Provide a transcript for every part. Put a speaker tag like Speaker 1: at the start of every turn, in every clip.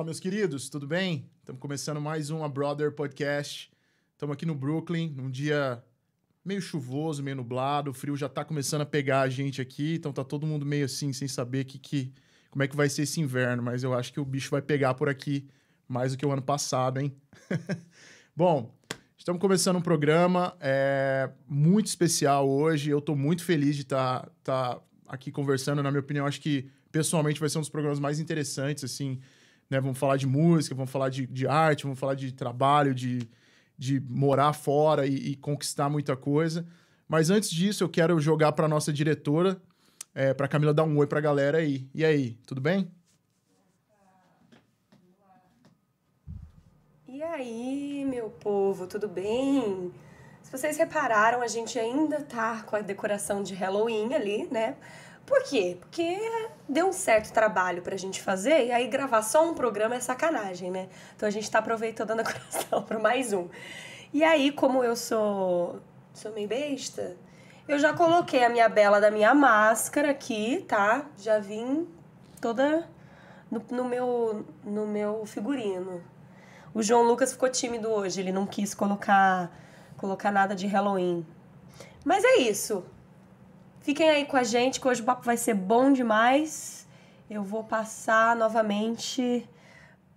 Speaker 1: Fala, meus queridos, tudo bem? Estamos começando mais um A Brother Podcast. Estamos aqui no Brooklyn, num dia meio chuvoso, meio nublado, o frio já está começando a pegar a gente aqui, então tá todo mundo meio assim, sem saber que, que, como é que vai ser esse inverno, mas eu acho que o bicho vai pegar por aqui mais do que o ano passado, hein? Bom, estamos começando um programa é, muito especial hoje, eu estou muito feliz de estar tá, tá aqui conversando, na minha opinião, acho que pessoalmente vai ser um dos programas mais interessantes, assim, né? Vamos falar de música, vamos falar de, de arte, vamos falar de trabalho, de, de morar fora e, e conquistar muita coisa. Mas antes disso, eu quero jogar para nossa diretora, é, para Camila dar um oi para a galera aí. E aí, tudo bem?
Speaker 2: E aí, meu povo, tudo bem? Se vocês repararam, a gente ainda tá com a decoração de Halloween ali, né? Por quê? Porque deu um certo trabalho pra gente fazer, e aí gravar só um programa é sacanagem, né? Então a gente tá aproveitando a coração pra mais um. E aí, como eu sou, sou meio besta, eu já coloquei a minha bela da minha máscara aqui, tá? Já vim toda no, no meu, no meu figurino. O João Lucas ficou tímido hoje, ele não quis colocar, colocar nada de Halloween. Mas é isso. Fiquem aí com a gente, que hoje o papo vai ser bom demais. Eu vou passar novamente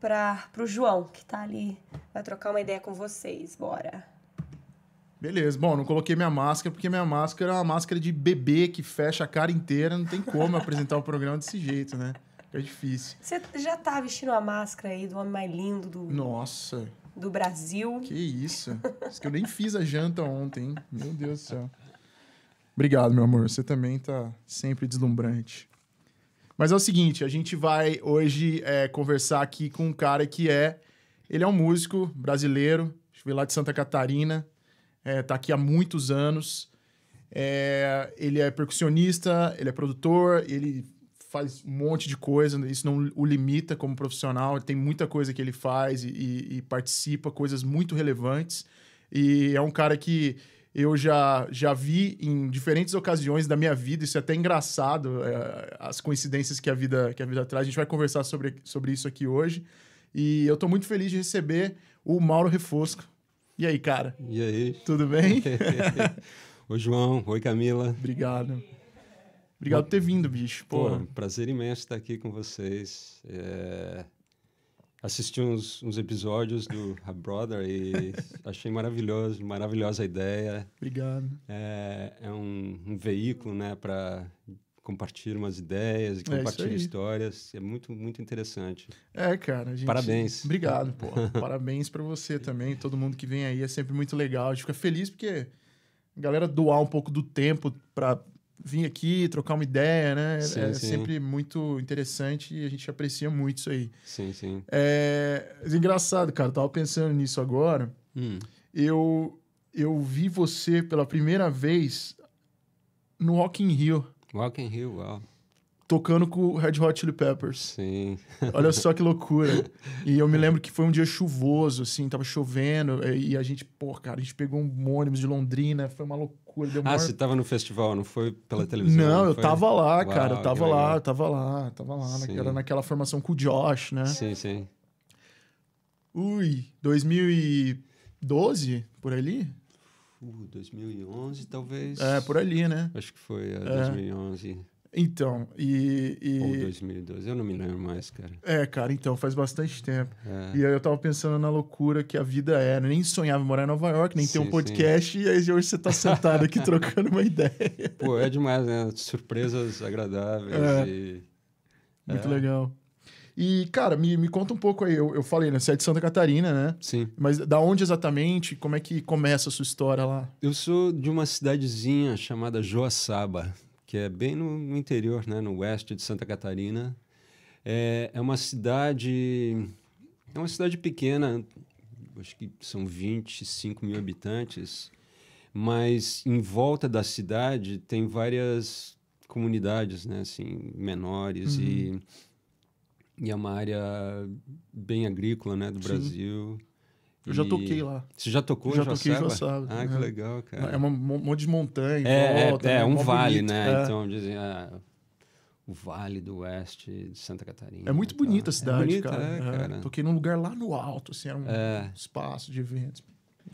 Speaker 2: para o João, que está ali, vai trocar uma ideia com vocês. Bora!
Speaker 1: Beleza, bom, não coloquei minha máscara, porque minha máscara é uma máscara de bebê que fecha a cara inteira, não tem como apresentar o programa desse jeito, né? É difícil.
Speaker 2: Você já tá vestindo a máscara aí do homem mais lindo do.
Speaker 1: Nossa!
Speaker 2: Do Brasil. Que
Speaker 1: isso. Isso que eu nem fiz a janta ontem, hein? Meu Deus do céu. Obrigado, meu amor. Você também está sempre deslumbrante. Mas é o seguinte, a gente vai hoje é, conversar aqui com um cara que é... Ele é um músico brasileiro, veio lá de Santa Catarina, está é, aqui há muitos anos. É, ele é percussionista, ele é produtor, ele faz um monte de coisa, isso não o limita como profissional, tem muita coisa que ele faz e, e, e participa, coisas muito relevantes. E é um cara que eu já, já vi em diferentes ocasiões da minha vida, isso é até engraçado, é, as coincidências que a, vida, que a vida traz. A gente vai conversar sobre, sobre isso aqui hoje. E eu estou muito feliz de receber o Mauro Refosco. E aí, cara? E aí? Tudo bem?
Speaker 3: Oi, João. Oi, Camila.
Speaker 1: Obrigado. Obrigado por ter vindo, bicho. Pô,
Speaker 3: prazer imenso estar aqui com vocês. É assisti uns, uns episódios do Her Brother e achei maravilhoso, maravilhosa a ideia. Obrigado. É, é um, um veículo, né, para compartilhar umas ideias e é compartilhar é histórias. É muito, muito interessante. É, cara. Gente... Parabéns. Obrigado, pô.
Speaker 1: Parabéns para você também. Todo mundo que vem aí é sempre muito legal. A gente fica feliz porque a galera doar um pouco do tempo para vir aqui, trocar uma ideia, né? É sim, é sim. sempre muito interessante e a gente aprecia muito isso aí. Sim, sim. É, é, engraçado, cara, eu tava pensando nisso agora. Hum. Eu, eu vi você pela primeira vez no Rock in Rio. Rock in Rio, uau. Tocando com o Red Hot Chili Peppers. Sim. Olha só que loucura. E eu me lembro que foi um dia chuvoso, assim, tava chovendo, e a gente, pô, cara, a gente pegou um ônibus de Londrina, foi uma loucura loucura. Deu ah, maior... você
Speaker 3: tava no festival, não foi pela televisão? Não, não eu tava lá, Uau, cara. Eu tava lá, eu tava lá, tava lá. Era
Speaker 1: naquela formação com o Josh, né? Sim, sim. Ui, 2012, por ali?
Speaker 3: Uh, 2011, talvez. É, por ali, né? Acho que foi, é, é. 2011.
Speaker 1: Então, e, e. Ou
Speaker 3: 2012, eu não me lembro mais, cara.
Speaker 1: É, cara, então, faz bastante tempo. É. E aí eu tava pensando na loucura que a vida era. É, né? Nem sonhava morar em Nova York, nem sim, ter um podcast, sim. e aí hoje você tá sentado aqui trocando uma ideia.
Speaker 3: Pô, é demais, né? Surpresas agradáveis é. e. Muito é. legal.
Speaker 1: E, cara, me, me conta um pouco aí. Eu, eu falei, né? Você é de Santa Catarina, né? Sim. Mas da onde exatamente? Como é que começa a sua história lá? Eu sou de uma cidadezinha chamada
Speaker 3: Joaçaba que é bem no interior, né, no oeste de Santa Catarina. É, é uma cidade é uma cidade pequena, acho que são 25 mil habitantes, mas em volta da cidade tem várias comunidades, né, assim, menores uhum. e e é uma área bem agrícola, né, do Sim. Brasil. Eu já toquei lá. Você já tocou já toquei em Joaçaba? Ah, né? que é. legal, cara.
Speaker 1: É um monte de montanha, é, é volta, é, é, um vale, bonito, né? É. Então
Speaker 3: dizem é, o Vale do Oeste de Santa
Speaker 1: Catarina. É muito então. bonita a cidade, é bonita, cara. cara. Toquei num lugar lá no alto, assim, era um espaço de eventos.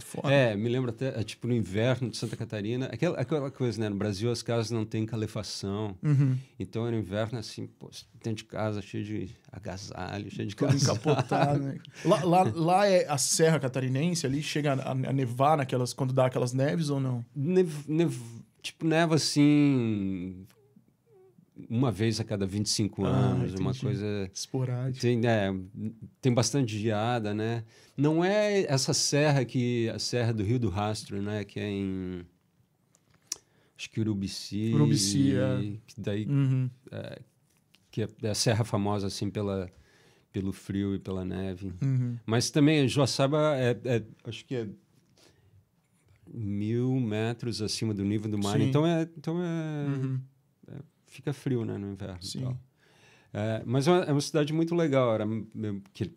Speaker 1: Foda. É,
Speaker 3: me lembro até, é, tipo, no inverno de Santa Catarina, aquela, aquela coisa, né? No Brasil as casas não têm calefação. Uhum. Então era inverno assim, pô, dentro de casa, cheio de agasalho, cheio de Tudo né? lá, lá,
Speaker 1: lá, é a Serra Catarinense, ali chega a, a, nevar naquelas, quando dá aquelas neves ou não? Nev, nev, tipo, neva
Speaker 3: assim, uma vez a cada 25 ah, anos, entendi. uma coisa. Esporádica. Tem, é, tem bastante geada, né? Não é essa serra que. A serra do Rio do Rastro, né? Que é em. Acho que Urubici. Urubici, é. Que daí. Uhum. É, que é, é a serra famosa, assim, pela, pelo frio e pela neve. Uhum. Mas também, Joaçaba, é, é, acho que é mil metros acima do nível do mar. Sim. Então é. Então é uhum fica frio né, no inverno. Sim. É, mas é uma, é uma, cidade muito legal. Era que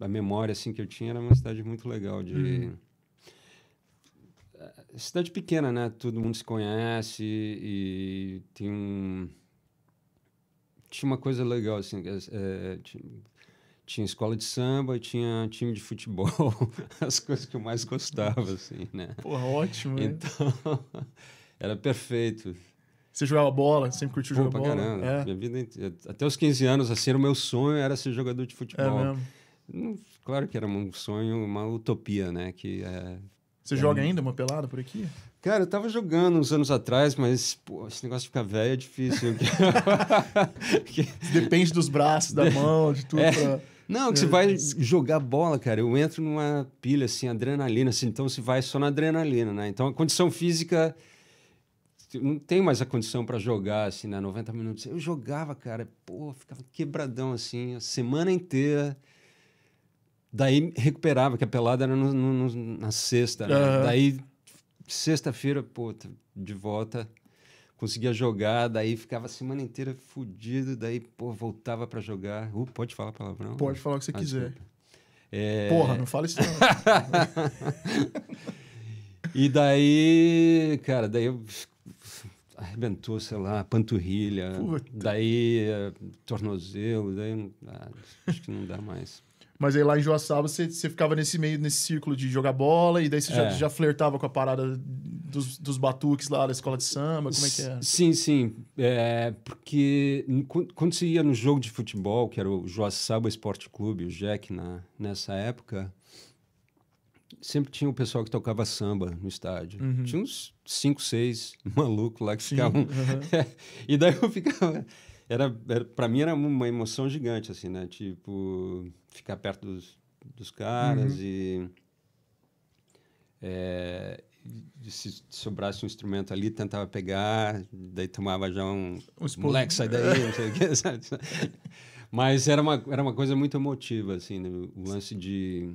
Speaker 3: a, memória assim que eu tinha era uma cidade muito legal de uhum. é, cidade pequena, né? Todo mundo se conhece e tem um tinha uma coisa legal assim. É, tinha, tinha escola de samba e tinha time de futebol, as coisas que eu mais gostava, assim, né? Porra, ótimo, né? Então, era perfeito.
Speaker 1: Você jogava bola, sempre curtiu jogar bola? Caramba. É.
Speaker 3: Minha vida Até os 15 anos, assim, o meu sonho era ser jogador de é futebol. É mesmo. claro que era um sonho, uma utopia, né? Que é, Você é... joga ainda uma pelada por aqui? Cara, eu tava jogando uns anos atrás, mas pô, esse negócio de ficar velho é difícil. Depende dos braços, da é. mão, de tudo. É. Pra... Não, que é. você vai jogar bola, cara. Eu entro numa pilha, assim, adrenalina, assim, então você vai só na adrenalina, né? Então a condição física não tenho mais a condição para jogar, assim, na né, 90 minutos. Eu jogava, cara, pô, ficava quebradão, assim, a semana inteira. Daí recuperava, que a pelada era no, no, no, na sexta, né? uhum. Daí, sexta-feira, pô, de volta, conseguia jogar, daí ficava a semana inteira fudido, daí, pô, voltava para jogar. Uh, pode falar palavrão? Pode falar o que você ah, quiser. É... Porra, não fala isso não. E daí, cara, daí eu arrebentou, sei lá, panturrilha, Puta. daí eh, tornozelo, daí ah, acho que não dá mais.
Speaker 1: Mas aí lá em Joaçaba você, você ficava nesse meio, nesse círculo de jogar bola, e daí você é. já, já flertava com a parada dos, dos batuques lá da escola de samba, como é que é?
Speaker 3: Sim, sim. É, porque quando você ia no jogo de futebol, que era o Joaçaba Esporte Clube, o Jack na, nessa época, sempre tinha o pessoal que tocava samba no estádio. Uhum. Tinha uns cinco, seis maluco lá que Sim, ficavam. Uhum. e daí eu ficava. Era, era, mim era uma emoção gigante, assim, né? Tipo, ficar perto dos, dos caras uhum. e. É, se sobrasse um instrumento ali, tentava pegar, daí tomava já um. um moleque, sai daí, não sei o que, sabe? Mas era uma, era uma coisa muito emotiva, assim, né? o lance de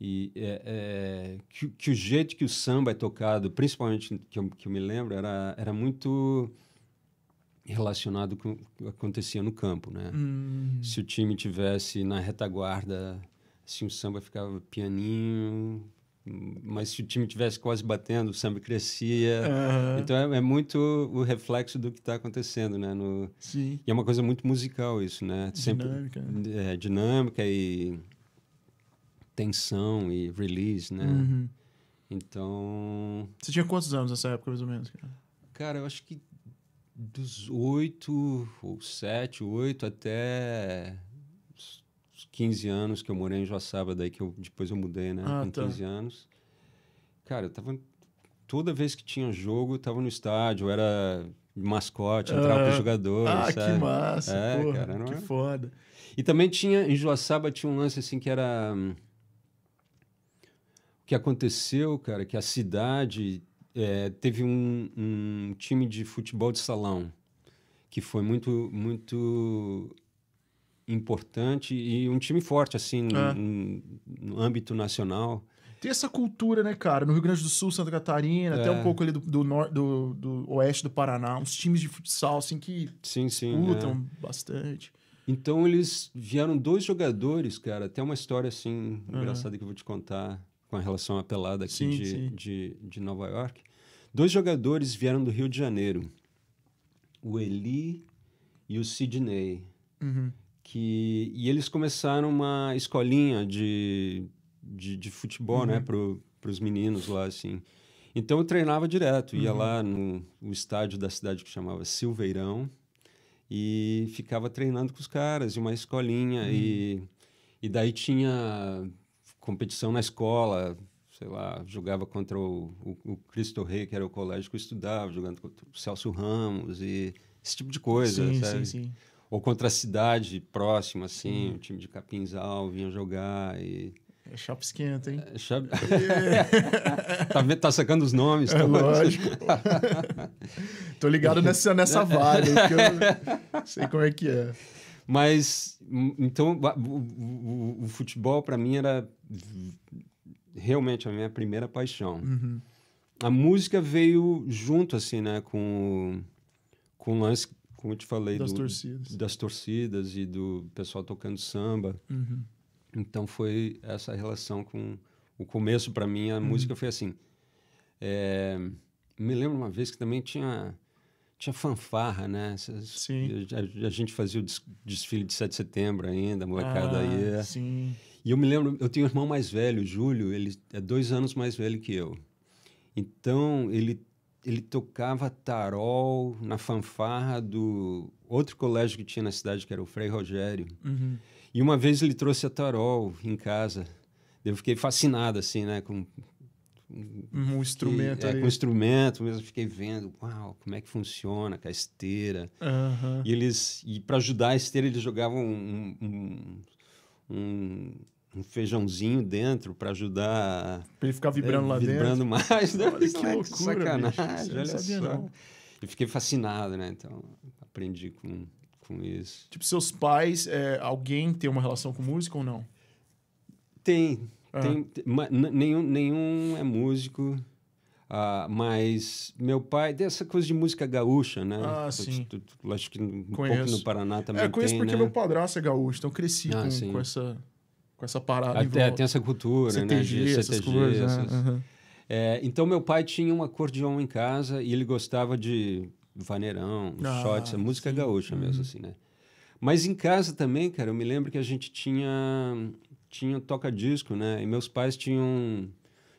Speaker 3: e é, é, que, que, o jeito que o samba é tocado, principalmente que eu, que eu me lembro, era, era muito relacionado com o que acontecia no campo, né? Hum. Se o time tivesse na retaguarda, assim, o samba ficava pianinho, mas se o time tivesse quase batendo, o samba crescia. Uhum. Então é, é, muito o reflexo do que está acontecendo, né? No... Sim. E é uma coisa muito musical isso, né? Sempre, dinâmica. Né? É, dinâmica e tensão e release, né? Uhum. Então.
Speaker 1: Você tinha quantos anos nessa época, mais ou menos? Cara, eu acho que dos
Speaker 3: oito, ou sete, oito até os 15 anos que eu morei em Joaçaba, daí que eu, depois eu mudei, né? Ah, Com tá. 15 anos. Cara, eu tava. Toda vez que tinha jogo, eu tava no estádio, era mascote, entrava uh, ah, jogadores. Ah, sabe? que massa, é, porra, cara, que foda. E também tinha, em Joaçaba tinha um lance assim que era. Hum, que aconteceu, cara, que a cidade é, teve um, um, time de futebol de salão que foi muito, muito importante e um time forte, assim, é. no, no âmbito nacional.
Speaker 1: Tem essa cultura, né, cara? No Rio Grande do Sul, Santa Catarina, é. até um pouco ali do, do, nor, do, do, oeste do Paraná, uns times de futsal, assim, que sim, sim, lutam é. bastante. Então,
Speaker 3: eles vieram dois jogadores, cara. Até uma história, assim, engraçada uhum. que eu vou te contar com relação à pelada aqui sim, de, sim. De, de Nova York. Dois jogadores vieram do Rio de Janeiro, o Eli e o Sidney. Uhum. Que, e eles começaram uma escolinha de, de, de futebol, né, uhum. né, para os meninos lá, assim. Então eu treinava direto, uhum. ia lá no, no estádio da cidade que chamava Silveirão e ficava treinando com os caras, em uma escolinha. Uhum. E, e daí tinha competição na escola, sei lá, jogava contra o, o, o Cristo Rei, que era o colégio que eu estudava, jogando contra o Celso Ramos e esse tipo de coisa, sim, sabe? Sim, sim. Ou contra a cidade próxima, assim, hum. o time de Capinzal vinha jogar e...
Speaker 1: É chapa esquenta,
Speaker 3: hein? É chapa...
Speaker 4: É. tá, tá sacando os nomes.
Speaker 3: É, tá lógico.
Speaker 1: Tô ligado nessa, nessa vibe, eu sei como é que é.
Speaker 3: Mas, hum, então, o, o, o futebol para mim era realmente a minha primeira paixão. Uhum. A música veio junto, assim, né, com, com o lance, como eu te falei, das, do, torcidas. das torcidas e do pessoal tocando samba. Uhum. Então foi essa relação com o começo para mim. A uhum. música foi assim. É, me lembro uma vez que também tinha tinha fanfarra, né? Essas, sim. A, a, gente fazia o desfile de 7 de setembro ainda, a molecada ah, aí. É. Sim. E eu me lembro, eu tenho um irmão mais velho, Júlio, ele é dois anos mais velho que eu. Então, ele, ele tocava tarol na fanfarra do outro colégio que tinha na cidade, que era o Frei Rogério. Uhum. E uma vez ele trouxe a tarol em casa. Eu fiquei fascinado, assim, né? Com um instrumento. é, com um instrumento mesmo, fiquei vendo, uau, como é que funciona com a esteira. E eles, e para ajudar a esteira, eles jogavam um, um, um, um feijãozinho dentro para ajudar. Para ele ficar vibrando é, lá vibrando dentro. Vibrando mais. Né? Olha, que, que é loucura, sacanagem, bicho, olha só. Não. fiquei fascinado, né? Então, aprendi com, com isso.
Speaker 1: Tipo, seus pais, é, alguém tem uma relação com música ou não? Tem, Uhum. Tem,
Speaker 3: tem, ma, nenhum, nenhum é músico, uh, mas meu pai, dessa coisa de música gaúcha, né? Ah, sim. Tu, tu, acho que um conheço. pouco no Paraná é, também. É, conheço tem, porque né? meu
Speaker 1: padrasto é gaúcho, então cresci ah, com, com, essa, com essa parada. Até tem essa cultura, CTG, né? De CTG, essas coisas. Essas...
Speaker 3: Né? Uhum. É, então, meu pai tinha um acordeão em casa e ele gostava de vaneirão, ah, shots, é música sim. gaúcha mesmo, uhum. assim, né? Mas em casa também, cara, eu me lembro que a gente tinha tinha toca-disco, né? E meus pais tinham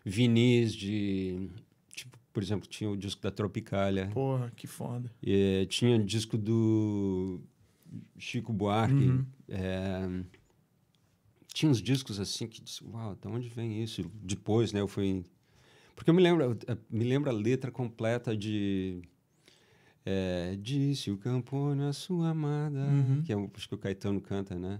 Speaker 3: vinis de. Tipo, por exemplo, tinha o disco da Tropicália. Porra, que foda. E, eh, tinha disco do Chico Buarque. Uhum. É, tinha uns discos assim que disse, uau, de onde vem isso? Depois, né, eu fui. Porque eu me lembro, eu eh, me lembro a letra completa de. É, disse o Campônio a sua amada, uhum. que é, acho que o Caetano canta, né?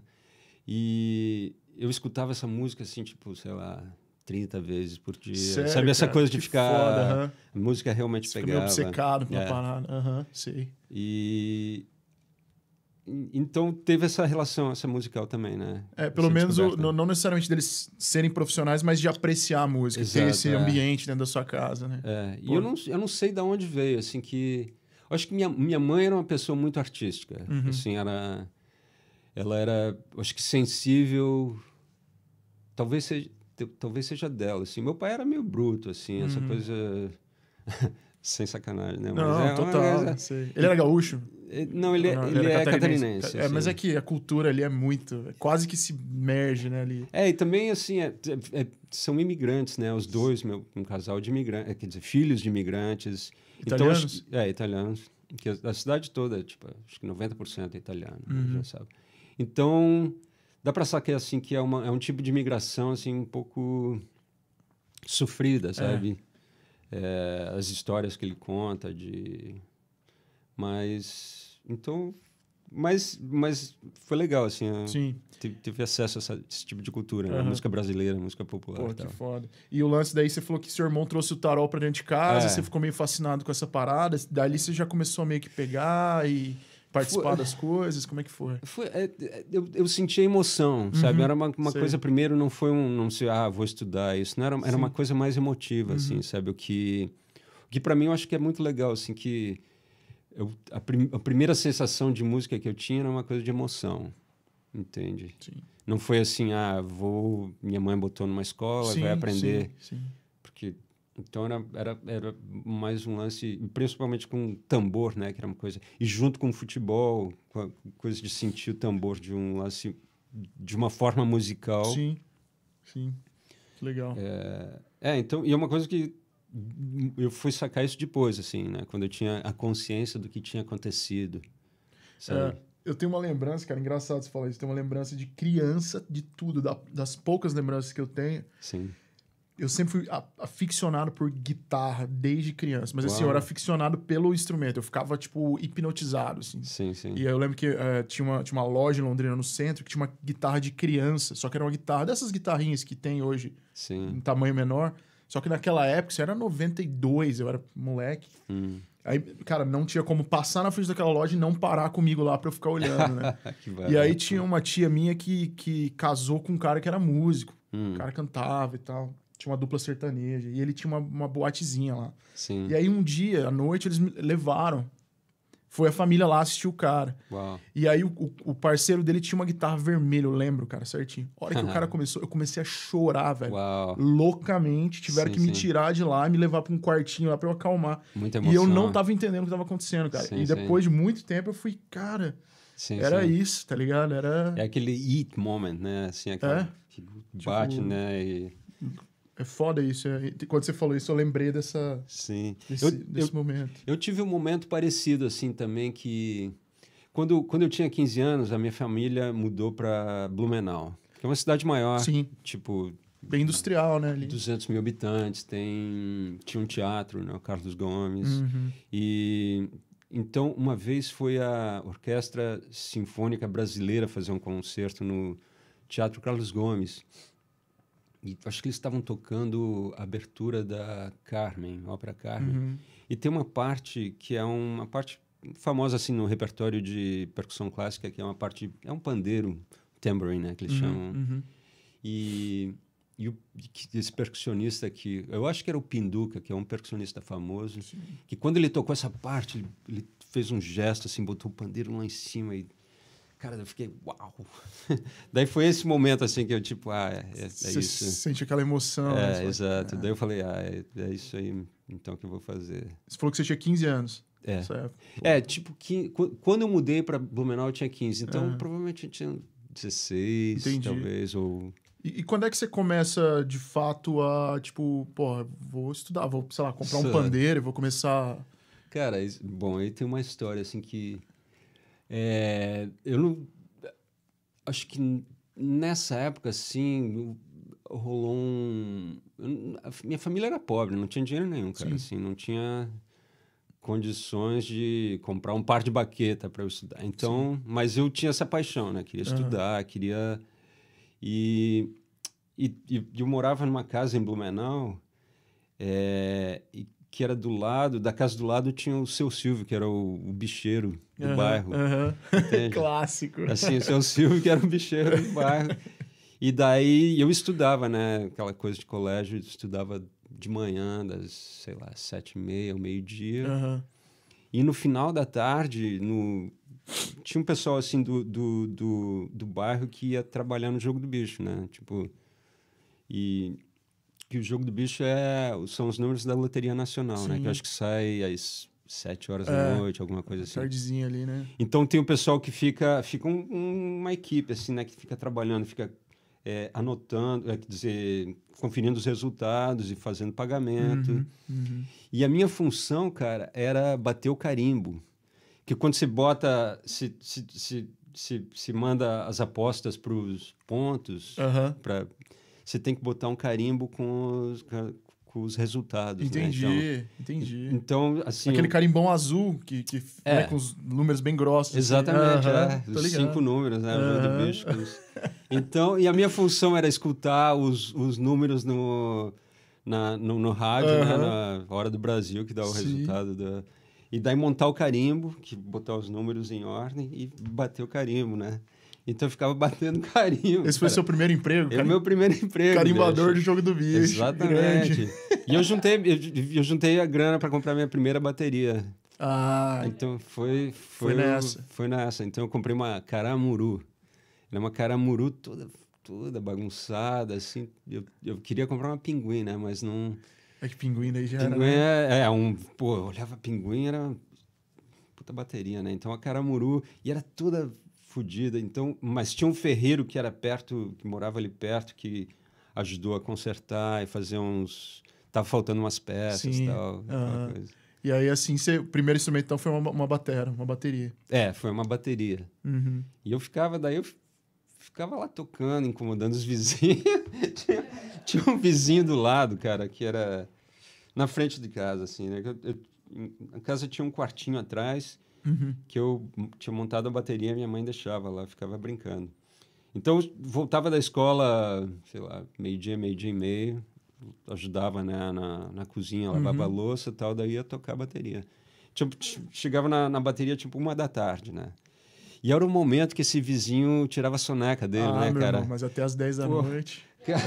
Speaker 3: E, eu escutava essa música assim, tipo, sei lá, 30 vezes por dia. Sério, Sabe essa coisa de ficar. Foda, Música realmente Você pegava. Fica meio obcecado pela é.
Speaker 1: parada. Aham, uhum, sei.
Speaker 3: E. Então teve essa relação, essa musical também, né?
Speaker 1: É, pelo menos, o, não necessariamente deles serem profissionais, mas de apreciar a música, Exato, ter esse é. ambiente dentro da sua casa, né? É, e eu não,
Speaker 3: eu não sei de onde veio, assim, que. Eu acho que minha, minha mãe era uma pessoa muito artística, uhum. assim, era. Ela era, acho que sensível talvez seja, talvez seja dela, assim. Meu pai era meio bruto, assim, uhum. essa coisa... Sem sacanagem, né? Mas não, é total. Ele era gaúcho? Não, ele, não, ele, é, ele é catarinense. catarinense é, assim. mas é
Speaker 1: que a cultura ali é muito... É quase que se merge, né? Ali.
Speaker 3: É, e também, assim, é, é, é são imigrantes, né? Os dois, meu, um casal de imigrantes... É, quer dizer, filhos de imigrantes. Então, italianos? Então, é, italianos. Que a, a cidade toda, tipo, acho que 90% é italiano, uhum. já sabe. Então dá para sacar é, assim que é, uma, é um tipo de migração assim um pouco sofrida, sabe? É. É, as histórias que ele conta de, mas então, mas, mas foi legal assim. Sim. Tive, acesso a essa, esse tipo de cultura, uhum. né? música brasileira, música popular. Pô, que
Speaker 1: foda. E o lance daí você falou que seu irmão trouxe o tarol para dentro de casa, é. você ficou meio fascinado com essa parada, dali você já começou a meio que pegar e participar foi, das coisas? Como é que foi? foi é,
Speaker 3: é, eu, eu senti a emoção, uhum, sabe? Era uma, uma coisa, primeiro, não foi um, não sei, ah, vou estudar isso. Não era, era uma coisa mais emotiva, assim, uhum. assim, sabe? O que, o que para mim eu acho que é muito legal, assim, que eu, a, prim, a, primeira sensação de música que eu tinha era uma coisa de emoção, entende? Sim. Não foi assim, ah, vou, minha mãe botou numa escola, sim, vai aprender. Sim, sim. Então era, era, era mais um lance, principalmente com tambor, né? Que era uma coisa. E junto com o futebol, com a coisa de sentir o tambor de um lance de uma forma musical. Sim,
Speaker 1: sim. Legal.
Speaker 3: É, é então, e é uma coisa que eu fui sacar isso depois, assim, né? Quando eu tinha a consciência do que tinha acontecido. É, sabe?
Speaker 1: É eu tenho uma lembrança, cara, engraçado você falar isso. Eu tenho uma lembrança de criança, de tudo, da, das poucas lembranças que eu tenho. Sim eu sempre fui aficionado por guitarra desde criança. Mas Uau. assim, eu era aficionado pelo instrumento. Eu ficava, tipo, hipnotizado, assim. Sim, sim. E eu lembro que uh, tinha, uma, tinha uma loja em Londrina, no centro, que tinha uma guitarra de criança. Só que era uma guitarra dessas guitarrinhas que tem hoje, sim. em tamanho menor. Só que naquela época, isso era 92, eu era moleque. Hum. Aí, cara, não tinha como passar na frente daquela loja e não parar comigo lá para eu ficar olhando, né? e aí tinha uma tia minha que, que casou com um cara que era músico. Hum. O cara cantava e tal. Tinha uma dupla sertaneja. E ele tinha uma, uma boatezinha lá. Sim. E aí um dia, à noite, eles me levaram. Foi a família lá assistir o cara. Uau. E aí o, o, parceiro dele tinha uma guitarra vermelha, eu lembro, cara, certinho. A hora que o cara começou, eu comecei a chorar, velho. Uau. Loucamente. Tiveram sim, que me sim. tirar de lá, me levar para um quartinho lá para eu acalmar. Muita emoção. E eu não tava entendendo o que tava acontecendo, cara. Sim, e depois de muito tempo eu fui, cara, Sim, era sim. isso, tá ligado? Era... É
Speaker 3: aquele eat moment, né? Assim, aquela é. que bate, tipo... né? E...
Speaker 1: É foda isso. É, quando você falou isso, eu lembrei dessa. Sim. Desse, eu, desse eu, momento. Eu tive um momento
Speaker 3: parecido, assim, também, que. Quando, quando eu tinha 15 anos, a minha família mudou para Blumenau, que é uma cidade maior. Sim. Tipo. Bem industrial, né? Ali. 200 mil habitantes, tem, tinha um teatro, né? O Carlos Gomes. Uhum. E. Então, uma vez foi a Orquestra Sinfônica Brasileira fazer um concerto no Teatro Carlos Gomes. E acho que eles estavam tocando a abertura da Carmen, ópera Carmen. Uhum. E tem uma parte que é uma parte famosa assim no repertório de percussão clássica, que é uma parte é um pandeiro, tambourine, né, que eles uhum. chamam. Uhum. E e o, esse percussionista que eu acho que era o Pinduca, que é um percussionista famoso, Sim. que quando ele tocou essa parte, ele, ele, fez um gesto assim, botou o pandeiro lá em cima e
Speaker 1: Cara, eu fiquei, uau!
Speaker 3: Daí foi esse momento assim que eu, tipo, ah, é, é, é Você isso. sente
Speaker 1: aquela emoção. É, né?
Speaker 3: exato. É. Daí eu falei, ah, é, é, isso aí então que eu vou fazer.
Speaker 1: Você falou que você tinha 15 anos. É.
Speaker 3: É, é, tipo, que, quando eu mudei para Blumenau eu tinha 15, então é.
Speaker 1: provavelmente eu tinha 16, Entendi. talvez, ou. E, e, quando é que você começa de fato a, tipo, porra, vou estudar, vou, sei lá, comprar um pandeiro e vou começar. Cara, bom,
Speaker 3: aí tem uma história assim que é, eu não. Acho que nessa época, assim, rolou um. minha família era pobre, não tinha dinheiro nenhum, cara. Assim, não tinha condições de comprar um par de baqueta para eu estudar. Então, Sim. mas eu tinha essa paixão, né? Queria estudar, queria e, e, e, eu morava numa casa em Blumenau é, e que era do lado, da casa do lado tinha o seu Silvio, que era o, o bicheiro do uhum, bairro. Uhum. Clássico. Assim, o seu Silvio, que era o bicheiro do bairro. E daí eu estudava, né? Aquela coisa de colégio, estudava de manhã, das, sei lá, sete e meia ao meio-dia. Uhum. E no final da tarde, no... tinha um pessoal assim do, do, do, do bairro que ia trabalhar no jogo do bicho, né? Tipo. E que o jogo do bicho é, são os números da Loteria Nacional, Sim. né? Que eu acho que sai às sete horas é, da noite, alguma coisa é assim. Tardezinha ali, né? Então tem o pessoal que fica, fica um, um, uma equipe, assim, né? Que fica trabalhando, fica é, anotando, é, quer dizer, conferindo os resultados e fazendo pagamento. Uhum, uhum. E a minha função, cara, era bater o carimbo. Que quando você bota, se, se, se, se, se manda as apostas para os pontos, uhum. para você tem que botar um carimbo com os, com os resultados. Né? Entendi, né? então, entendi. Então, assim. Aquele carimbão
Speaker 1: azul que, que né, é. né, com os números bem grossos. Assim. Exatamente, assim. cinco números, né? bicho,
Speaker 3: Então, e a minha função era escutar os, os números no, na, no, no rádio, né? na hora do Brasil, que dá o Sim. resultado da. E daí montar o carimbo, que botar os números em ordem e bater o carimbo, né? Então eu ficava batendo carinho. Esse cara. foi seu primeiro emprego? era é o meu primeiro emprego. Carimbador de jogo do bicho. Exatamente. E eu juntei, eu, eu juntei a grana para comprar minha primeira bateria.
Speaker 1: Ah.
Speaker 3: Então foi, foi, foi nessa. Foi nessa. Então eu comprei uma caramuru. era é uma caramuru toda, toda bagunçada, assim. Eu, eu queria comprar uma pinguim, né? Mas não.
Speaker 1: É que pinguim daí já pinguim era.
Speaker 3: Né? É, é, um. Pô, eu olhava pinguim, era. Puta bateria, né? Então a caramuru. E era toda fodida. Então, mas tinha um ferreiro que era perto, que morava ali perto, que ajudou a consertar e fazer uns. Tava faltando umas peças e tal.
Speaker 1: E aí, assim, cê, o primeiro instrumento então, foi uma, uma uma bateria.
Speaker 3: É, foi uma bateria. Uhum. E eu ficava, daí eu ficava lá tocando, incomodando os vizinhos. tinha, tinha, um vizinho do lado, cara, que era na frente de casa, assim, né? Eu, eu, a casa tinha um quartinho atrás uhum. que eu tinha montado a bateria, minha mãe deixava lá, ficava brincando. Então, voltava da escola, sei lá, meio-dia, meio-dia e meio, ajudava né, na, na cozinha, lavava uhum. louça e tal, daí ia tocar a bateria. Tipo, chegava na, na bateria tipo uma da tarde, né? E era o momento que esse vizinho tirava a soneca dele, ah, né, meu cara? Irmão,
Speaker 1: mas até às 10 da Pô. noite.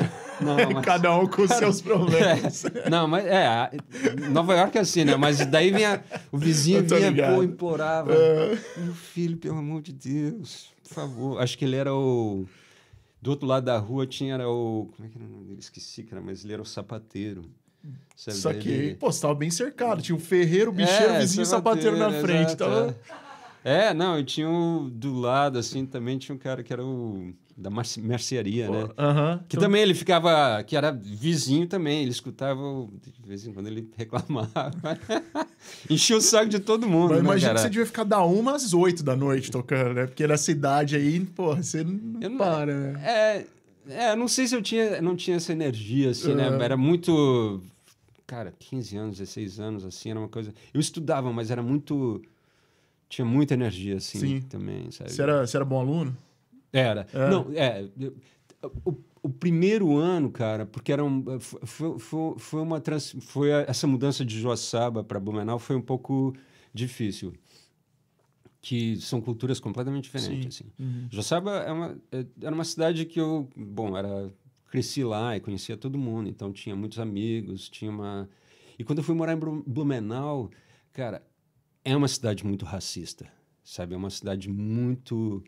Speaker 1: Não, mas... Cada um com cara, seus problemas.
Speaker 3: É, não, mas é. Nova York é assim, né? Mas daí vinha. O vizinho vinha, pô, implorava. É. Meu filho, pelo amor de Deus, por favor. Acho que ele era o. Do outro lado da rua tinha era o. Como é que era o nome dele? Esqueci, cara, mas ele era o sapateiro. Sabe? que Ele...
Speaker 1: Pô, você tava bem cercado. Tinha o um ferreiro, o bicheiro, é, o vizinho sapateiro, sapateiro na frente. Exato, tava.
Speaker 3: É. É, não, e tinha do lado, assim, também tinha um cara que era o da mercearia, né? Uh -huh. Que então também ele ficava, que era vizinho também, ele escutava, de vez em quando ele reclamava. Enchia o saco de todo mundo. Mas né, imagina que você devia
Speaker 1: ficar da uma às oito da noite tocando, né? Porque na cidade aí, pô, você não, eu para, né? É, é, não sei se eu tinha, não tinha essa energia, assim, uh... né? Era
Speaker 3: muito. Cara, 15 anos, 16 anos, assim, era uma coisa. Eu estudava, mas era muito tinha muita energia, assim, Sim. também, sabe? Você era,
Speaker 1: você era bom aluno?
Speaker 3: Era. É. Não, é... O, o primeiro ano, cara, porque era um, foi, foi, foi uma trans, foi essa mudança de Joaçaba para Blumenau foi um pouco difícil que são culturas completamente diferentes. Sim. Assim. Uhum. Joaçaba é uma, é, era uma cidade que eu, bom, era cresci lá e conhecia todo mundo, então tinha muitos amigos, tinha uma... E quando eu fui morar em Blumenau, cara, é uma cidade muito racista, sabe? É uma cidade muito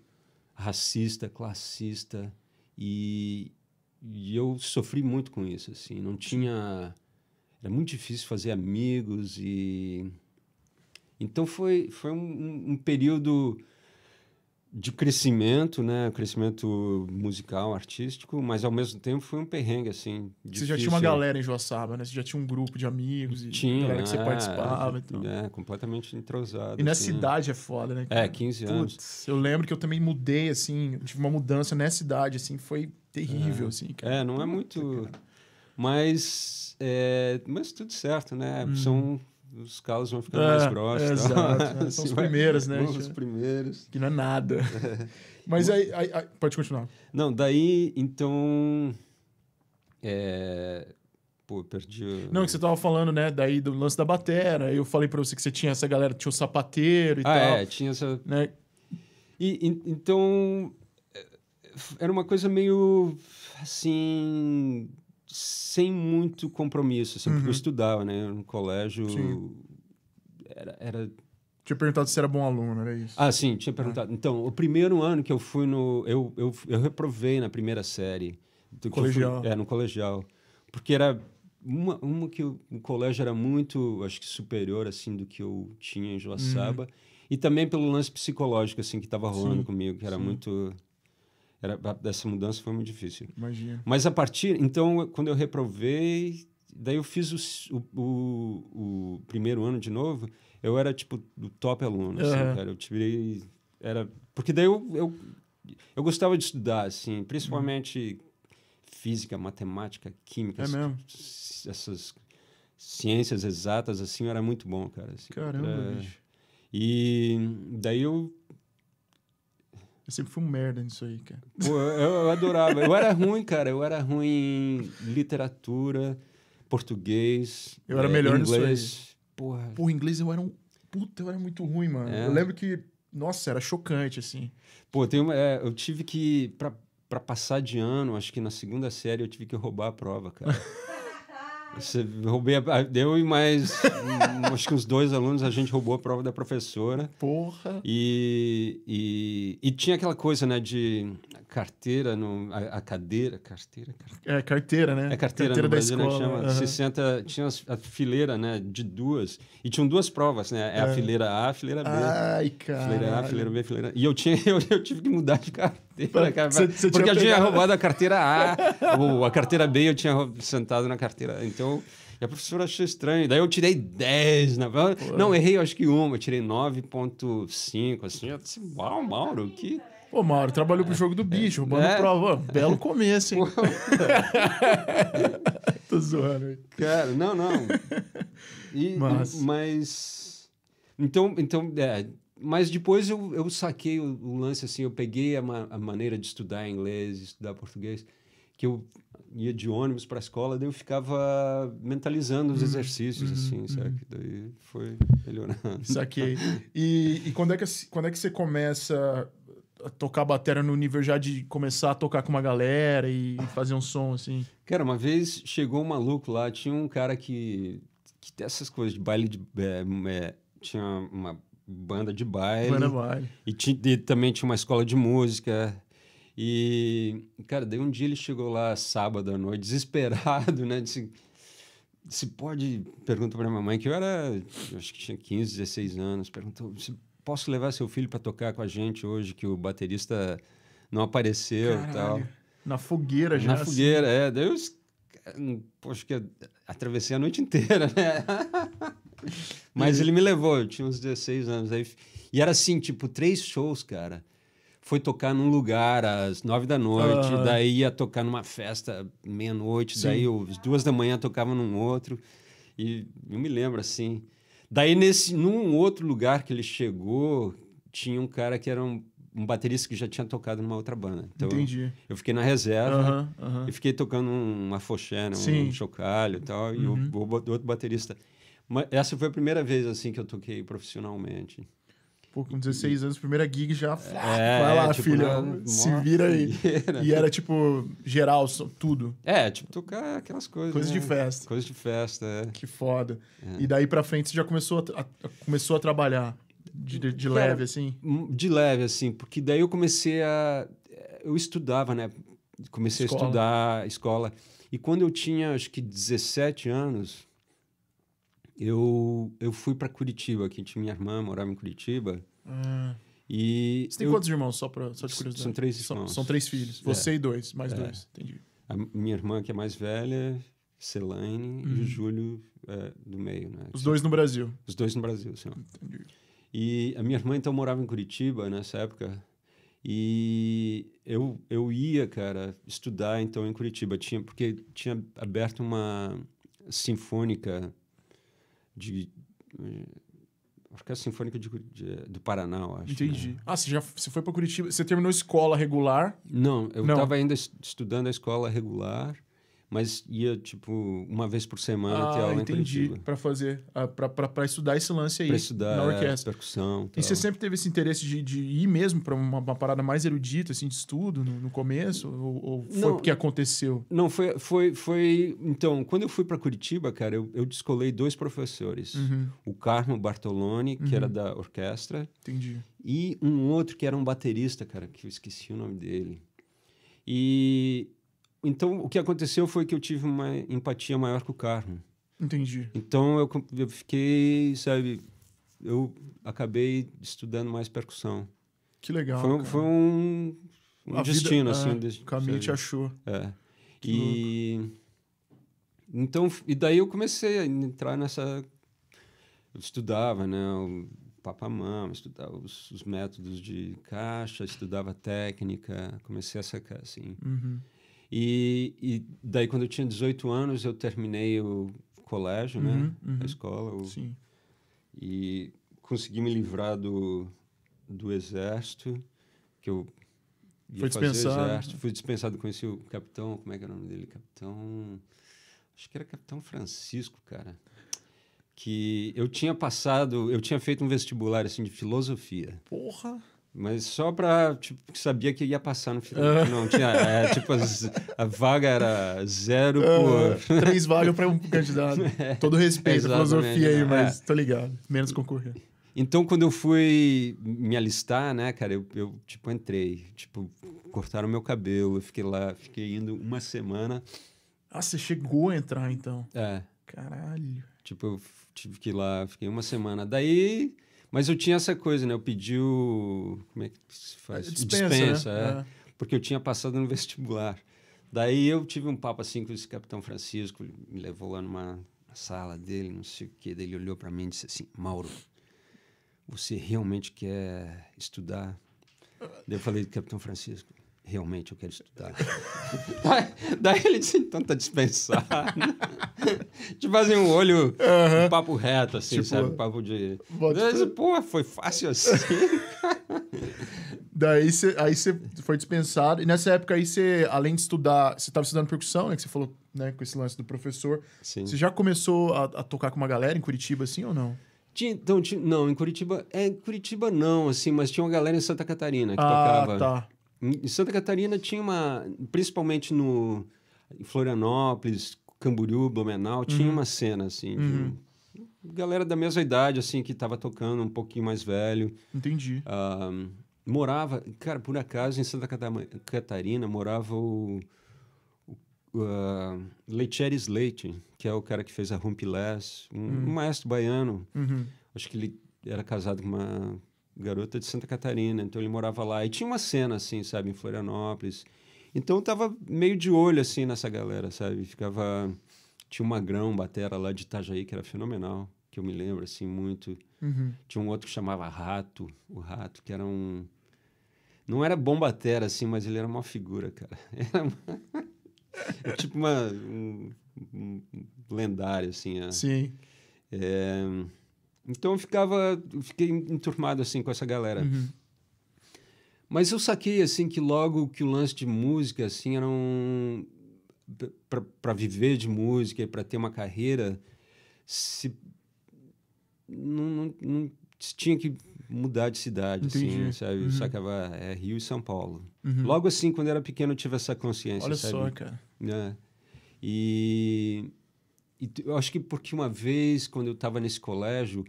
Speaker 3: racista, classista e, e eu sofri muito com isso, assim. Não tinha... Era muito difícil fazer amigos e... Então foi, foi um, um período de crescimento, né? Crescimento musical, artístico, mas ao mesmo tempo foi um perrengue, assim. Difícil. Você já tinha uma galera
Speaker 1: em Joaçaba, né? Você já tinha um grupo de amigos e tinha, galera que você é, participava.
Speaker 3: Então. É, completamente entrosado. E nessa cidade assim. idade é foda, né? É, 15 anos.
Speaker 1: eu lembro que eu também mudei, assim, tive uma mudança nessa idade, assim, foi terrível, é. assim, cara. É, não é muito... Mas,
Speaker 3: é, mas tudo certo, né? Hum. São os calos vão ficando é, mais ah, grossos. É, exato. Né? São os assim primeiros, né? Os primeiros. Que não é nada.
Speaker 1: Mas aí, aí, aí, Pode continuar.
Speaker 3: Não, daí, então. É... Pô, perdi. O... Não,
Speaker 1: que você tava falando, né? Daí do lance da batera. Eu falei para você que você tinha essa galera, tinha o sapateiro e ah, tal. É, tinha essa. Né? E, e, então. É,
Speaker 3: era uma coisa meio. Assim sem muito compromisso, assim, uhum. porque eu uhum. estudava, né? No colégio
Speaker 1: era, era... Tinha perguntado se era bom aluno, era isso?
Speaker 3: Ah, sim, tinha ah. perguntado. É. Então, o primeiro ano que eu fui no... Eu, eu, eu reprovei na primeira série. Colegial. Fui, é, no colegial. Porque era uma, uma que o, colégio era muito, acho que superior, assim, do que eu tinha em Joaçaba. Uhum. E também pelo lance psicológico, assim, que estava rolando sim, comigo, que era sim. muito era, dessa mudança foi muito difícil. Imagina. Mas a partir, então, quando eu reprovei, daí eu fiz o, o, o, primeiro ano de novo, eu era tipo do top aluno, uhum. assim, cara. Eu tirei. Era, porque daí eu, eu, eu gostava de estudar, assim, principalmente uhum. física, matemática, química. É mesmo? Essas ciências exatas, assim, era muito bom, cara. Assim, Caramba, era... É. bicho.
Speaker 1: E daí eu eu sempre fui um merda nisso aí, cara. Pô,
Speaker 3: eu, eu adorava. eu era ruim, cara. Eu era ruim em literatura, português. Eu era é, melhor inglês. nisso aí. Porra.
Speaker 1: inglês eu era um. Puta, eu era muito ruim, mano. É. Eu lembro que. Nossa, era chocante, assim. Pô, tem uma, é, eu tive que. Pra,
Speaker 3: pra passar de ano, acho que na segunda série, eu tive que roubar a prova, cara. Você roubei a, eu e mais acho que uns dois alunos a gente roubou a prova da professora.
Speaker 1: Porra.
Speaker 3: E, e, e tinha aquela coisa, né, de carteira no a, a cadeira, carteira,
Speaker 1: carteira. É carteira, né? É carteira, carteira no Brasil, da né, escola. Né,
Speaker 3: chama, uhum. tinha a fileira, né, de duas. E tinham duas provas, né? É a é. fileira A, a fileira B. Ai, cara. Fileira A, fileira B, fileira. E eu tinha eu, eu tive que mudar de carteira carteira, Cê, cê porque eu tinha roubado a carteira A, ou a carteira B, eu tinha sentado na carteira. Então, a professora achou estranho. Daí eu tirei 10. Na... Não, errei, acho que uma. Eu tirei 9,5, assim. Eu disse, uau, Mauro, que...
Speaker 1: Ô, Mauro, trabalhou pro jogo do é, bicho, roubando é, prova. Belo começo, hein? Tô zoando. Hein?
Speaker 3: Cara, não, não. E, mas... Então, então é, mas depois eu, eu saquei o, o lance assim, eu peguei a, ma a, maneira de estudar inglês, estudar português, que eu ia de ônibus para a escola, daí eu ficava mentalizando os uhum. exercícios, uhum, assim, uhum. sabe? Daí foi melhorando. Saquei.
Speaker 1: E, e quando, é que, quando é que você começa a tocar bateria no nível já de começar a tocar com uma galera e fazer um som, assim?
Speaker 3: Cara, uma vez chegou um maluco lá, tinha um cara que... que essas coisas de baile de... É, é, tinha uma banda de baile. Banda baile. E, e, também tinha uma escola de música. E, cara, daí um dia ele chegou lá sábado à noite, desesperado, né? Disse, se pode... Perguntou pra minha mãe, que eu era... Acho que tinha 15, 16 anos. Perguntou, se posso levar seu filho para tocar com a gente hoje, que o baterista não apareceu Caralho. e tal.
Speaker 1: Na fogueira já. Na assim. fogueira,
Speaker 3: é. Daí eu, poxa, que atravessei a noite inteira, né? Mas uhum. ele me levou, eu tinha uns 16 anos. Aí, e era assim, tipo, três shows, cara. Foi tocar num lugar às nove da noite, uhum. daí ia tocar numa festa meia-noite, daí às duas da manhã tocava num outro. E eu me lembro assim. Daí, nesse, num outro lugar que ele chegou, tinha um cara que era um, um baterista que já tinha tocado numa outra banda. Então, Entendi. Eu fiquei na reserva uhum, uhum. e fiquei tocando uma foché, né, um, um chocalho e tal, uhum. e o, uhum. o, outro baterista. Mas essa foi a primeira vez assim que eu toquei profissionalmente.
Speaker 1: Pô, com 16 e... anos, primeira gig já. É, vai lá, é, tipo, filha. Né, se vira aí. E era tipo geral, tudo. É, tipo tocar aquelas coisas. Coisas né? de festa. Coisas de festa, é. Que foda. É. E daí pra frente você já começou a, a começou a trabalhar de, de, de leve, era,
Speaker 3: assim? Hum, de leve, assim, porque daí eu comecei a. Eu estudava, né? Comecei escola. a estudar escola. E quando eu tinha, acho que 17 anos, eu, eu fui para Curitiba, que tinha minha irmã, morava em Curitiba. Hum. E Você tem eu... quantos irmãos, só, pra, só de curiosidade? São três irmãos. São, são três filhos. É. Você é. e dois, mais é. dois. Entendi. A minha irmã, que é mais velha, Celaine, hum. e o hum. Júlio é, do meio, né? Os dois no Brasil. Os dois no Brasil, sim. Entendi. E a minha irmã, então, morava em Curitiba nessa época. E eu, eu ia, cara, estudar, então, em Curitiba. Tinha, porque tinha aberto uma sinfônica de, de eh, Orquestra é Sinfônica de, de, eh, do Paraná, acho. Entendi.
Speaker 1: Né? Ah, você já você foi para Curitiba. Você terminou escola regular? Não,
Speaker 3: eu estava ainda estudando a escola regular mas ia, tipo, uma vez por semana ah, ter aula entendi.
Speaker 1: Para fazer, ah, para estudar esse lance aí. Pra estudar, na é, orquestra. É, percussão. Tal. E você sempre teve esse interesse de, de ir mesmo para uma, uma, parada mais erudita, assim, de estudo no, no começo? Ou, ou foi não, porque aconteceu?
Speaker 3: Não, foi, foi, foi. Então, quando eu fui para Curitiba, cara, eu, eu descolei dois professores. Uhum. O Carmo Bartoloni, que uhum. era da orquestra. Entendi. E um outro que era um baterista, cara, que eu esqueci o nome dele. E então, o que aconteceu foi que eu tive uma empatia maior com o Carmo. Entendi. Então, eu, eu fiquei, sabe, eu acabei estudando mais percussão. Que legal. Foi, um, foi um, um destino, vida, é, assim. É, caminho te achou. É. Que e. Louco. Então, e daí eu comecei a entrar nessa. Eu estudava, né? O papamama, estudava os, os métodos de caixa, estudava técnica, comecei a sacar, assim. Uhum. E, e, daí, quando eu tinha 18 anos, eu terminei o colégio, uhum, né? Uhum. A uhum. escola. O... Sim. E consegui me livrar do, do exército, que eu foi dispensado. Exército, fui dispensado, conheci o capitão, como é que era o nome dele? Capitão. Acho que era Capitão Francisco, cara. Que eu tinha passado, eu tinha feito um vestibular assim de filosofia. Porra! Mas só para tipo, sabia que ia passar no final. Ah. Não, tinha, é, tipo, as, a vaga era zero ah, por... Três vagas para um
Speaker 1: candidato. É, Todo respeito, filosofia aí, né? mas é. tô ligado. Menos concorrer.
Speaker 3: Então, quando eu fui me alistar, né, cara, eu, eu, tipo, entrei. Tipo, cortaram meu cabelo, eu fiquei lá, fiquei indo uma semana.
Speaker 1: Ah, você chegou a entrar, então?
Speaker 3: É. Caralho. Tipo, eu tive que ir lá, fiquei uma semana. Daí mas eu tinha essa coisa, né? Eu pedi o. Como é que se faz? Dispensa. Dispensa né? é, é. Porque eu tinha passado no vestibular. Daí eu tive um papo assim com esse capitão Francisco, me levou lá numa sala dele, não sei o quê. Daí ele olhou para mim e disse assim: Mauro, você realmente quer estudar? Daí eu falei, Capitão Francisco, realmente eu quero estudar. daí, daí, ele disse, então tá dispensado. Né? tipo assim, um olho, uhum. um papo reto, assim, tipo, sabe? Um papo de... Disse,
Speaker 1: Pô, foi fácil assim. daí você aí você foi dispensado. E nessa época aí você, além de estudar, você estava estudando percussão, né? Que você falou, né? Com esse lance do professor. Você já começou a, a tocar com uma galera em Curitiba, assim, ou não? Tinha, então, tinha, não, em Curitiba... É, em
Speaker 3: Curitiba não, assim, mas tinha uma galera em Santa Catarina que ah, tocava... Ah, tá em Santa Catarina tinha uma, principalmente no em Florianópolis, Camboriú, Blumenau, uhum. tinha uma cena assim uhum. de galera da mesma idade assim que estava tocando, um pouquinho mais velho. Entendi. Uh, morava, cara, por acaso em Santa Catarina morava o uh, Leiteres Leite, que é o cara que fez a Rumpilés, um, uhum. um maestro baiano. Uhum. Acho que ele era casado com uma garota de Santa Catarina, então ele morava lá. E tinha uma cena, assim, sabe, em Florianópolis. Então eu tava meio de olho, assim, nessa galera, sabe? Ficava. Tinha um magrão, batera lá de Itajaí, que era fenomenal, que eu me lembro, assim, muito. Uhum. Tinha um outro que chamava Rato, o Rato, que era um. Não era bom batera, assim, mas ele era uma figura, cara. Era uma... é tipo uma. Um, um lendário, assim. É. Sim. É. Então eu ficava, fiquei enturmado assim com essa galera. Uhum. Mas eu saquei assim que logo que o lance de música assim era um para viver de música e para ter uma carreira se não, não, não tinha que mudar de cidade, assim, Entendi. assim, sabe? Uhum. Sacava é, Rio e São Paulo. Uhum. Logo assim, quando eu era pequeno, eu tive essa consciência, Olha sabe? só, cara. É. E e eu acho que porque uma vez, quando eu estava nesse colégio,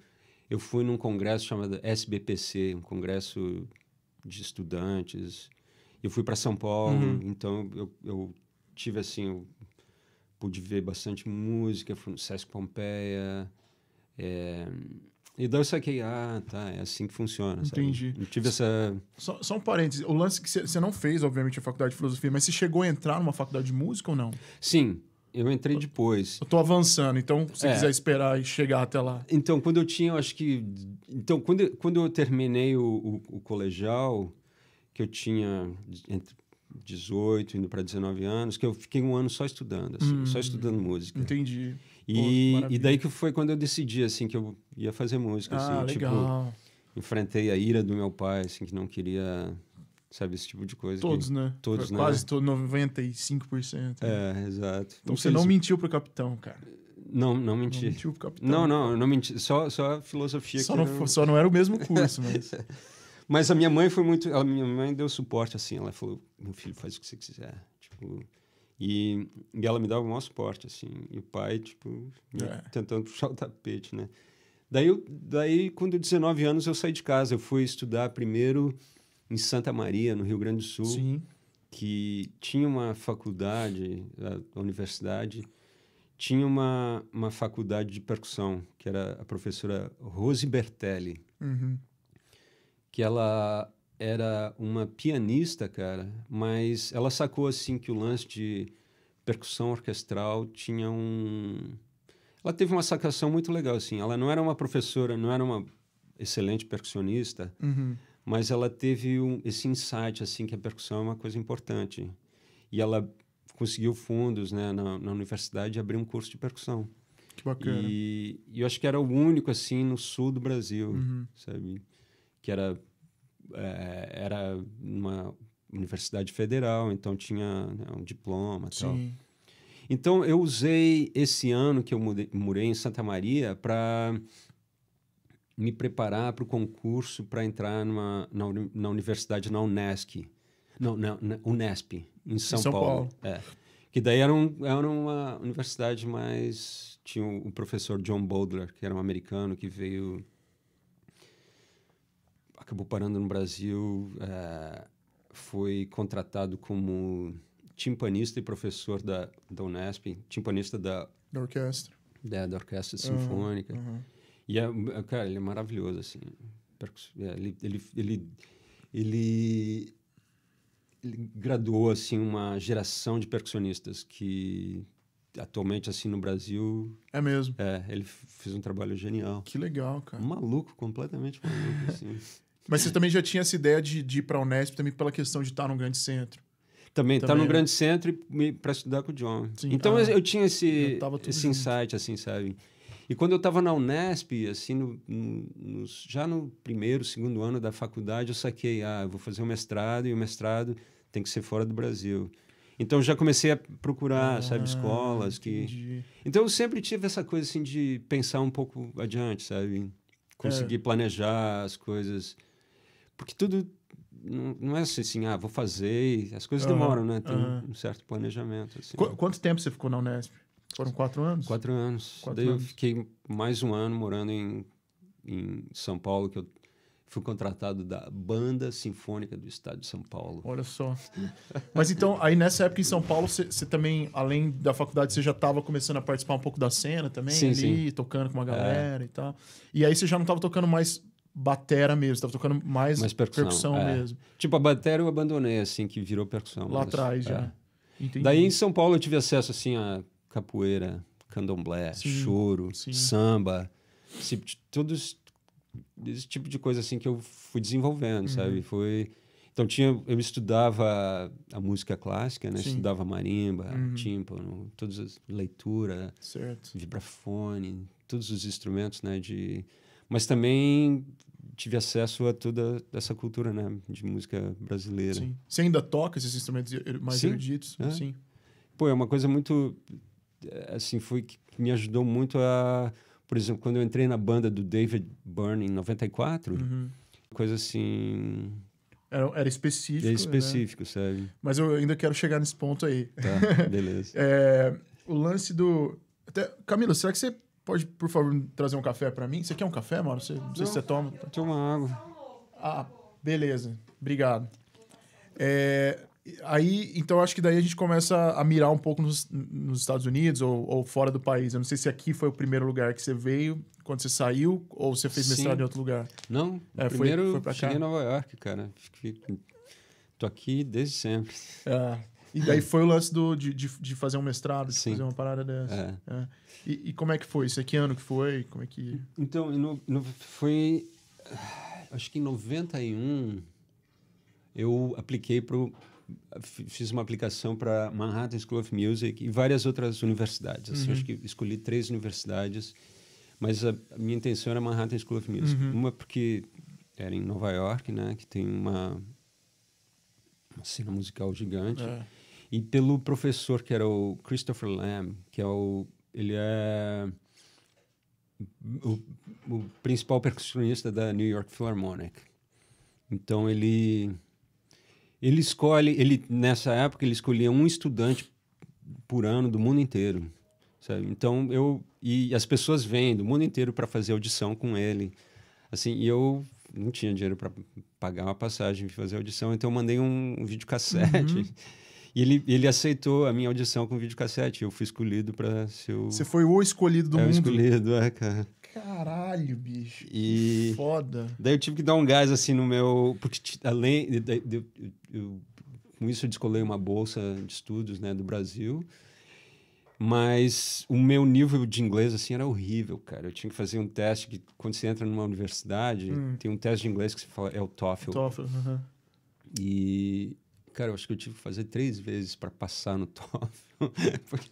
Speaker 3: eu fui num congresso chamado SBPC, um congresso de estudantes. Eu fui para São Paulo, uhum. então eu, eu, tive assim, eu pude ver bastante música, fui no Sesc Pompeia. É... E daí eu saquei, ah, tá, é assim que funciona. Entendi. Sabe? Eu tive essa.
Speaker 1: Só, só um parênteses: o lance é que você não fez, obviamente, a faculdade de filosofia, mas você chegou a entrar numa faculdade de música ou não? Sim, eu entrei
Speaker 3: depois.
Speaker 1: Eu tô avançando, então se é. quiser esperar e chegar até lá. Então, quando eu tinha, eu acho que. Então, quando eu, quando eu
Speaker 3: terminei o, o, o colegial, que eu tinha entre 18, indo para 19 anos, que eu fiquei um ano só estudando, assim, hum, só estudando música. Entendi. E, Pô, e daí que foi quando eu decidi, assim, que eu ia fazer música. Ah, assim, tipo, legal. Tipo, enfrentei a ira do meu pai, assim, que não queria sabe? Esse tipo de coisa. Todos, que... né? Todos, Quase né?
Speaker 1: todo, 95%. É, né? exato. Então você não mentiu pro capitão, cara.
Speaker 3: Não, não menti. Não mentiu pro capitão. Não, não, não menti. Só, só a filosofia só que... Não, não... Só não era o mesmo curso, mas... mas a minha mãe foi muito... A minha mãe deu suporte, assim. Ela falou, meu filho, faz o que você quiser. Tipo... E, e ela me dava o maior suporte, assim. E o pai, tipo, é. tentando puxar o tapete, né? Daí, eu, daí, quando 19 anos, eu saí de casa. Eu fui estudar primeiro em Santa Maria, no Rio Grande do Sul, Sim. que tinha uma faculdade, a universidade, tinha uma, uma faculdade de percussão, que era a professora Rose Bertelli, uhum. que ela era uma pianista, cara, mas ela sacou assim que o lance de percussão orquestral tinha um ela teve uma sacação muito legal assim. Ela não era uma professora, não era uma excelente percussionista, uhum mas ela teve um, esse insight assim que a percussão é uma coisa importante e ela conseguiu fundos né, na, na universidade e abriu um curso de percussão. Que bacana. E, e, eu acho que era o único assim no sul do Brasil, uhum. sabe, que era é, era uma universidade federal, então tinha né, um diploma, Sim. tal. Então eu usei esse ano que eu morei em Santa Maria para me preparar para o concurso para entrar numa, na, na, universidade na Unesc. Não, na, na Unesp, em São, em São Paulo. Paulo. É. Que daí era, um, era uma universidade mais. Tinha o um, um professor John Bowdler, que era um americano que veio. Acabou parando no Brasil, é, foi contratado como timpanista e professor da, da Unesp, timpanista da.
Speaker 1: Da orquestra. Da, da orquestra ah, sinfônica. Uhum, uhum.
Speaker 3: E, é, cara, ele é maravilhoso, assim. Ele, ele, ele, ele, ele graduou, assim, uma geração de percussionistas que atualmente assim no Brasil. É mesmo. É, ele fez um trabalho genial. Que legal, cara. Maluco, completamente maluco, assim.
Speaker 1: Mas você também já tinha essa ideia de, de ir para a Unesp também pela questão de estar num grande centro. Também, estar tá grande
Speaker 3: centro e para estudar com o John. Sim, então ah, eu, eu, tinha esse, esse insight, assim, sabe? E quando eu estava na Unesp, assim, no, no, já no primeiro, segundo ano da faculdade, eu saquei, ah, vou fazer o um mestrado e o mestrado tem que ser fora do Brasil. Então já comecei a procurar, ah, sabe, escolas que. Entendi. Então eu sempre tive essa coisa assim de pensar um pouco adiante, sabe? Conseguir é. planejar as coisas. Porque tudo não, é assim, assim, ah, vou fazer. As coisas demoram, né? Tem um certo planejamento. Assim. Qu
Speaker 1: quanto tempo você ficou na Unesp? Foram quatro anos? Quatro anos. Quatro Daí anos. eu
Speaker 3: fiquei mais um ano morando em, em São Paulo, que eu fui
Speaker 1: contratado da Banda Sinfônica do Estado de São Paulo. Olha só. Mas então, aí nessa época em São Paulo, você também, além da faculdade, você já estava começando a participar um pouco da cena também, sim, ali, sim. tocando com uma é. galera é. e tal. E aí você já não estava tocando mais batera mesmo, estava tocando mais, mais percussão, percussão é. mesmo.
Speaker 3: Tipo, a batera eu abandonei, assim, que virou percussão. Lá atrás, é. já. Entendi. Daí em São Paulo eu tive acesso, assim, a capoeira, candomblé, sim, choro, sim. samba, esse, tipo todos esse tipo de coisa assim que eu fui desenvolvendo, uhum. sabe? Foi então tinha eu estudava a música clássica, né? Sim. Estudava marimba, uhum. tímpano, todas as leitura, certo. vibrafone, todos os instrumentos, né, de mas também tive acesso a toda essa cultura, né, de música brasileira. Sim.
Speaker 1: Você ainda toca esses instrumentos mais Sim. eruditos? É. Sim.
Speaker 3: Pô, é uma coisa muito assim, foi que me ajudou muito a... Por exemplo, quando eu entrei na banda do David Byrne em 94, uhum.
Speaker 1: coisa assim... Era, era específico. Era é né? específico, né? sabe? Mas eu ainda quero chegar nesse ponto aí. Tá, beleza. é, o lance do... Até, Camila, será que você pode, por favor, trazer um café para mim? Você quer um café, Mauro? Você, não sei se você toma. Toma água. Ah, beleza. Obrigado. É, Aí, então acho que daí a gente começa a mirar um pouco nos, nos Estados Unidos ou, ou, fora do país. Eu não sei se aqui foi o primeiro lugar que você veio quando você saiu ou você fez Sim. mestrado em outro lugar. Não, é, primeiro foi, foi pra cheguei em
Speaker 3: Nova York, cara. Tô aqui desde sempre.
Speaker 1: É. E daí foi o lance do, de, de, de fazer um mestrado, de Sim. fazer uma parada é. dessa. É. É. E, e, como é que foi? Isso é que ano que foi? Como é que... Então, no, no, foi... Acho que em
Speaker 3: 91 eu apliquei para fiz uma aplicação para Manhattan School of Music e várias outras universidades. Assim, uhum. Acho que escolhi três universidades, mas a, a, minha intenção era Manhattan School of Music. Uhum. Uma porque era em Nova York, né, que tem uma, uma cena musical gigante. É. E pelo professor que era o Christopher Lamb, que é o ele é o, o principal percussionista da New York Philharmonic. Então ele ele escolhe, ele nessa época ele escolhia um estudante por ano do mundo inteiro. Sabe? Então eu e as pessoas vêm do mundo inteiro para fazer audição com ele. Assim, e eu não tinha dinheiro para pagar uma passagem e fazer audição, então eu mandei um, um videocassete. Uhum. E ele, ele aceitou a minha audição com videocassete. Eu fui escolhido para ser o. Você foi o escolhido do é, mundo. O escolhido, é, cara.
Speaker 1: Caralho, bicho. E foda.
Speaker 3: Daí eu tive que dar um gás assim no meu. Porque além. De, de, de, eu, com isso eu descolei uma bolsa de estudos né, do Brasil. Mas o meu nível de inglês assim era horrível, cara. Eu tinha que fazer um teste que quando você entra numa universidade, hum. tem um teste de inglês que se fala é o TOEFL. TOEFL, uhum. E cara, eu acho que eu tive que fazer três vezes para passar no TOEFL,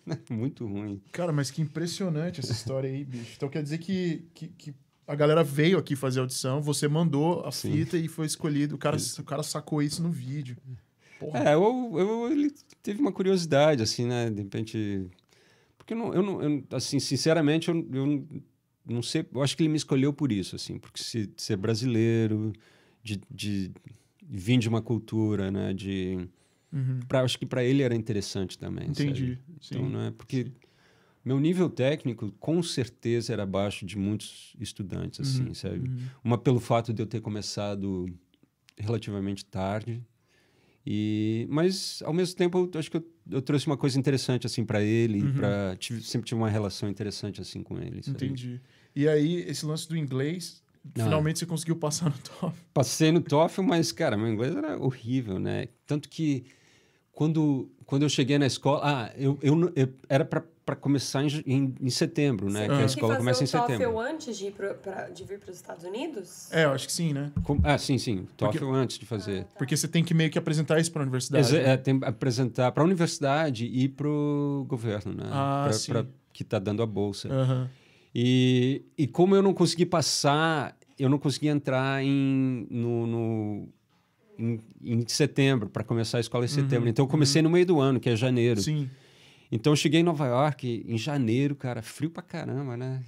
Speaker 3: é muito
Speaker 1: ruim. Cara, mas que impressionante essa história aí, bicho. Então quer dizer que, que, que a galera veio aqui fazer audição, você mandou a Sim. fita e foi escolhido. O cara, o cara sacou isso no vídeo. Porra. É, eu, eu, ele
Speaker 3: teve uma curiosidade, assim, né? De repente. Porque eu não, eu não eu, assim, sinceramente, eu, eu não sei. Eu acho que ele me escolheu por isso, assim, porque se, ser brasileiro, de, de vim de uma cultura, né? De... Uhum. Pra, acho que para ele era interessante também. Entendi. Então, não é porque Sim. meu nível técnico com certeza era abaixo de muitos estudantes, uhum, assim, uhum. sabe? Uhum. Uma pelo fato de eu ter começado relativamente tarde. E, mas ao mesmo tempo, eu, acho que eu, eu trouxe uma coisa interessante assim para ele, uhum. para sempre tive uma relação interessante assim com ele. Sabe? Entendi.
Speaker 1: E aí esse lance do inglês não, finalmente você conseguiu passar no TOEFL.
Speaker 3: Passei no TOEFL, mas, cara, meu inglês era horrível, né? Tanto que quando, quando eu cheguei na escola... Ah, eu, eu, eu era para começar em, em, em, setembro, né? Que a escola começa em setembro.
Speaker 2: Você antes de, ir pro, pra, de vir para os Estados Unidos?
Speaker 1: É, eu acho
Speaker 3: que sim, né? Com, ah, sim, sim. TOEFL porque, antes de fazer. Ah,
Speaker 1: tá. Porque você tem que meio que apresentar isso para a universidade. Exa né? é,
Speaker 3: tem, apresentar para a universidade e para o governo, né? Ah, pra, sim. Pra, que está dando a bolsa. Aham. Uhum. E, e como eu não consegui passar, eu não consegui entrar em, no, no em, em setembro, para começar a escola em uhum. setembro. Uhum, então, eu comecei uhum. no meio do ano, que é janeiro. Sim. Então eu cheguei em Nova York em janeiro, cara, frio pra caramba, né?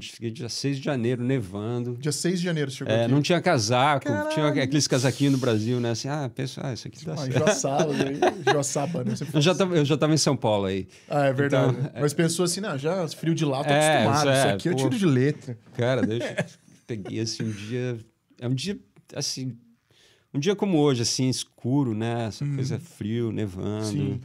Speaker 3: Cheguei dia 6 de janeiro, nevando.
Speaker 1: Dia 6 de janeiro chegou é, aqui. Não
Speaker 3: tinha casaco, Caralho. tinha aqueles casaquinhos no Brasil, né? Assim, ah, pessoal, ah, isso aqui tá certo.
Speaker 1: Joaçaba, né? Joaçaba, né? Eu
Speaker 3: já, tava, eu já tava em São Paulo aí.
Speaker 1: Ah, é verdade. Então, é. Mas é... pensou assim, não, já frio de lá, tô é, acostumado, é, isso aqui pô, eu tiro de letra.
Speaker 3: Cara, deixa... Peguei, assim, um dia... É um dia, assim... Um dia como hoje, assim, escuro, né? Essa hum. coisa frio, nevando... Sim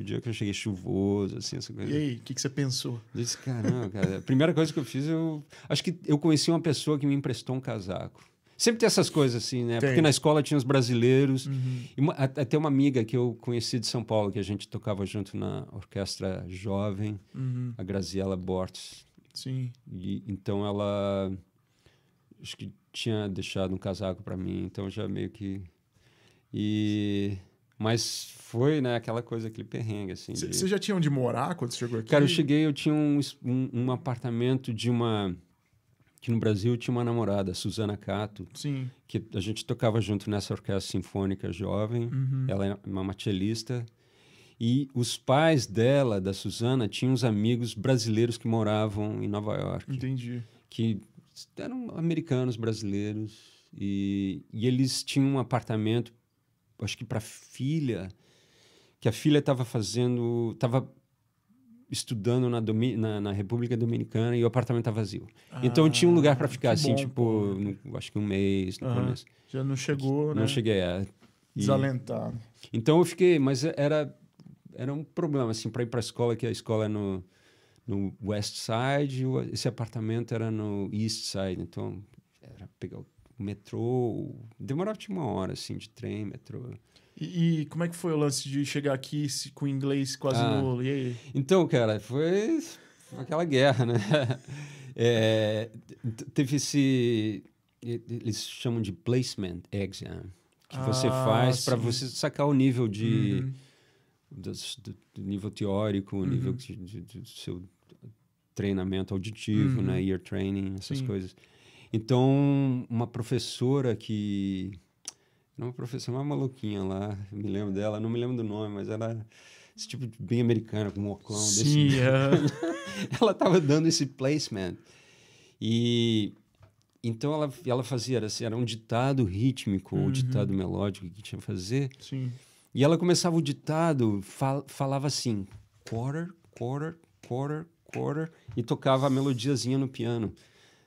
Speaker 3: o dia que eu cheguei chuvoso, assim, essa coisa. E aí, o
Speaker 1: que, que você pensou? Eu disse, caramba,
Speaker 3: cara. A primeira coisa que eu fiz, eu. Acho que eu conheci uma pessoa que me emprestou um casaco. Sempre tem essas coisas assim, né? Tem. Porque na escola tinha os brasileiros. Uhum. E uma, até uma amiga que eu conheci de São Paulo, que a gente tocava junto na orquestra jovem, uhum. a Graziela Bortz. Sim. E, então ela. Acho que tinha deixado um casaco para mim, então já meio que. E mas foi, né, aquela coisa, aquele perrengue, assim. Você de...
Speaker 1: já tinha onde morar quando você chegou aqui? Cara, eu cheguei,
Speaker 3: eu tinha um, um, um apartamento de uma... Que no Brasil eu tinha uma namorada, Suzana Cato. Sim. Que a gente tocava junto nessa orquestra sinfônica jovem. Uhum. Ela é uma matielista. E os pais dela, da Suzana, tinham uns amigos brasileiros que moravam em Nova York. Entendi. Que eram americanos brasileiros. E, e eles tinham um apartamento acho que para filha, que a filha estava fazendo, estava estudando na, na, na, República Dominicana e o apartamento estava vazio. Então ah, então tinha um lugar para ficar assim, bom, tipo, no, acho que um mês, no ah, começo.
Speaker 1: Já não chegou, né? Não cheguei a é, desalentado.
Speaker 3: Então eu fiquei, mas era era um problema assim para ir para a escola, que a escola é no no West Side, esse apartamento era no East Side, então era pegar o o metrô. Demorava tipo, uma hora, assim, de trem, metrô.
Speaker 1: E, e, como é que foi o lance de chegar aqui se, com inglês quase ah, nulo? E aí?
Speaker 3: Então, cara, foi aquela guerra, né? é, teve esse. Eles chamam de placement exam, que ah, você faz para você sacar o nível de. Uhum. do, do, nível teórico, uhum. nível de, seu treinamento auditivo, uhum. né? Ear training, essas sim. coisas. Então, uma professora que. Não uma professora, uma maluquinha lá, me lembro dela, não me lembro do nome, mas era Esse tipo de bem americana, com um oclão Sim, desse. ela estava dando esse placement. E. Então ela, ela fazia, era, assim, era um ditado rítmico, uhum. um ditado melódico que tinha que fazer. Sim. E ela começava o ditado, fal, falava assim: quarter, quarter, quarter, quarter, e tocava a melodiazinha no piano.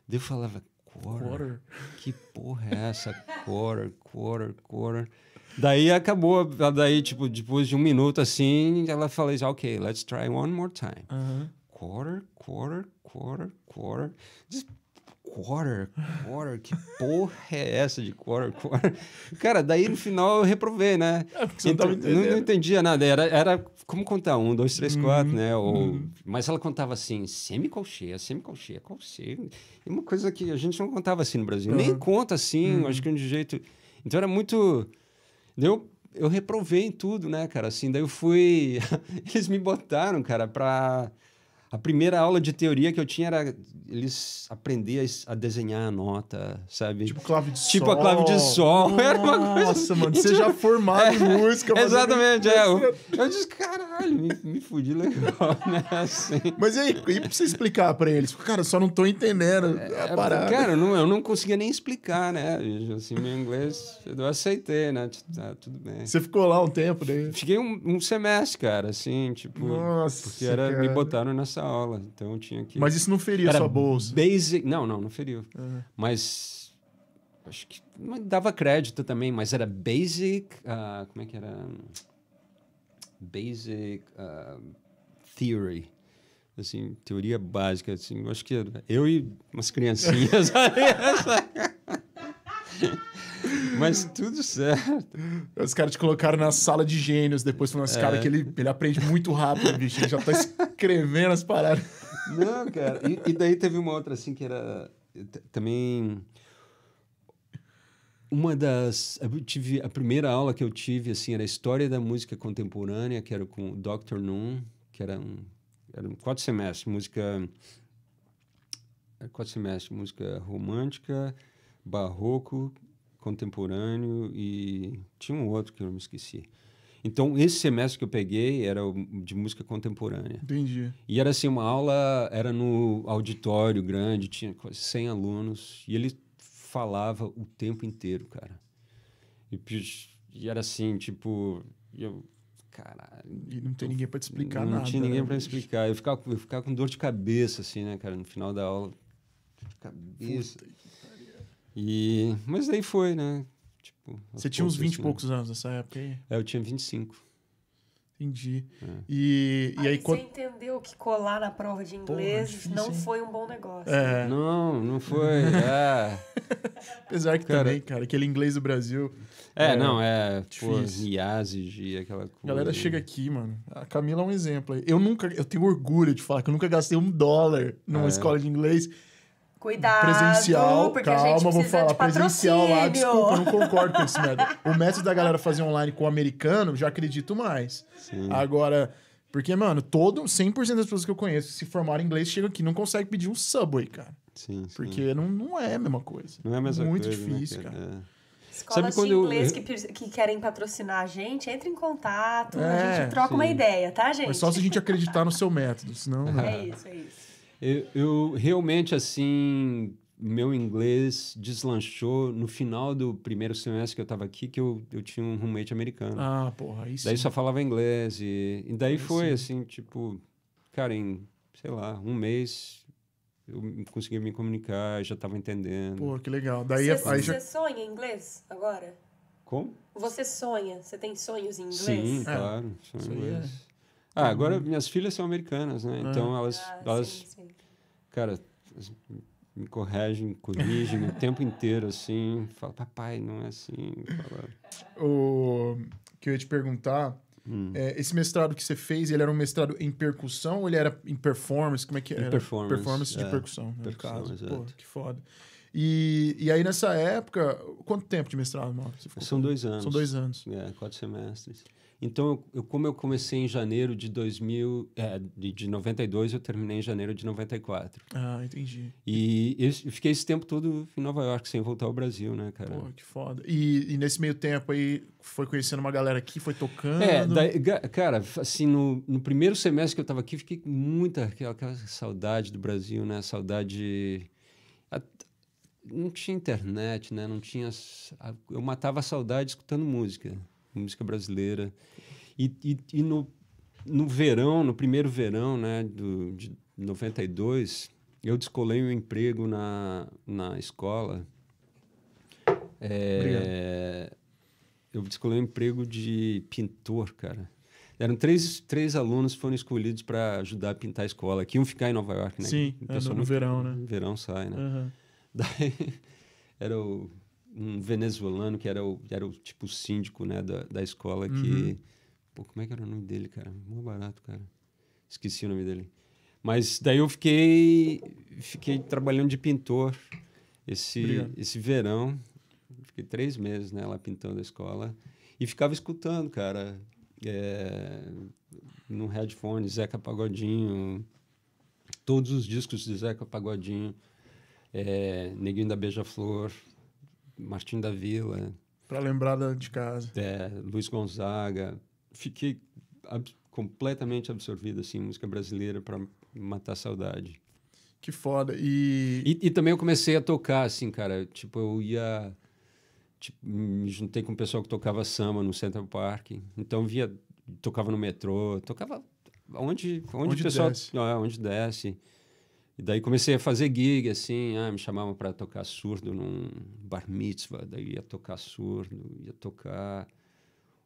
Speaker 3: Daí eu falava, quarter. quarter. Que porra é essa? quarter, quarter, quarter. Daí acabou, daí, tipo, depois de um minuto assim, ela falou assim, ok, let's try one more time. Uh -huh. Quarter, quarter, quarter, quarter quarter, quarter, que porra é essa de quarter, quarter? Cara, daí no final eu reprovei, né? É você não, não, não, entendia nada, era, era como contar um, dois, três, uhum. quatro, né? Ou, uhum. Mas ela contava assim, semicolcheia, semicolcheia, colcheia. É uma coisa que a gente não contava assim no Brasil, uhum. nem conta assim, acho que é um uhum. jeito... Então era muito... Deu eu reprovei em tudo, né, cara? Assim, daí eu fui. Eles me botaram, cara, pra a primeira aula de teoria que eu tinha era eles aprender a, desenhar a nota, sabe? Tipo
Speaker 1: clave de tipo sol. Tipo a clave de
Speaker 3: sol. Nossa, era uma coisa. Nossa, assim. mano, você já formado em é, música. Exatamente, é. Eu, eu disse,
Speaker 1: caralho, me, me fudi legal, né? Assim. Mas e aí, e pra você explicar pra eles? Cara, eu só não tô entendendo é, a é, parada. Cara,
Speaker 3: eu não, eu não conseguia nem explicar, né? Assim, meu inglês, eu aceitei, né? Tá, tudo bem. Você ficou lá um tempo né? Fiquei um, um semestre, cara, assim, tipo. Nossa. Porque era, cara. me botaram nessa essa aula, então eu tinha que... Mas isso não feria Era sua bolsa? Basic... Não, não, não feriu. Uhum. Mas acho que dava crédito também, mas era basic, uh, como é que era? Basic uh, theory, assim, teoria básica, assim, acho que eu e umas criancinhas.
Speaker 1: Mas tudo certo. Os caras te colocaram na sala de gênios depois falando, esse é. cara que ele, ele aprende muito rápido, bicho. Ele já tá escrevendo as paradas. Não, cara. E, e
Speaker 3: daí teve uma outra, assim, que era também... Uma das... Eu tive, a primeira aula que eu tive, assim, era História da Música Contemporânea, que era com o Dr. Noon, que era um... Eram quatro semestres, música... É, quatro semestres, música romântica, barroco, contemporâneo e tinha um outro que eu me esqueci. Então, esse semestre que eu peguei era de música contemporânea. Entendi. E era assim, uma aula, era no auditório grande, tinha quase 100 alunos, e ele falava o tempo inteiro, cara. E, e era assim, tipo, eu, caralho.
Speaker 1: E não tem ninguém para te explicar não nada. Não tinha ninguém né, para
Speaker 3: explicar. Eu ficava, eu ficava com dor de cabeça, assim, né, cara, no final da aula. Cabeça. Puta. E, mas
Speaker 1: aí foi, né?
Speaker 3: Tipo, Você tinha uns 20 e né? poucos anos nessa época
Speaker 1: aí? É, eu tinha 25. Entendi. É. E, e aí, aí você
Speaker 2: entendeu que colar na prova de inglês Porra, difícil, não foi um bom negócio. É.
Speaker 1: Né? Não, não foi. é. Apesar que cara... também, cara, aquele inglês do Brasil. É, é não, é. Difícil.
Speaker 3: Pô, aquela coisa. galera chega
Speaker 1: aqui, mano. A Camila é um exemplo. Eu nunca. Eu tenho orgulho de falar que eu nunca gastei um dólar numa é. escola de inglês.
Speaker 2: Cuidado, presencial, porque calma, a gente vou falar. Presencial lá, desculpa, não concordo com esse método.
Speaker 1: O método da galera fazer online com o americano, já acredito mais. Sim. Agora, porque, mano, todo 100% das pessoas que eu conheço se formaram em inglês chegam aqui não consegue pedir um subway, cara. Sim, sim. Porque não, não é a mesma coisa. Não é a mesma Muito coisa. Muito né, difícil, né, cara. cara. É.
Speaker 2: Escolas Sabe de inglês eu... que, que, querem patrocinar a gente, entre em contato, é, a gente é, troca sim. uma ideia, tá, gente? Mas só se a
Speaker 1: gente acreditar no seu método, senão. Né? É isso, é isso. Eu, eu
Speaker 3: realmente, assim, meu inglês deslanchou no final do primeiro semestre que eu estava aqui, que eu, eu tinha um roommate americano. Ah, porra, isso. Daí só falava inglês. E, e daí aí foi sim. assim, tipo, cara, em, sei lá, um mês eu consegui me comunicar, já estava entendendo. Pô, que legal. Daí você, aí já... você
Speaker 2: sonha em inglês agora? Como? Você sonha, você tem sonhos em inglês? Sim, é. claro, sonhos
Speaker 3: sonho em é inglês. É. Ah, uhum. agora uhum. minhas filhas são americanas, né? Então uhum. elas, ah, elas sim, sim. cara, me corrigem, corrigem o tempo inteiro assim, fala papai não
Speaker 1: é assim. Fala... O que eu ia te perguntar Hum. É, esse mestrado que você fez, ele era um mestrado em percussão ou ele era em performance? Como é que era? Em performance. Performance de é, percussão, né, no percussão, caso. Pô, que foda. E, e aí, nessa época, quanto tempo de mestrado, Mauro? São dois anos. São dois anos.
Speaker 3: É, quatro semestres. Então, eu, como eu comecei em janeiro de 2000, é, de, de 92, eu terminei em janeiro de 94.
Speaker 1: Ah, entendi.
Speaker 3: E eu, eu fiquei esse tempo todo em Nova York, sem voltar ao Brasil, né, cara? Pô, que
Speaker 1: foda. E, e nesse meio tempo aí, foi conhecendo uma galera aqui, foi tocando? É, daí,
Speaker 3: cara, assim, no, no, primeiro semestre que eu tava aqui, fiquei com muita aquela, aquela saudade do Brasil, né? Saudade... A, não tinha internet, né? Não tinha... A, eu matava a saudade escutando música música brasileira. E, e, e no, no verão, no primeiro verão né, do, de 92, eu descolei um emprego na, na escola.
Speaker 4: É,
Speaker 3: eu descolei um emprego de pintor, cara. Eram três, três alunos que foram escolhidos para ajudar a pintar a escola. Que iam ficar em Nova York, né? Sim, então, é, no, no verão, né? verão sai, né? Uhum. Daí era o um venezuelano que era o, era o tipo síndico né, da, da escola que. Uhum. Pô, como é que era o nome dele, cara? muito barato, cara. Esqueci o nome dele. Mas daí eu fiquei, fiquei trabalhando de pintor esse, esse verão. Fiquei três meses né, lá pintando a escola. E ficava escutando, cara, é, no headphone, Zeca Pagodinho, todos os discos de Zeca Pagodinho, é, Neguinho da Beija-Flor, Martim da Vila.
Speaker 1: Para lembrar de casa.
Speaker 3: É, Luiz Gonzaga. Fiquei ab completamente absorvido, assim, música brasileira para matar saudade.
Speaker 1: Que foda. E...
Speaker 3: e... e... também eu comecei a tocar, assim, cara. Tipo, eu ia... Tipo, me juntei com o pessoal que tocava samba no Central Park. Então, via... Tocava no metrô, tocava onde, onde, onde o pessoal... Desce. Ah, onde desce. E daí comecei a fazer gig, assim, ah, me chamavam para tocar surdo num bar mitzvah, daí ia tocar
Speaker 1: surdo, ia tocar.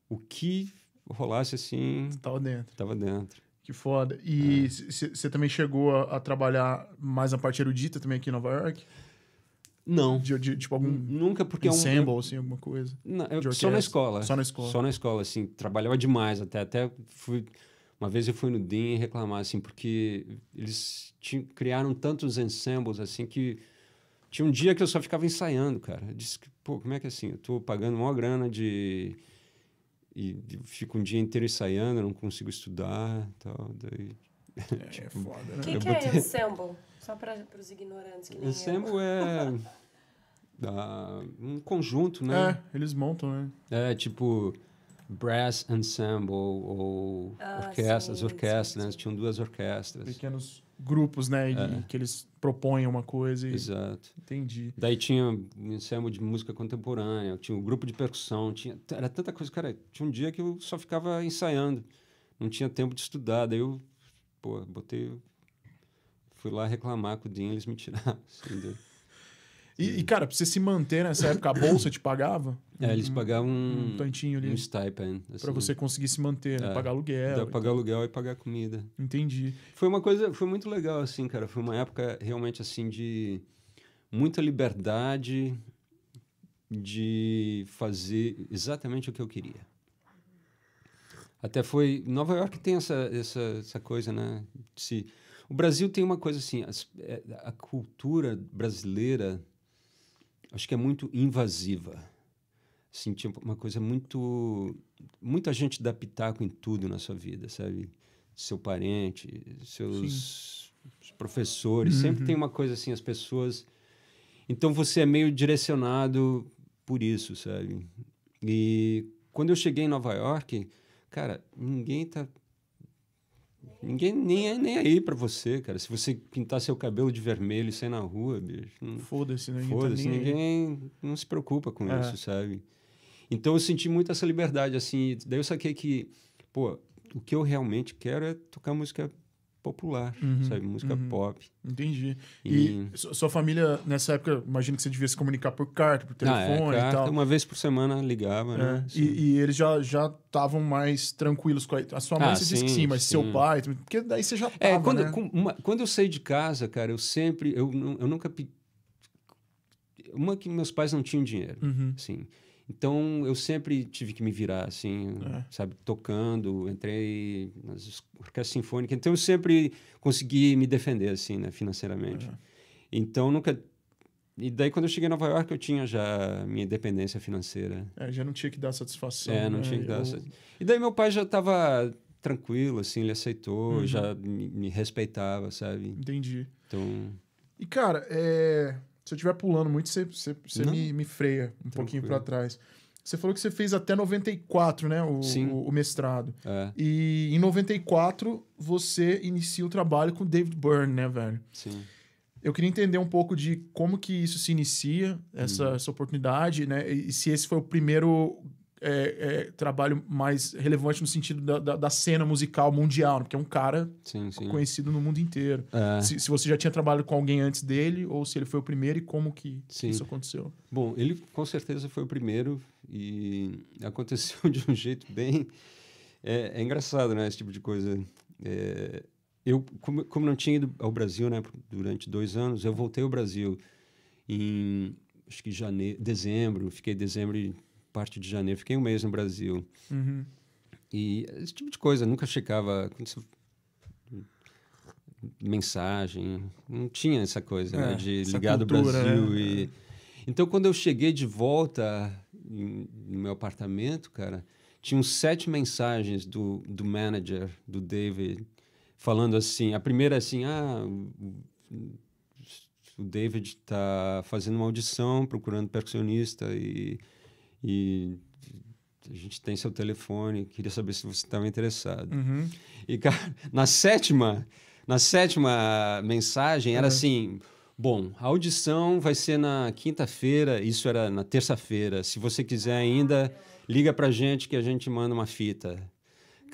Speaker 1: O que rolasse assim. Estava dentro. Tava dentro. Que foda. E é. você é. também chegou a, a, trabalhar mais na parte erudita também aqui em Nova York? Não. De, de tipo, algum. Nunca, porque ensemble, é um. Eu... assim, alguma coisa? Não, eu, só na escola. Só na escola. Só na
Speaker 3: escola, assim. Trabalhava demais até. Até fui uma vez eu fui no DIN reclamar, assim, porque eles criaram tantos ensembles, assim, que tinha um dia que eu só ficava ensaiando, cara. Eu disse, pô, como é que é assim? Eu tô pagando maior grana de... E fico um dia inteiro ensaiando, não consigo estudar tal. Daí... É, tipo, é foda, né? O que, que é botei... é
Speaker 2: ensemble? Só para os ignorantes que nem Ensemble
Speaker 3: eu. é... da, um conjunto, né?
Speaker 1: É, eles montam, né?
Speaker 3: É, tipo brass ensemble ou ah, orquestras, sim, orquestras, sim, né? sim. Né? tinham duas orquestras. Pequenos
Speaker 1: grupos, né, é. que eles propõem uma coisa. E... Exato. Entendi.
Speaker 3: Daí tinha um ensemble de música contemporânea, tinha um grupo de percussão, tinha era tanta coisa, cara, tinha um dia que eu só ficava ensaiando, não tinha tempo de estudar, daí eu, pô, botei fui lá reclamar com o Dean, eles me tiraram,
Speaker 1: E, e, cara, pra você se manter nessa época, a bolsa te pagava?
Speaker 3: É, eles pagavam um, um tantinho ali. Um stipend. Assim. Pra você conseguir se manter, né? É, pagar aluguel. pagar pagar aluguel e pagar comida. Entendi. Foi uma coisa, foi muito legal, assim, cara. Foi uma época realmente, assim, de muita liberdade de fazer exatamente o que eu queria. Até foi. Nova York tem essa, essa, essa coisa, né? Se, o Brasil tem uma coisa assim, a, é, a cultura brasileira acho que é muito invasiva. Assim, tipo, uma coisa muito. Muita gente dá pitaco em tudo na sua vida, sabe? Seu parente, seus Sim. professores, uhum. sempre tem uma coisa assim, as pessoas. Então você é meio direcionado por isso, sabe? E quando eu cheguei em Nova York, cara, ninguém tá Ninguém nem, é, nem é aí para você, cara. Se você pintar seu cabelo de vermelho e sair na rua, bicho. Foda-se, ninguém. Tá foda-se, tá ninguém não se preocupa com é. isso, sabe? Então eu senti muito essa liberdade, assim. Daí eu saquei que, pô, o que eu
Speaker 1: realmente quero é tocar música popular, uhum, sabe? Música uhum. pop. Entendi. E, e, sua família, nessa época, imagino que você devia se comunicar por carta, por telefone ah, é, carta, e tal. Uma vez por
Speaker 3: semana ligava, é. né?
Speaker 1: E, e, eles já estavam mais tranquilos com a... a sua mãe ah, você sim, disse que sim, mas sim. seu pai... Porque daí você já é, tava, é, quando, né?
Speaker 3: uma, quando eu saí de casa, cara, eu sempre... Eu, eu nunca... Uma que meus pais não tinham dinheiro, uhum. assim... Sim então, eu sempre tive que me virar, assim, é. sabe, tocando, entrei nas orquestras sinfônicas. Então, eu sempre consegui me defender, assim, né, financeiramente. É. Então, nunca... E daí, quando eu cheguei em Nova York, eu tinha já minha independência financeira.
Speaker 1: É, já não tinha que dar satisfação. É, não né? tinha que dar eu... satisfação.
Speaker 3: E daí, meu pai já estava tranquilo, assim, ele aceitou, uhum. já me, me respeitava, sabe? Entendi. Então...
Speaker 1: E, cara, é... Se eu estiver pulando muito, você, você, você me, me, freia um Tranquilo. pouquinho para trás. Você falou que você fez até 94, né? O, Sim. o, o mestrado. É. E em 94 você inicia o trabalho com David Byrne, né, velho? Sim. Eu queria entender um pouco de como que isso se inicia, essa, hum. essa oportunidade, né? E se esse foi o primeiro é, é, trabalho mais relevante no sentido da, da, da cena musical mundial, né? porque é um cara sim, sim. conhecido no mundo inteiro. É. Se, se, você já tinha trabalhado com alguém antes dele, ou se ele foi o primeiro e como que, isso aconteceu. Bom, ele com certeza foi o primeiro
Speaker 3: e aconteceu de um jeito bem. É, é, engraçado, né? Esse tipo de coisa. É, eu, como, como não tinha ido ao Brasil né, durante dois anos, eu voltei ao Brasil em acho que janeiro, dezembro, fiquei dezembro parte de janeiro. Fiquei um mês no Brasil. Uhum. E esse tipo de coisa. Nunca checava mensagem. Não tinha essa coisa, né, é, né? De ligar cultura, do Brasil e... É. Então, quando eu cheguei de volta em, no meu apartamento, cara, tinham sete mensagens do, do manager, do David, falando assim... A primeira é assim, ah... O David está fazendo uma audição, procurando percussionista e e a gente tem seu telefone, queria saber se você estava interessado. Uhum. E, cara, na sétima, na sétima mensagem era uhum. assim: bom, a audição vai ser na quinta-feira, isso era na terça-feira. Se você quiser ainda, liga pra gente que a gente manda uma fita.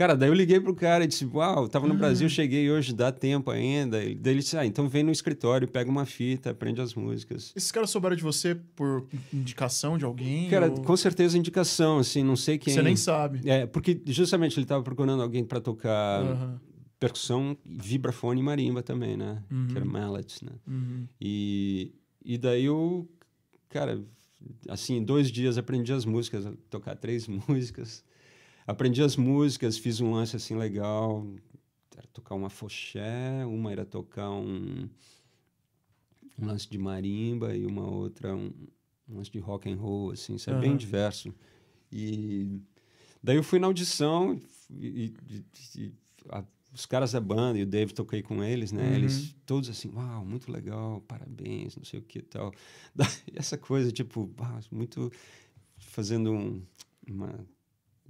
Speaker 3: Cara, daí eu liguei pro cara e disse: Uau, tava no uhum. Brasil, hum. cheguei hoje, dá tempo ainda. E daí ele disse: Ah, então vem no escritório, pega uma fita, aprende as músicas.
Speaker 1: Esses caras souberam de você por indicação de alguém? Cara, ou... com
Speaker 3: certeza indicação, assim, não sei quem. Você nem sabe. É, porque justamente ele tava procurando alguém para tocar. Uhum percussão, vibrafone e marimba também, né? Uhum. Que era uhum. mallet, né? Uhum. E, e daí eu, cara, assim, dois dias aprendi as músicas, tocar três músicas aprendi as músicas, fiz um lance assim legal. Era tocar uma foché, uma era tocar um, um lance de marimba e uma outra um, um lance de rock and roll, assim, isso é bem diverso. E daí eu fui na audição e, e, e a, os caras da banda e o Dave toquei com eles, né? Uhum. Eles todos assim, uau, muito legal, parabéns, não sei o que e tal. Daí, essa coisa, tipo, ah, muito fazendo um, uma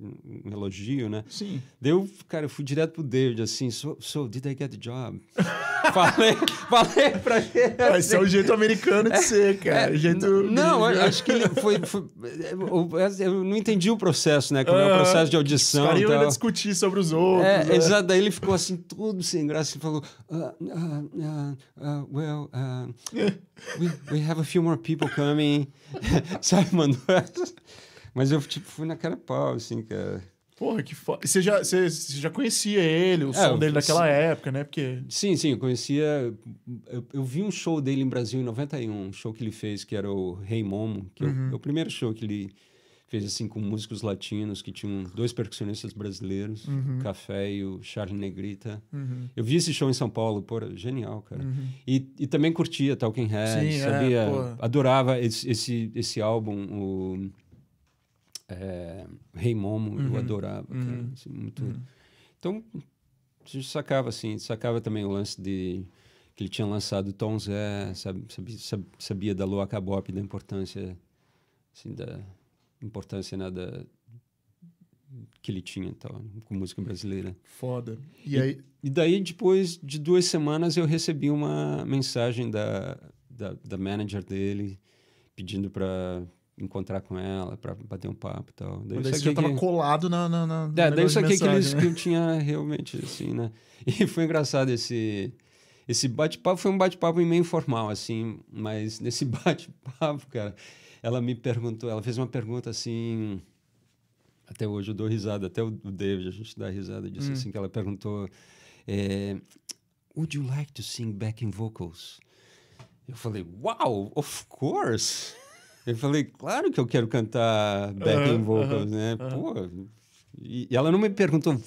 Speaker 3: um elogio, né? Sim. Daí eu, cara, eu fui direto pro David, assim, so, so did I get the job? falei, falei pra ele. Assim, Esse é o jeito americano de é, ser, é, cara. É, jeito não, acho que ele foi, foi eu, eu, não entendi o processo, né? Como uh, é o ah, processo de audição. Os ainda discutir
Speaker 1: sobre os outros. É, né? Exato,
Speaker 3: daí ele ficou assim, tudo sem graça, e falou: uh, uh, Well, we, we have a few more people coming. Sabe, mandou essa. Mas eu, tipo, fui na cara pau, assim, cara.
Speaker 1: Porra, que foda. Você já, você, você já conhecia ele, o é, som dele daquela época, né? Porque... Sim, sim, eu conhecia. Eu, eu, vi um show
Speaker 3: dele em Brasil em 91, um show que ele fez, que era o Rei hey Momo, que é uhum. é o primeiro show que ele fez assim com músicos latinos, que tinham dois percussionistas brasileiros, uhum. o Café e o Charlie Negrita. Uhum. Eu vi esse show em São Paulo, pô, genial, cara. Uhum. E, e também curtia Talking Heads, é, sabia? É, adorava esse, esse, esse álbum, o é, Rei Momo, uhum. eu adorava. Cara, uhum. assim, muito... Uhum. Então, você sacava assim, sacava também o lance de que ele tinha lançado Tom Zé, sabe, sabia, sabia da Lua Cabop, da importância, assim, da importância né, que ele tinha tal, com música brasileira. Foda. E, aí... E, e daí, depois de duas semanas, eu recebi uma mensagem da, da, da manager dele pedindo para encontrar com ela para bater um papo e tal. Daí, Mas daí você já tava que... colado na, na, na é, daí eu saquei que, eles, né? que eu tinha realmente, assim, né? E foi engraçado esse... Esse bate-papo foi um bate-papo meio informal, assim, mas nesse bate-papo, cara, ela me perguntou, ela fez uma pergunta assim, até hoje eu dou risada, até o David, a gente dá risada disso, hum. assim, que ela perguntou, é, would you like to sing backing vocals? Eu falei, wow, of course! Eu falei, claro que eu quero cantar backing vocals, né? Pô, e ela não me perguntou,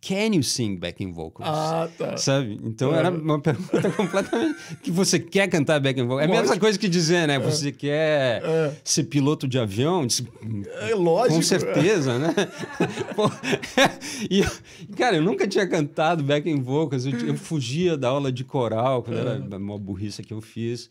Speaker 3: can you sing backing vocals? Ah, tá. Sabe? Então era uma pergunta completamente. que você quer cantar backing vocals? É a mesma coisa que dizer, né? É. Você quer é. ser piloto de avião?
Speaker 1: É lógico. Com certeza,
Speaker 3: né? Pô, e, cara, eu nunca tinha cantado backing vocals. Eu, eu fugia da aula de coral, quando era uma burrice que eu fiz.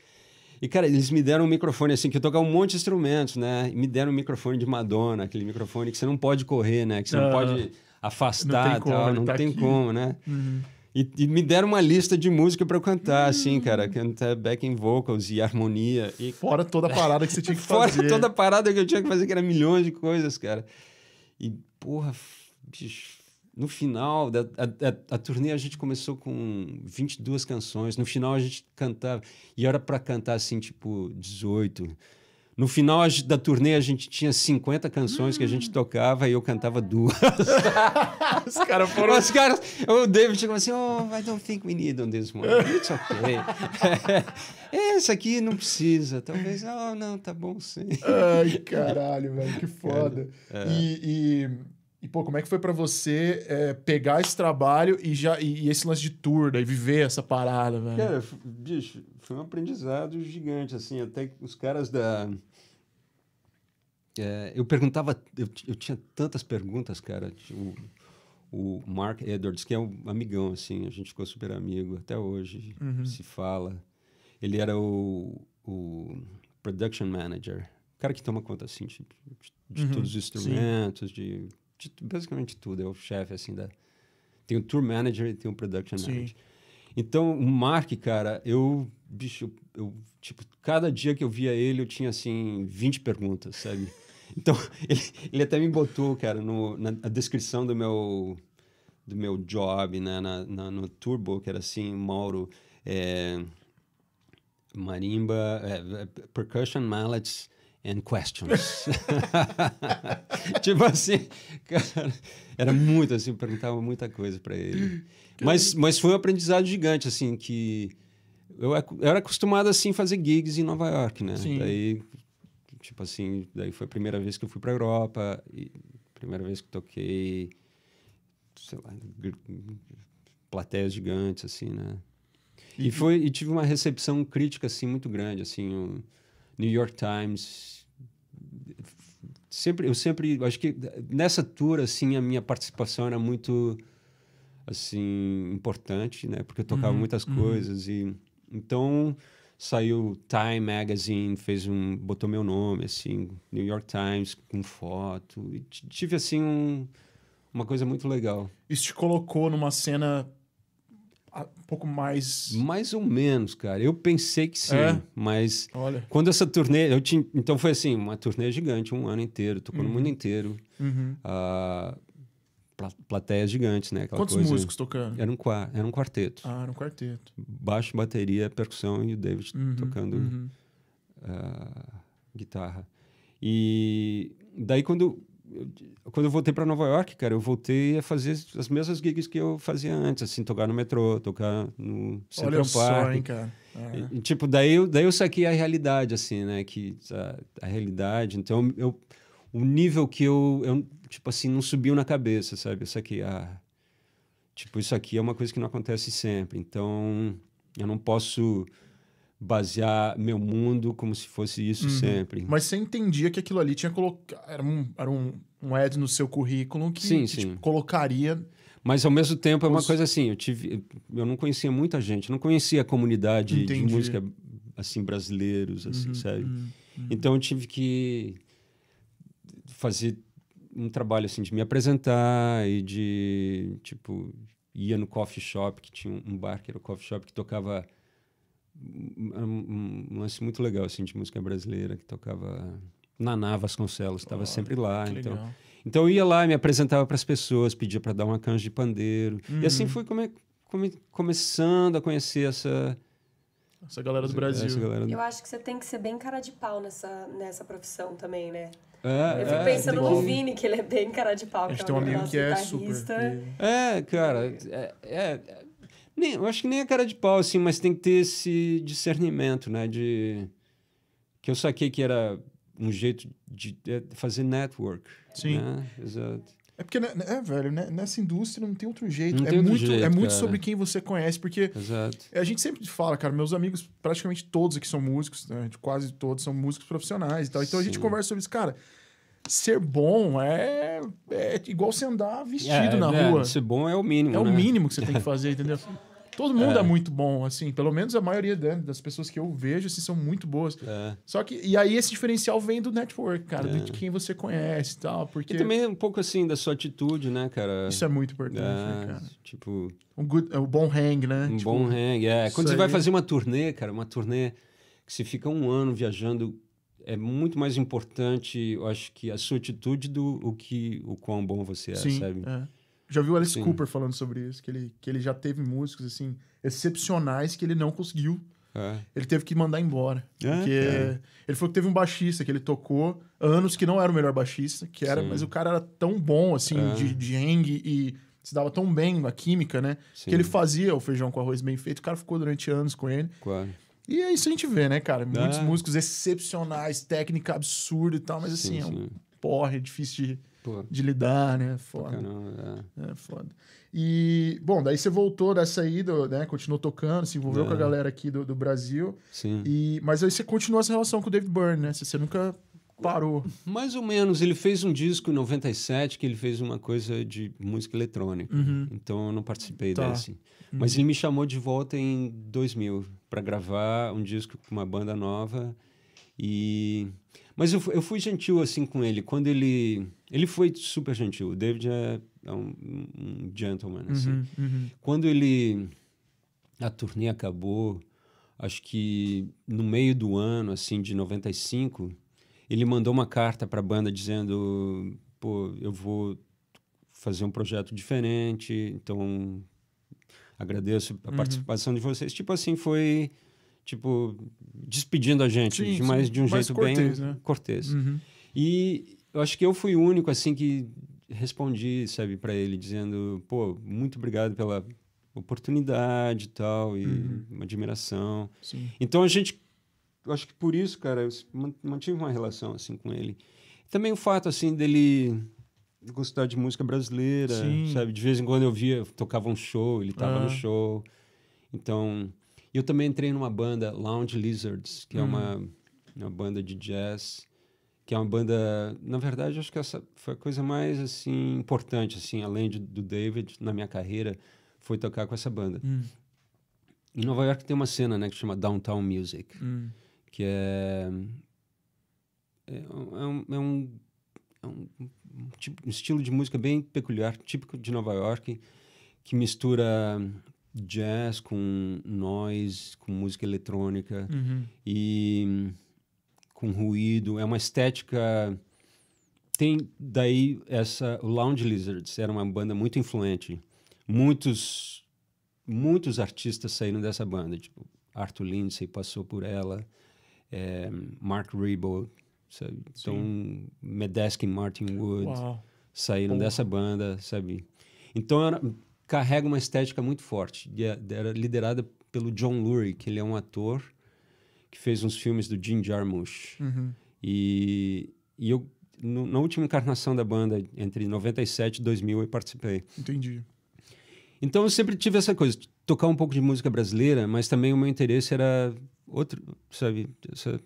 Speaker 3: E, cara, eles me deram um microfone assim, que eu tocava é um monte de instrumentos, né? E me deram um microfone de Madonna, aquele microfone que você não pode correr, né? Que você não pode afastar não tem como, tal, não tá tem como, né? Uhum. E, e, me deram uma lista de música para eu cantar, hum. assim, cara. Cantar backing vocals e harmonia. E... Fora toda a parada que você tinha que Fora fazer. Fora toda a parada que eu tinha que fazer, que era milhões de coisas, cara. E, porra, bicho no final da a, a, a, turnê a gente começou com 22 canções. No final a gente cantava e era para cantar assim tipo 18. No final a, da turnê a gente tinha 50 canções hum. que a gente hum. tocava e eu cantava duas.
Speaker 1: Os caras foram. Os
Speaker 3: caras, o David chegou assim: Oh, I don't think we need on this one. It's okay.
Speaker 1: Essa aqui não precisa. Talvez,
Speaker 3: oh, não, tá bom sim. Ai, caralho, velho, que
Speaker 1: foda. É. e... e e, pô, como é que foi para você é, pegar esse trabalho e já e, e esse lance de tour, daí viver essa parada, velho? Cara,
Speaker 3: bicho, foi um aprendizado gigante, assim. Até os caras da... É, eu perguntava... Eu, eu tinha tantas perguntas, cara. Tipo, o Mark Edwards, que é um amigão, assim. A gente ficou super amigo até hoje. Uhum. Se fala. Ele era o, o production manager. O cara que toma conta, assim, de, de uhum, todos os instrumentos, sim. de de, basicamente tudo. É o chefe, assim, da... Tem o tour manager e tem o production Sim. manager. Então, o Mark, cara, eu... Bicho, eu... Tipo, cada dia que eu via ele, eu tinha, assim, 20 perguntas, sabe? Então, ele, ele até me botou, cara, no, na, na descrição do meu do meu job, né, na, na no Turbo, que era assim, Mauro... É, marimba, é, percussion mallets, and questions. tipo assim, cara, era muito assim, perguntava muita coisa para ele. Mas, mas foi um aprendizado gigante, assim, que eu, eu era acostumado, assim, fazer gigs em Nova York, né? Sim. Daí, tipo assim, daí foi a primeira vez que eu fui pra Europa, primeira vez que toquei, sei lá, plateias gigantes, assim, né? E, e foi, e tive uma recepção crítica, assim, muito grande, assim, um, New York Times. Sempre, eu sempre, acho que nessa tour, assim, a minha participação era muito, assim, importante, né? Porque eu tocava uhum, muitas uhum. coisas e... Então, saiu Time Magazine, fez um... Botou meu nome, assim, New York Times, com foto. tive, assim, um, uma coisa muito legal. Isso te colocou numa
Speaker 1: cena um
Speaker 3: pouco mais. Mais ou menos, cara. Eu pensei que sim, é? mas Olha. quando essa turnê. Eu tinha, então foi assim, uma turnê gigante, um ano inteiro, tocou uhum. no mundo uhum. inteiro. Uhum. Uh, plateias gigantes, né? Aquela Quantos coisa... músicos tocando? Era um, era um quarteto. Ah, era um quarteto. Baixo, bateria, percussão e o David uhum, tocando uhum. Uh, guitarra. E daí quando eu, quando eu voltei para Nova York, cara, eu voltei a fazer as mesmas gigs que eu fazia antes, assim, tocar no metrô, tocar no Central Olha Só, hein, cara. É. E, tipo, daí eu, daí eu saquei a realidade, assim, né? Que a, a realidade. Então, eu, o nível que eu, eu, tipo assim, não subiu na cabeça, sabe? Eu saquei, ah, tipo, isso aqui é uma coisa que não acontece sempre. Então, eu não posso basear meu mundo como se fosse isso uhum. sempre.
Speaker 1: Mas você entendia que aquilo ali tinha colocado. Era um, era um, um ad no seu currículo que, sim, que sim. Tipo, colocaria. Mas ao mesmo tempo é uma os...
Speaker 3: coisa assim, eu tive. Eu não conhecia muita gente, não conhecia a comunidade Entendi. de música assim, brasileiros, assim, uhum, sabe? Uhum, uhum, então eu tive que fazer um trabalho assim de me apresentar e de tipo ia no coffee shop que tinha um bar que era o coffee shop que tocava um, um lance muito legal assim, de música brasileira, que tocava Naná Vasconcelos, estava oh, sempre lá. Então, então eu ia lá, me apresentava para as pessoas, pedia para dar uma canja de pandeiro. E assim uhum. fui come, come, começando a conhecer essa.
Speaker 1: Essa galera do essa, Brasil. Galera
Speaker 3: do... Eu
Speaker 2: acho que você tem que ser bem cara de pau nessa, nessa profissão também, né? É, eu fico é, pensando no que... Vini, que ele é bem cara de pau. A gente é tem um amigo que é tá super.
Speaker 3: É, cara, é, é nem, eu acho que nem a cara de pau, assim, mas tem que ter esse discernimento, né? De. Que eu saquei que era um jeito de é, fazer network. Sim. Né? Exato.
Speaker 1: É porque, né, né, é, velho, né, nessa indústria não tem outro jeito. Não é, muito, jeito, é muito sobre quem você conhece, porque Exato. a gente sempre fala, cara, meus amigos, praticamente todos aqui são músicos, né? quase todos são músicos profissionais e tal. Então Sim. a gente conversa sobre isso, cara ser bom é, é igual você andar vestido é, na é, rua. Ser bom é o mínimo. É né? o mínimo que você tem que fazer, entendeu? Todo mundo é. é. muito bom, assim. Pelo menos a maioria das pessoas que eu vejo, assim, são muito boas. É. Só que... E aí esse diferencial vem do network, cara. É. De quem você conhece e tal, porque... E também
Speaker 3: um pouco, assim, da sua atitude, né, cara? Isso é muito importante, né, é, cara? Tipo...
Speaker 1: Um, good, um é, bom hang, né? Um tipo, bom hang, é. Quando você aí... vai fazer
Speaker 3: uma turnê, cara, uma turnê que você fica um ano viajando é muito mais importante, eu acho que a sua atitude do o que o quão bom você é, Sim, sabe? É. Já viu o Alice Sim. Cooper
Speaker 1: falando sobre isso, que ele, que ele já teve músicos assim excepcionais que ele não conseguiu. É. Ele teve que mandar embora. É, porque ele falou que teve um baixista que ele tocou anos que não era o melhor baixista, que era, Sim. mas o cara era tão bom assim é. de, de hang e se dava tão bem na química, né? Sim. Que ele fazia o feijão com arroz bem feito, o cara ficou durante anos com ele. Claro. E é isso a gente vê, né, cara? Muitos é. músicos excepcionais, técnica absurda e tal, mas assim, sim, é um porre, é difícil de, de lidar, né? Foda. Caramba, é. é. foda. E, bom, daí você voltou dessa ida, né? Continuou tocando, se envolveu é. com a galera aqui do, do Brasil. Sim. E, mas aí você continuou essa relação com o David Byrne, né? Você, você nunca parou. Mais ou menos. Ele fez
Speaker 3: um disco em 97 que ele fez uma coisa de música eletrônica. Uhum. Então eu não participei tá. desse. Mas uhum. ele me chamou de volta em 2000 para gravar um disco com uma banda nova. E mas eu, eu fui gentil assim com ele. Quando ele ele foi super gentil. O David é, é um, um, gentleman assim. Uhum, uhum. Quando ele a turnê acabou, acho que no meio do ano assim de 95, ele mandou uma carta para a banda dizendo, pô, eu vou fazer um projeto diferente, então agradeço a uhum. participação de vocês. Tipo assim, foi tipo despedindo a gente, sim, de, mas de um jeito cortês, bem né? cortês. Uhum. E eu acho que eu fui o único assim que respondi, sabe, para ele dizendo, pô, muito obrigado pela oportunidade e tal e uhum. uma admiração. Sim. Então a gente eu acho que por isso, cara, eu mantive uma relação assim com ele. Também o fato assim dele gostar de música brasileira, Sim. sabe? De vez em quando eu via, tocava um show, ele tava ah. no show. Então, eu também entrei numa banda, Lounge Lizards, que hum. é uma, hum. uma banda de jazz, que é uma banda, na verdade, acho que essa foi a coisa mais assim importante assim, além de, do David na minha carreira, foi tocar com essa banda. Hum. Em Nova York tem uma cena, né, que chama Downtown Music, hum. que é é, é um, é um, é um Tipo, um estilo de música bem peculiar, típico de Nova York, que mistura jazz com noise, com música eletrônica uhum. e com ruído. É uma estética. Tem daí essa. O Lounge Lizards era uma banda muito influente. Muitos, muitos artistas saíram dessa banda. Tipo, Arthur Lindsay passou por ela, é, Mark Ribot sabe? Então, Medeski e Martin Wood Uau. saíram dessa banda, sabe? Então, era, carrega uma estética muito forte. É, era liderada pelo John Lurie, que ele é um ator que fez uns filmes do Jim Jarmusch. Uhum. E, e eu, no, na última encarnação da banda, entre 97 e 2000, eu participei. Entendi. Então, eu sempre tive essa coisa, tocar um pouco de música brasileira, mas também o meu interesse era outro, sabe? Essa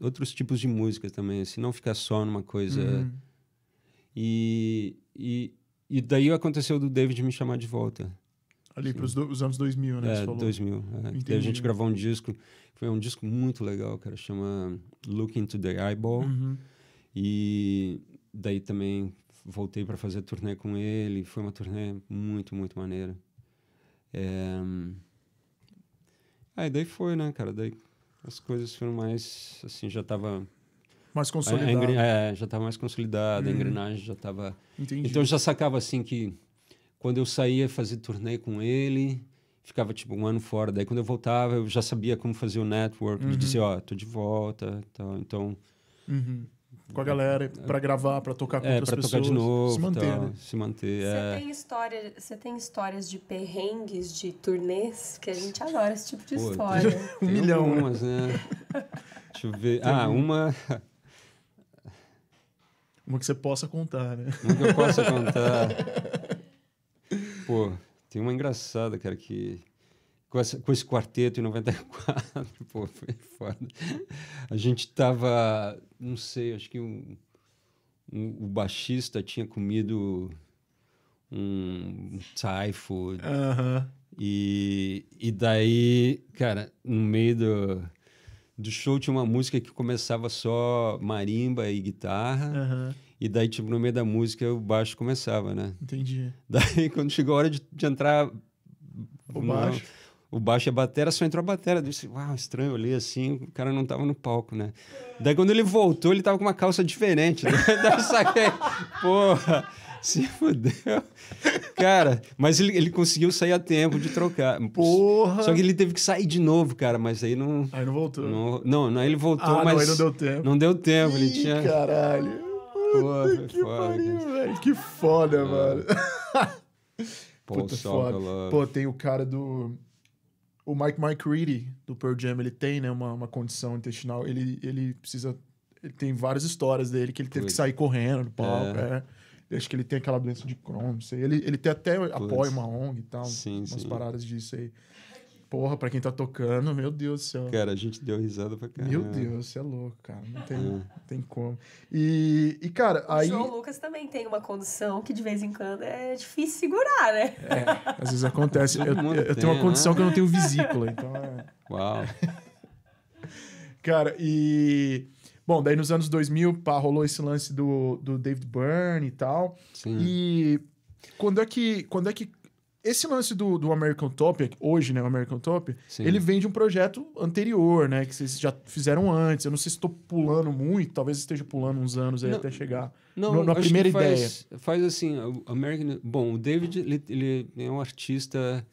Speaker 3: outros tipos de músicas também, assim, não ficar só numa coisa. Uhum. E, e, e daí aconteceu do David me chamar de volta.
Speaker 1: Ali para os anos 2000, né? É, 2000. É. a gente gravou
Speaker 3: um disco, foi um disco muito legal, cara, chama Look Into the Eyeball. Uhum. E daí também voltei para fazer turnê com ele, foi uma turnê muito, muito maneira. É... Aí daí foi, né, cara? Daí as coisas foram mais, assim, já estava... Mais consolidada. É, já estava mais consolidada, hum. a engrenagem já estava... Então, eu já sacava, assim, que quando eu saía fazer turnê com ele, ficava, tipo, um ano fora. Daí, quando eu voltava, eu já sabia como fazer o network, uhum. de dizer, ó, oh, tô de volta, tal. Então...
Speaker 1: Uhum com a galera para gravar, para tocar com é, outras pra pessoas, tocar de novo, se manter. né? Se
Speaker 3: manter. Você é...
Speaker 2: tem história, você tem histórias de perrengues, de turnês, que a gente adora esse tipo de Pô, história. Tem, um
Speaker 3: milhão, né? algumas, né? Deixa eu ver. Ah, tem ah, um...
Speaker 1: uma uma que você possa contar, né? Uma que eu possa contar.
Speaker 3: Pô, tem uma engraçada, cara, que com, essa, com esse quarteto em 94, pô, foi foda. A gente tava, não sei, acho que um, um, o baixista tinha comido um typhoid. Uh -huh. E, e daí, cara, no meio do, do show tinha uma música que começava só marimba e guitarra. Uh -huh. E daí, tipo, no meio da música, o baixo começava, né? Entendi. Daí, quando chegou a hora de, de entrar... O não, baixo o baixo e é a batera, só entrou a batera. Eu disse, uau, estranho, olhei assim, o cara não tava no palco, né? Daí quando ele voltou, ele tava com uma calça diferente. Né? Daí eu saquei, porra, se fudeu. Cara, mas ele, ele conseguiu sair a tempo de trocar. Porra! Só que ele teve que sair de novo, cara, mas aí não... Aí não voltou. Não, não, não aí ele voltou, ah, mas... não, aí não deu tempo. Não deu tempo, Ih, ele tinha...
Speaker 1: caralho! Porra, que foda, pariu, velho. Que foda, é. mano. Pô, Puta, foda. Pô, tem o cara do o Mike Mike Reedy, do Pearl Jam, ele tem, né, uma, uma condição intestinal. Ele, ele precisa... Ele tem várias histórias dele que ele teve que sair correndo do palco, é. é. Acho que ele tem aquela doença de Crohn, não sei. Ele, ele tem até apoia apoio uma ONG e tal. Sim, umas sim. paradas disso aí porra, pra quem tá tocando, meu Deus do céu. Cara, a gente deu risada pra caramba. Meu Deus, você é louco, cara. Não tem, é. não tem como. E, e cara, o aí. O João
Speaker 2: Lucas também tem uma condição que de vez em quando é difícil segurar, né? É,
Speaker 1: às vezes acontece. eu, eu, eu tenho uma né? condição que eu não tenho vesícula, então é. Uau. cara, e. Bom, daí nos anos 2000, pá, rolou esse lance do, do David Byrne e tal. Sim. E quando é que, quando é que esse lance do, do American Top, hoje, né, o American Top, Sim. ele vem de um projeto anterior, né, que vocês já fizeram antes. Eu não sei se estou pulando muito, talvez esteja pulando uns anos aí não, até chegar não,
Speaker 3: no, na primeira faz, ideia. Faz assim, American, bom, o David, ele, ele, é um artista,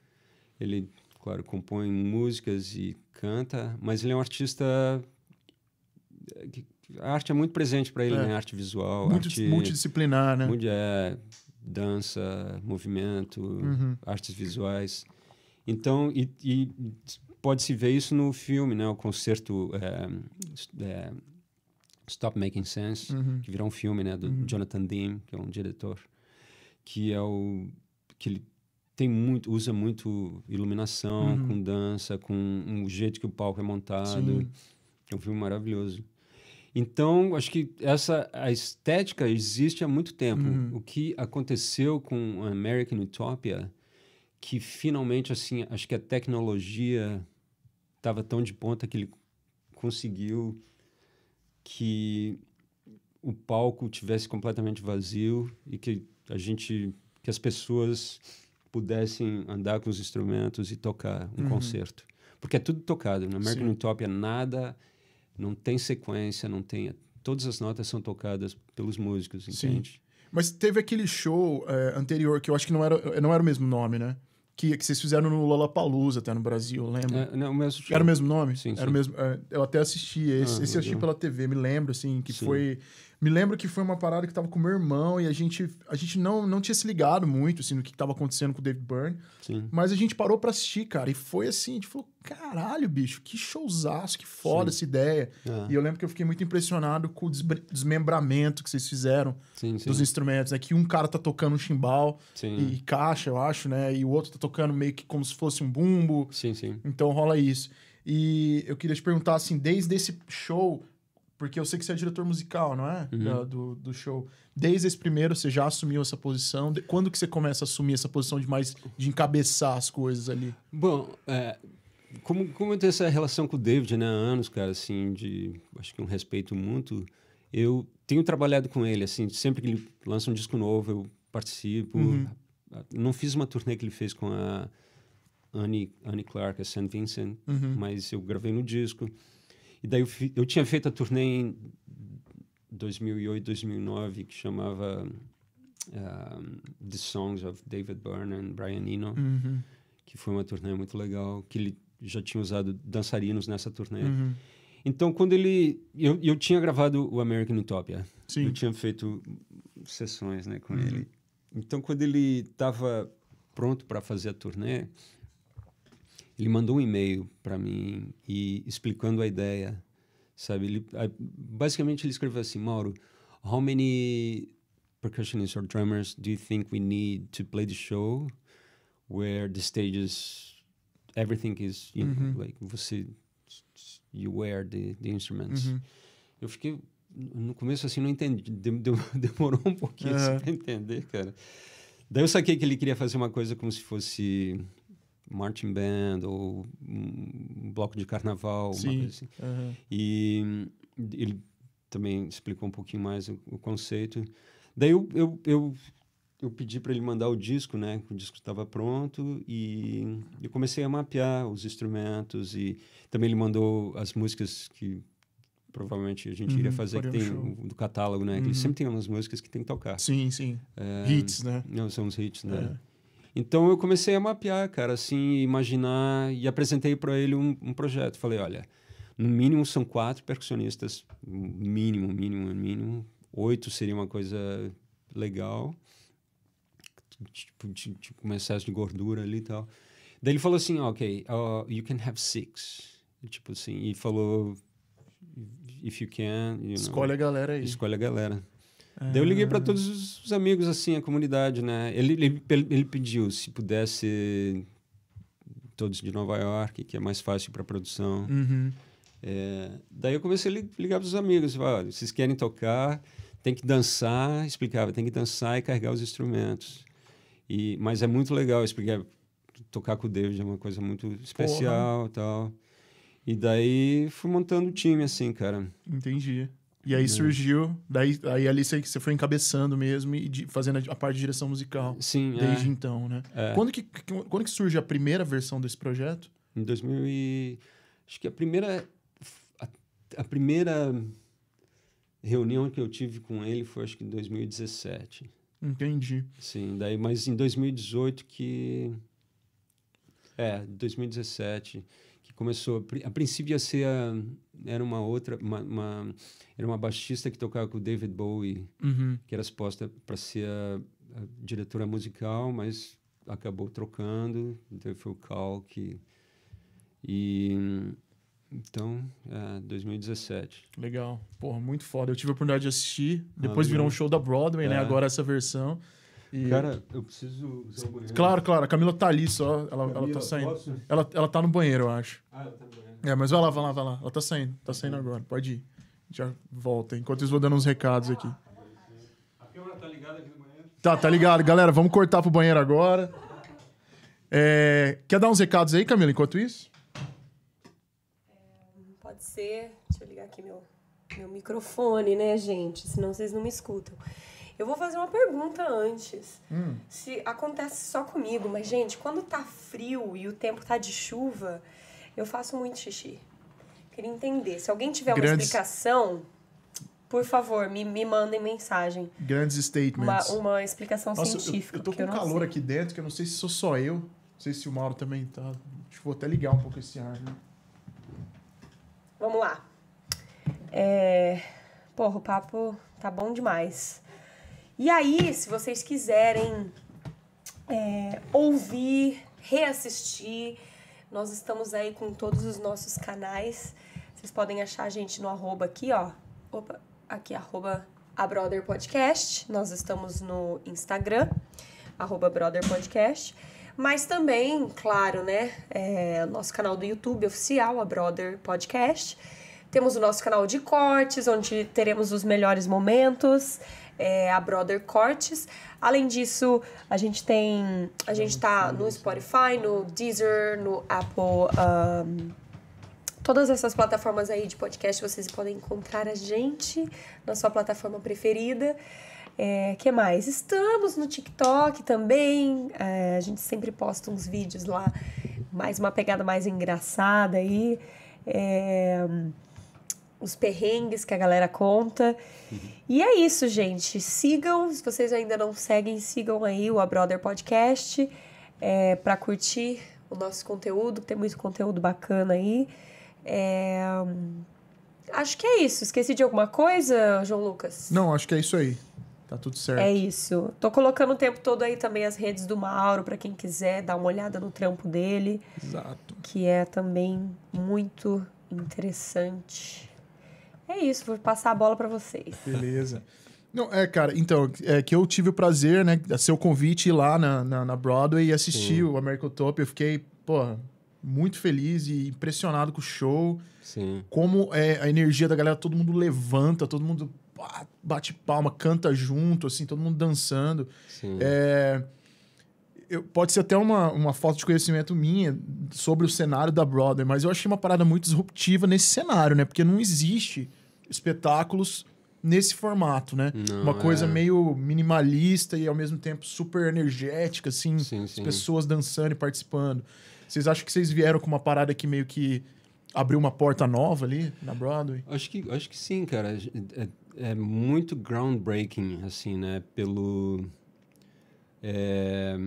Speaker 3: ele, claro, compõe músicas e canta, mas ele é um artista eh, que, a arte é muito presente para ele, é. né? Arte visual, arte multidisciplinar, né? é, dança, movimento, uhum. artes visuais. Então, e, e pode-se ver isso no filme, né? O concerto é, é, Stop Making Sense, uhum. que virou um filme, né? Do uhum. Jonathan Demme, que é um diretor, que é o... que ele tem muito, usa muito iluminação, uhum. com dança, com o um jeito que o palco é montado. Sim. É um filme maravilhoso. Então, acho que essa a estética existe há muito tempo. Uhum. O que aconteceu com American Utopia, que finalmente, assim, acho que a tecnologia estava tão de ponta que ele conseguiu que o palco tivesse completamente vazio e que a gente, que as pessoas pudessem andar com os instrumentos e tocar um uhum. concerto, porque é tudo tocado. No né? American Sim. Utopia nada não tem sequência, não tem. Todas as notas são tocadas pelos músicos,
Speaker 1: entende? Sim. Mas teve aquele show é, anterior que eu acho que não era, não era o mesmo nome, né? Que, que vocês fizeram no Lollapalooza até no Brasil, lembra? É, mesmo Era o mesmo nome? Sim, era sim. O mesmo, eh, eu até assisti, esse, ah, esse eu assisti pela TV, me lembro, assim, que sim. foi me lembro que foi uma parada que tava com meu irmão e a gente, a gente não, não tinha se ligado muito, assim, no que tava acontecendo com o David Byrne. Sim. Mas a gente parou pra assistir, cara. E foi assim, a gente falou, caralho, bicho, que showzaço, que foda sim. essa ideia. É. E eu lembro que eu fiquei muito impressionado com o desmembramento que vocês fizeram sim, dos instrumentos, né? Que um cara tá tocando um chimbal e, e caixa, eu acho, né? E o outro tá tocando meio que como se fosse um bumbo. Sim, sim. Então rola isso. E eu queria te perguntar, assim, desde esse show porque eu sei que você é diretor musical, não é? Uhum. do, do show. Desde esse primeiro, você já assumiu essa posição? De, quando que você começa a assumir essa posição de mais de encabeçar as coisas ali?
Speaker 3: Bom, é, como, como eu tenho essa relação com o David né, há anos, cara, assim, de acho que um respeito muito, eu tenho trabalhado com ele, assim, sempre que ele lança um disco novo, eu participo. Uhum. Não fiz uma turnê que ele fez com a Annie, Annie Clark, a St. Vincent, uhum. mas eu gravei no disco. E daí eu, eu tinha feito a turnê em 2008, 2009, que chamava ah, The Songs of David Byrne and Brian Eno, uhum. que foi uma turnê muito legal, que ele já tinha usado dançarinos nessa turnê. Uhum. Então, quando ele... Eu, eu tinha gravado o American Utopia. Sim. Eu tinha feito sessões né, com uhum. ele. Então, quando ele estava pronto para fazer a turnê, ele mandou um e-mail para mim e explicando a ideia, sabe? Ele, basicamente ele escreveu assim, Mauro, how many percussionists or drummers do you think we need to play the show where the stage is everything is you know, uh uhum. -huh. like você you wear the, the instruments. Uh uhum. -huh. Eu fiquei no começo assim não entendi, demorou um pouquinho uh -huh. para entender, cara. Daí eu saquei que ele queria fazer uma coisa como se fosse marching band ou um bloco de carnaval, Sim. uma coisa assim. Uhum. E ele também explicou um pouquinho mais o, o conceito. Daí eu, eu, eu, eu pedi para ele mandar o disco, né? O disco estava pronto e eu comecei a mapear os instrumentos e também ele mandou as músicas que provavelmente a gente uhum, iria fazer que tem um do catálogo, né? Uhum. Que ele uhum. sempre tem umas músicas que tem que tocar. Sim, sim. É, hits, né? Não, são os hits, né? É. Então eu comecei a mapear, cara, assim, imaginar e apresentei para ele um, um, projeto. Falei, olha, no mínimo são quatro percussionistas, mínimo, mínimo, mínimo, oito seria uma coisa legal, tipo, tipo um excesso de gordura ali e tal. Daí ele falou assim, ah, ok, uh, you can have six, tipo assim, e falou, if you can, you know, escolhe a galera aí, escolhe a galera. Ah. Daí eu liguei para todos os amigos, assim, a comunidade, né? Ele, ele, ele pediu se pudesse todos de Nova York, que é mais fácil para produção. Uhum. É, daí eu comecei a ligar para os amigos, falava, olha, vocês querem tocar, tem que dançar, explicava, tem que dançar e carregar os instrumentos. E, mas é muito legal, explicar, tocar com o David é uma coisa muito especial, Porra. tal. E daí fui montando
Speaker 1: o time assim, cara. Entendi. E aí surgiu, daí aí ali você, você foi encabeçando mesmo e de, fazendo a, a, parte de direção musical. Sim, é. Desde é. então, né? É. Quando, que, quando que surge a primeira versão desse projeto? Em 2000 e... Acho que a primeira...
Speaker 3: A, a, primeira reunião que eu tive com ele foi acho que em 2017. Entendi. Sim, daí, mas em 2018 que... É, 2017 que começou... A, a princípio ia ser a era uma outra, uma, uma, era uma baixista que tocava com o David Bowie, uhum. que era exposta para ser a, a, diretora musical, mas acabou trocando, então foi o Cal que e então, é, 2017.
Speaker 1: Legal. Porra, muito foda. Eu tive a oportunidade de assistir. Depois ah, virou um show da Broadway, né? é. né? Agora essa versão. E... Cara, eu preciso usar o banheiro. Claro, claro. A Camila tá ali só. Ela, Camila, ela tá saindo. Posso? Ela, ela tá no banheiro, eu acho. Ah, ela tá no banheiro. É, mas vai lá, vai lá, vai lá. Ela tá saindo. Tá saindo uhum. agora. Pode ir. Já volta. Enquanto eu vou dando uns recados aqui. A câmera tá ligada aqui no banheiro? Tá, tá ligado. Galera, vamos cortar pro banheiro agora. É... Quer dar uns recados aí, Camila, enquanto isso?
Speaker 2: É, pode ser. Deixa eu ligar aqui meu, meu microfone, né, gente? Senão vocês não me escutam. Eu vou fazer uma pergunta antes. Hum. Se acontece só comigo, mas, gente, quando tá frio e o tempo tá de chuva, eu faço muito xixi. Queria entender. Se alguém tiver Grandes... uma explicação, por favor, me, me mandem mensagem.
Speaker 1: Grandes statements. Uma,
Speaker 2: uma explicação Nossa, científica. Eu, eu tô com eu calor
Speaker 1: sei. aqui dentro, que eu não sei se sou só eu. Não sei se o Mauro também tá. Acho que vou até ligar um pouco esse ar, né?
Speaker 2: Vamos lá. É... Porra, o papo tá bom demais. E aí, se vocês quiserem é, ouvir, reassistir, nós estamos aí com todos os nossos canais. Vocês podem achar a gente no arroba aqui, ó. Opa, aqui, arroba a Brother Podcast. Nós estamos no Instagram, arroba Brother Podcast. Mas também, claro, né? É, nosso canal do YouTube oficial, a Brother Podcast. Temos o nosso canal de cortes, onde teremos os melhores momentos é, a Brother Cortes. Além disso, a gente tem. A gente tá no Spotify, no Deezer, no Apple. Um, todas essas plataformas aí de podcast vocês podem encontrar a gente na sua plataforma preferida. É, que mais? Estamos no TikTok também. É, a gente sempre posta uns vídeos lá, mais uma pegada mais engraçada aí. É, os perrengues que a galera conta. Uhum. E é isso, gente. Sigam, se vocês ainda não seguem, sigam aí o A Brother Podcast é, para curtir o nosso conteúdo, tem muito conteúdo bacana aí. É, acho que é isso. Esqueci de alguma coisa, João Lucas?
Speaker 1: Não, acho que é isso aí. Tá tudo certo. É
Speaker 2: isso. Tô colocando o tempo todo aí também as redes do Mauro, para quem quiser dar uma olhada no trampo dele. Exato. Que é também muito interessante. É isso, vou passar a bola para vocês.
Speaker 1: Beleza. Não, é, cara, então, é que eu tive o prazer, né, a seu convite ir lá na, na, na Broadway e assistir o American Top. Eu fiquei, pô, muito feliz e impressionado com o show. Sim. Como é a energia da galera, todo mundo levanta, todo mundo bate palma, canta junto, assim, todo mundo dançando. Sim. É, eu, pode ser até uma, uma falta de conhecimento minha sobre o cenário da Broadway, mas eu achei uma parada muito disruptiva nesse cenário, né? Porque não existe espetáculos nesse formato, né? Não, uma coisa é. meio minimalista e ao mesmo tempo super energética, assim, sim, as sim. pessoas dançando e participando. Vocês acham que vocês vieram com uma parada que meio que abriu uma porta nova ali na
Speaker 3: Broadway? Acho que, acho que sim, cara. É, é muito groundbreaking, assim, né? Pelo. É,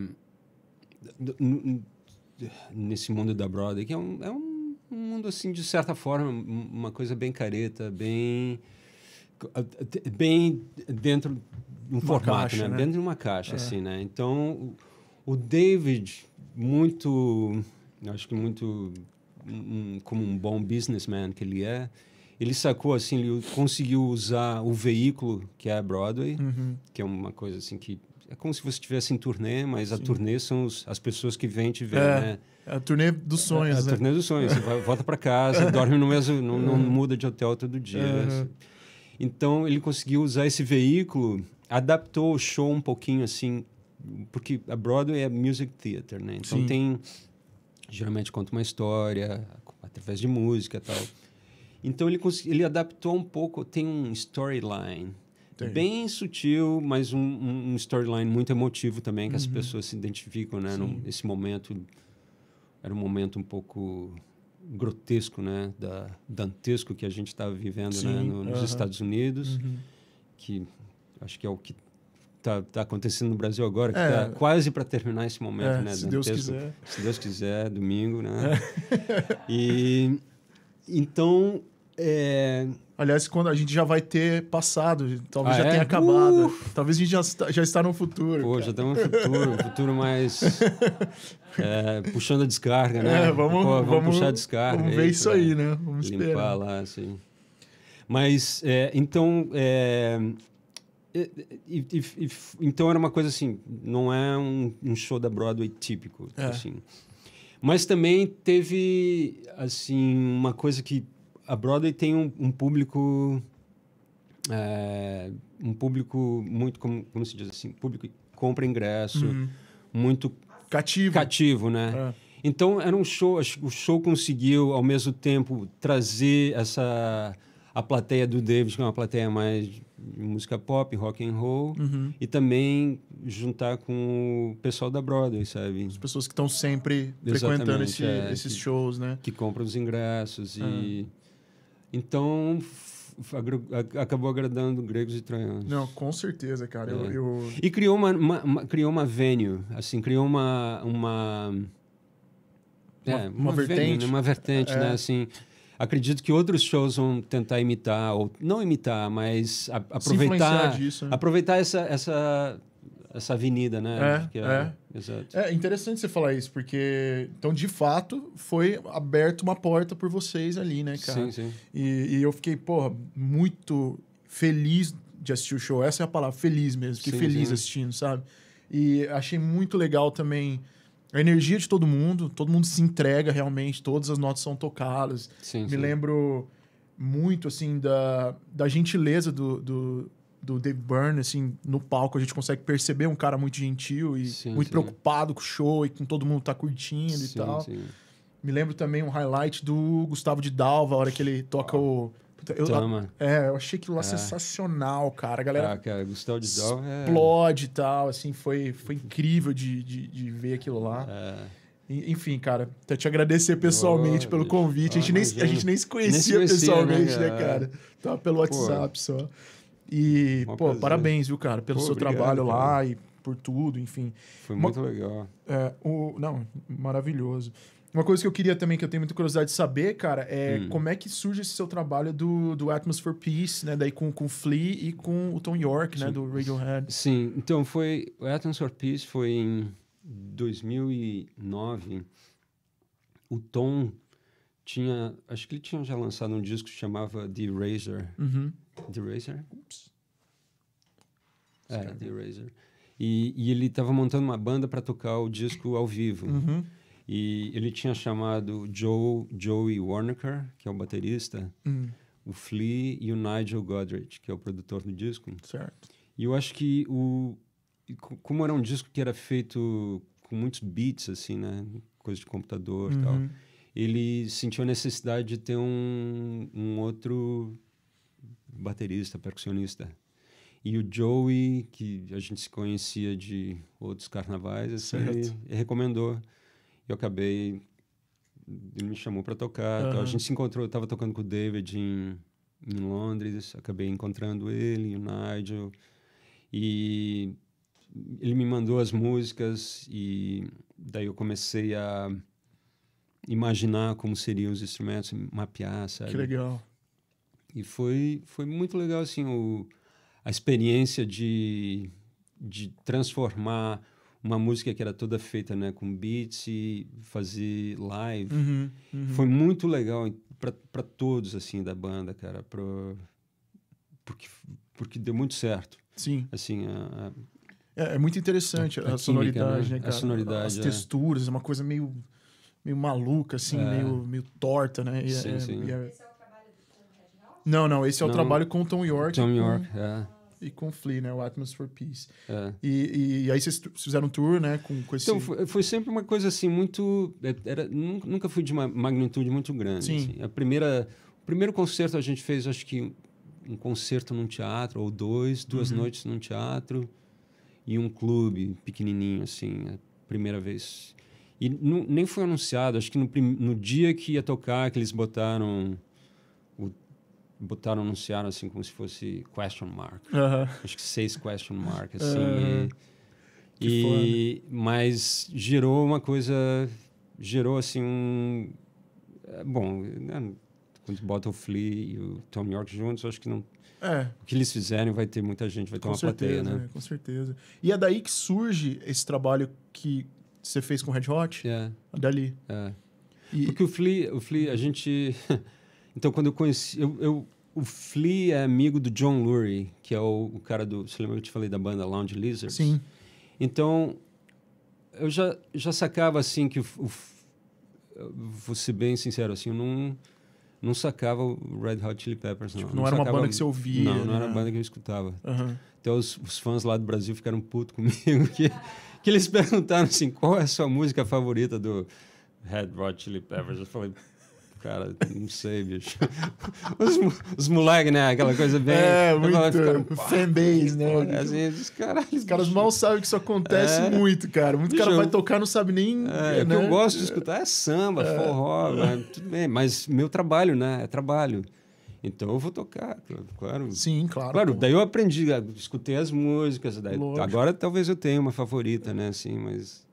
Speaker 3: nesse mundo da Broadway, que é um, é um um mundo assim de certa forma uma coisa bem careta, bem bem dentro de um uma formato, caixa, né? né? dentro de uma caixa é. assim, né? Então o David muito, acho que muito um, como um bom businessman que ele é, ele sacou assim, ele conseguiu usar o veículo que é a Broadway, uhum. que é uma coisa assim que é como se você estivesse em turnê, mas Sim. a turnê são os, as pessoas que vêm te ver, é, né?
Speaker 1: A turnê dos sonhos, A, a né? turnê dos sonhos. Você vai, volta para casa, dorme no mesmo... Não, não, é. muda
Speaker 3: de hotel todo dia. Uhum. Então, ele conseguiu usar esse veículo, adaptou o show um pouquinho, assim... Porque a Broadway é music theater, né? Então, Sim. tem... Geralmente conta uma história, através de música e tal. Então, ele, ele adaptou um pouco... Tem um storyline Entendi. bem sutil, mas um, um storyline muito emotivo também, que uhum. as pessoas se identificam, né? Num, esse momento era um momento um pouco grotesco, né? Da, dantesco que a gente estava tá vivendo né? No, nos uhum. Estados Unidos, uhum. que acho que é o que está tá acontecendo no Brasil agora, que está é. quase para terminar esse momento, é, né? Se dantesco, Deus quiser. Se Deus
Speaker 1: quiser, domingo, né? É. E
Speaker 3: então
Speaker 1: é, Aliás, quando a gente já vai ter passado, talvez ah, já é? tenha acabado. Uh! Talvez a gente já, já está no futuro. Pô, cara. já estamos no futuro, um futuro mais é,
Speaker 3: puxando a descarga, né? É, vamos, Pô, vamos, vamos, puxar a descarga. Vamos é ver aí, isso aí, né? Vamos limpar esperar. lá, assim. Mas, é, então, é, e, e, e, então era uma coisa assim, não é um, um show da Broadway típico, é. assim. Mas também teve assim uma coisa que a Broadway tem um, um público é, um público muito como, como, se diz assim público que compra ingresso uhum. muito cativo cativo né é. Então era um show, o show conseguiu ao mesmo tempo trazer essa a plateia do Davis, que é uma plateia mais de música pop, rock and roll, uhum. e também juntar com o pessoal da Broadway, sabe? As pessoas que estão sempre Exatamente, frequentando esse, é, esses que, shows, né? Que compram os ingressos e é. Então, acabou agradando gregos e troianos.
Speaker 1: Não, com certeza, cara. É. Eu, eu... E
Speaker 3: criou uma, uma, uma, criou uma venue, assim, criou uma... uma...
Speaker 1: É, uma, né? uma, vertente. Venue, né? Uma vertente, é. né? Assim,
Speaker 3: acredito que outros shows vão tentar imitar ou não imitar, mas a, aproveitar disso, né? aproveitar essa, essa essa avenida, né? É, é, é. Exato.
Speaker 1: é interessante você falar isso, porque. Então, de fato, foi aberta uma porta por vocês ali, né, cara? Sim, sim. E, e eu fiquei, porra, muito feliz de assistir o show. Essa é a palavra, feliz mesmo. Fiquei sim, feliz sim. assistindo, sabe? E achei muito legal também a energia de todo mundo. Todo mundo se entrega realmente, todas as notas são tocadas. Sim, Me lembro muito, assim, da, da gentileza do, do do Dave Byrne, assim, no palco a gente consegue perceber um cara muito gentil e sim, muito sim. preocupado com o show e com todo mundo tá curtindo sim, e tal. Me lembro também um highlight do Gustavo de Dalva, a hora que ele toca oh. o eu, É, eu achei aquilo lá é. sensacional, cara. A galera ah, cara, Gustavo de Dalva é explode e tal, assim, foi, foi incrível de, de, de ver aquilo lá. É. Enfim, cara, até te agradecer pessoalmente oh, pelo convite. Oh, a, gente nem, a gente nem se conhecia, nem se conhecia né, pessoalmente, né, cara? Tava pelo WhatsApp Pô. só. E, pô, prazer. parabéns, viu, cara, pelo pô, seu obrigado, trabalho cara. lá e por tudo, enfim. Foi Uma, muito legal. É, o, não, maravilhoso. Uma coisa que eu queria também, que eu tenho muita curiosidade de saber, cara, é hum. como é que surge esse seu trabalho do, do Atmosphere Peace, né? Daí com, com o Flea e com o Tom York, né, Sim. né? Do Radiohead.
Speaker 3: Sim, então foi... O Atmosphere Peace foi em 2009. O Tom tinha... Acho que ele tinha já lançado um disco que chamava The Razor. Uhum. The Razer. Ups. É, The Razer. E, e, ele estava montando uma banda para tocar o disco ao vivo. Uhum. E ele tinha chamado Joe, Joey Warnaker, que é o baterista, uhum. o Flea e o Nigel Godrich, que é o produtor do disco. Certo. E eu acho que o como era um disco que era feito com muitos beats assim, né, coisa de computador, uhum. tal. Ele sentiu a necessidade de ter um, um outro baterista, percussionista. E o Joey, que a gente se conhecia de outros carnavais, assim, ele, ele recomendou. Eu acabei. Ele me chamou para tocar. Uhum. Então a gente se encontrou. Eu estava tocando com o David em, em Londres. Acabei encontrando ele, o Nigel. E ele me mandou as músicas e daí eu comecei a imaginar como seriam os instrumentos, mapear, sabe? Que legal. E foi, foi muito legal, assim, o, a experiência de, de transformar uma música que era toda feita né, com beats e fazer live. Uhum, uhum. Foi muito legal para todos, assim, da banda, cara. porque, porque deu muito certo. Sim. Assim, a, a,
Speaker 1: é, é, muito interessante a, a química, sonoridade, né? né? cara? A sonoridade, As é. texturas, é uma coisa meio, meio maluca, assim, é. meio, meio torta, né? E é, sim, é, sim. E não, não. Esse é não. o trabalho com Tom York. Tom York, com... é e com Flea, né? O Atmos for Peace. É. E, e, aí vocês fizeram um tour, né? Com, com então, esse... Então, foi, foi, sempre uma coisa assim, muito...
Speaker 3: É, era, nunca foi de uma magnitude muito grande. Sim. Assim. A primeira, o primeiro concerto a gente fez, acho que um concerto num teatro, ou dois, duas uhum. noites num teatro e um clube pequenininho, assim, a primeira vez. E nem foi anunciado, acho que no, no dia que ia tocar, que eles botaram botaram, anunciaram assim como se fosse question mark. Uh -huh. Acho que seis question mark, assim. Uh -huh. E, e mas gerou uma coisa, gerou assim um... É, bom, né, quando bota o Flea e o Tom York juntos, acho que não... É. O que eles fizerem vai ter muita gente, vai ter com uma certeza, plateia, né? né? com
Speaker 1: certeza. E é daí que surge esse trabalho que você fez com o Red Hot? É. Dali. É. E... Porque o Flea, o Flea, a gente... Então, quando eu conheci. Eu,
Speaker 3: eu, o Flea é amigo do John Lurie, que é o, o cara do. Você lembra que eu te falei da banda Lounge Lizards? Sim. Então, eu já, já sacava assim que. O, o, vou ser bem sincero, assim, eu não, não sacava o Red Hot Chili Peppers. Não, tipo, não, não era sacava, uma banda que você ouvia. Não, né? não era uma banda que eu escutava. Uhum. Então, os, os fãs lá do Brasil ficaram putos comigo, que, que eles perguntaram assim: qual é a sua música favorita do. Red Hot Chili Peppers. Eu falei, cara, não sei, bicho.
Speaker 4: Os,
Speaker 1: os moleques, né? Aquela coisa bem. É, muito. Fanbase, né? Assim, os, caralho, os caras bicho. mal sabem que isso acontece é. muito, cara. Muito bicho, cara vai tocar, não sabe nem. É, né? O que eu né? gosto de escutar é samba, é. forró, mas,
Speaker 3: tudo bem. Mas meu trabalho, né? É trabalho. Então eu vou tocar, claro. Sim, claro. Claro, daí eu aprendi, escutei as músicas. Daí, agora talvez eu tenha uma favorita, né? Assim, mas.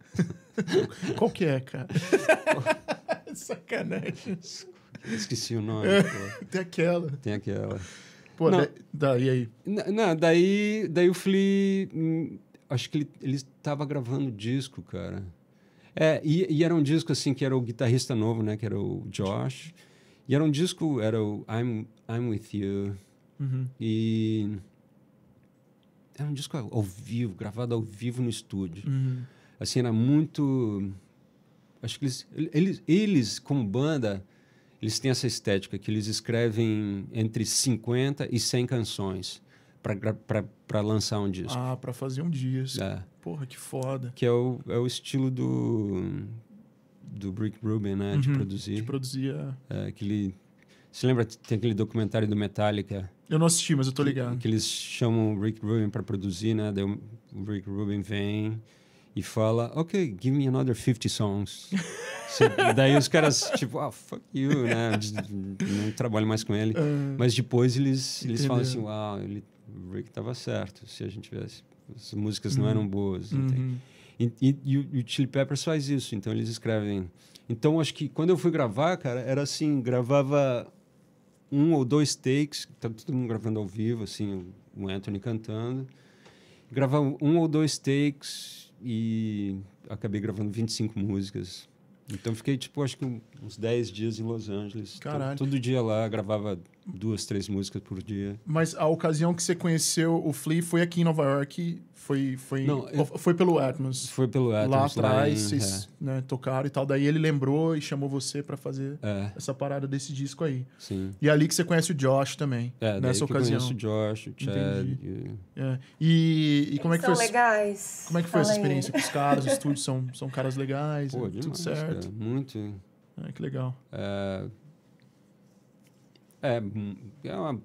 Speaker 1: Qual que é, cara? Sacanagem. Esqueci o nome. É, tem aquela. Tem aquela. Pô, não, daí aí?
Speaker 3: Não, daí, daí o Fli. Hum, acho que ele estava gravando disco, cara. É, e, e, era um disco assim que era o guitarrista novo, né? Que era o Josh. E era um disco, era o I'm, I'm With You. Uhum. E. Era um disco ao vivo, gravado ao vivo no estúdio. Uhum. Assim, era muito acho que eles, eles, eles, como banda, eles têm essa estética que eles escrevem entre 50 e 100 canções para lançar um disco.
Speaker 1: Ah, para fazer um disco. É. Porra, que foda.
Speaker 3: Que é o, é o estilo do do Rick Rubin, né, uhum, de produzir. De produzir, é. é que ele você lembra tem aquele documentário do Metallica?
Speaker 1: Eu não assisti, mas eu tô ligado. Que,
Speaker 3: que eles chamam o Rick Rubin para produzir, né? Daí o Rick Rubin vem e fala, ok, give me another 50 songs. Cê, daí os caras, tipo, ah, fuck you, né? Não trabalho mais com ele. Uh, Mas depois eles, eles falam assim, uau, ele, o Rick tava certo. Se a gente tivesse... As músicas uhum. não eram boas, uhum. E, e, e, o, e, o Chili Peppers faz isso, então eles escrevem. Então, acho que quando eu fui gravar, cara, era assim, gravava um ou dois takes, tá todo mundo gravando ao vivo, assim, o Anthony cantando. Gravava um ou dois takes e acabei gravando 25 músicas. Então fiquei, tipo, acho que uns 10 dias em Los Angeles. Então, Caralho. Todo, todo dia lá, gravava duas, três músicas por dia.
Speaker 1: Mas a ocasião que você conheceu o Flea foi aqui em Nova York? Foi, foi, Não, eu... foi pelo Atmos? Foi pelo Atmos. Lá atrás, é. vocês é. né, tocaram e tal. Daí ele lembrou e chamou você para fazer é. essa parada desse disco aí. Sim. E é ali que você conhece o Josh também, é, nessa ocasião. conheço o Josh, o Chad. E... É. E, e... como é que são foi? legais. Como é que foi essa experiência com os caras? Os estúdios são, são caras legais, Pô, é tudo certo. Cara. Muito. que legal. É é,
Speaker 3: é uma,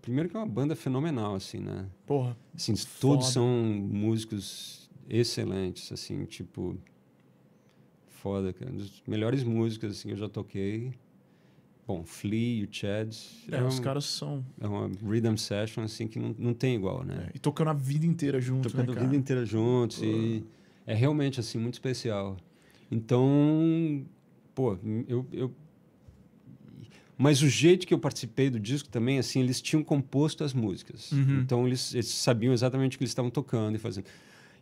Speaker 3: primeiro que é uma banda fenomenal, assim, né? Porra. Assim, todos foda. são músicos excelentes, assim, tipo. Foda, cara. Um dos melhores músicos, assim, que eu já toquei. Bom, Flea e o Chad. É, é um, os caras são. É uma rhythm session, assim, que não, não tem igual, né? É, e tocando a vida inteira juntos, Tocando né, a vida inteira juntos. Uh. E é realmente, assim, muito especial. Então, pô, eu, eu mas o jeito que eu participei do disco também, assim, eles tinham composto as músicas. Uhum. Então eles, eles, sabiam exatamente o que eles estavam tocando e fazendo.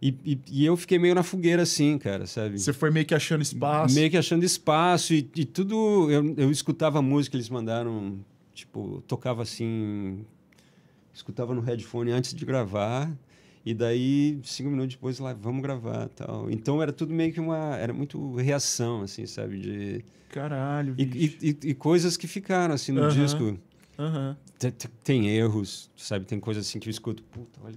Speaker 3: E, e, e, eu fiquei meio na fogueira assim, cara, sabe? Você foi
Speaker 1: meio que achando espaço. Meio
Speaker 3: que achando espaço e, e tudo. Eu, eu escutava a música, eles mandaram, tipo, tocava assim. Escutava no headphone antes de gravar e daí, cinco minutos depois, lá, vamos gravar tal. Então era tudo meio que uma. Era muito reação, assim, sabe? De. Caralho, e, e, e, coisas que ficaram, assim, no uh -huh. disco. Uh -huh. Tem erros, sabe? Tem coisas assim que eu escuto, puta, olha,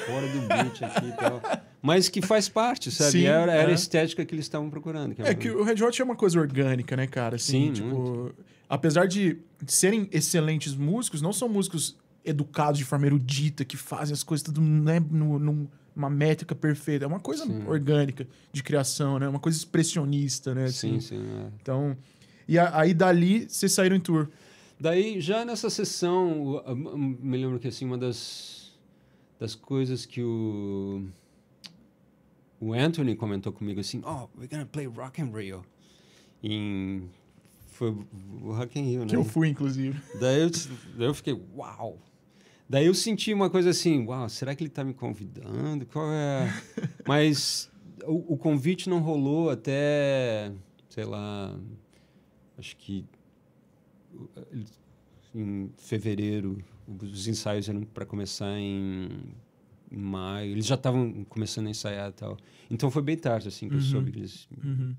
Speaker 3: fora do beat aqui e tal. Mas que faz parte, sabe? Sim, era, era a estética que eles estavam procurando. Que é, é que
Speaker 1: o Red Hot é uma coisa orgânica, né, cara? Assim, Sim, tipo. Muito. Apesar de serem excelentes músicos, não são músicos educados de forma erudita, que fazem as coisas tudo, né, no, métrica perfeita. É uma coisa sim. orgânica de criação, né? Uma coisa expressionista, né? Assim. Sim, sim. É. Então, e a, aí dali vocês saíram em tour. Daí, já nessa
Speaker 3: sessão, me lembro que assim, uma das, das coisas que o, o Anthony comentou comigo assim, oh, we're gonna play Rock and Rio. Em, foi o Rock and Rio, né? Que eu fui, inclusive. Daí eu, daí eu fiquei, uau! Wow! Daí eu senti uma coisa assim, uau, será que ele está me convidando? Qual é? Mas o, o, convite não rolou até, sei lá, acho que eh, em fevereiro. Os ensaios eram para começar em maio. Eles já estavam começando a ensaiar e tal. Então foi bem tarde, assim, que uhum. eu soube que eles uhum.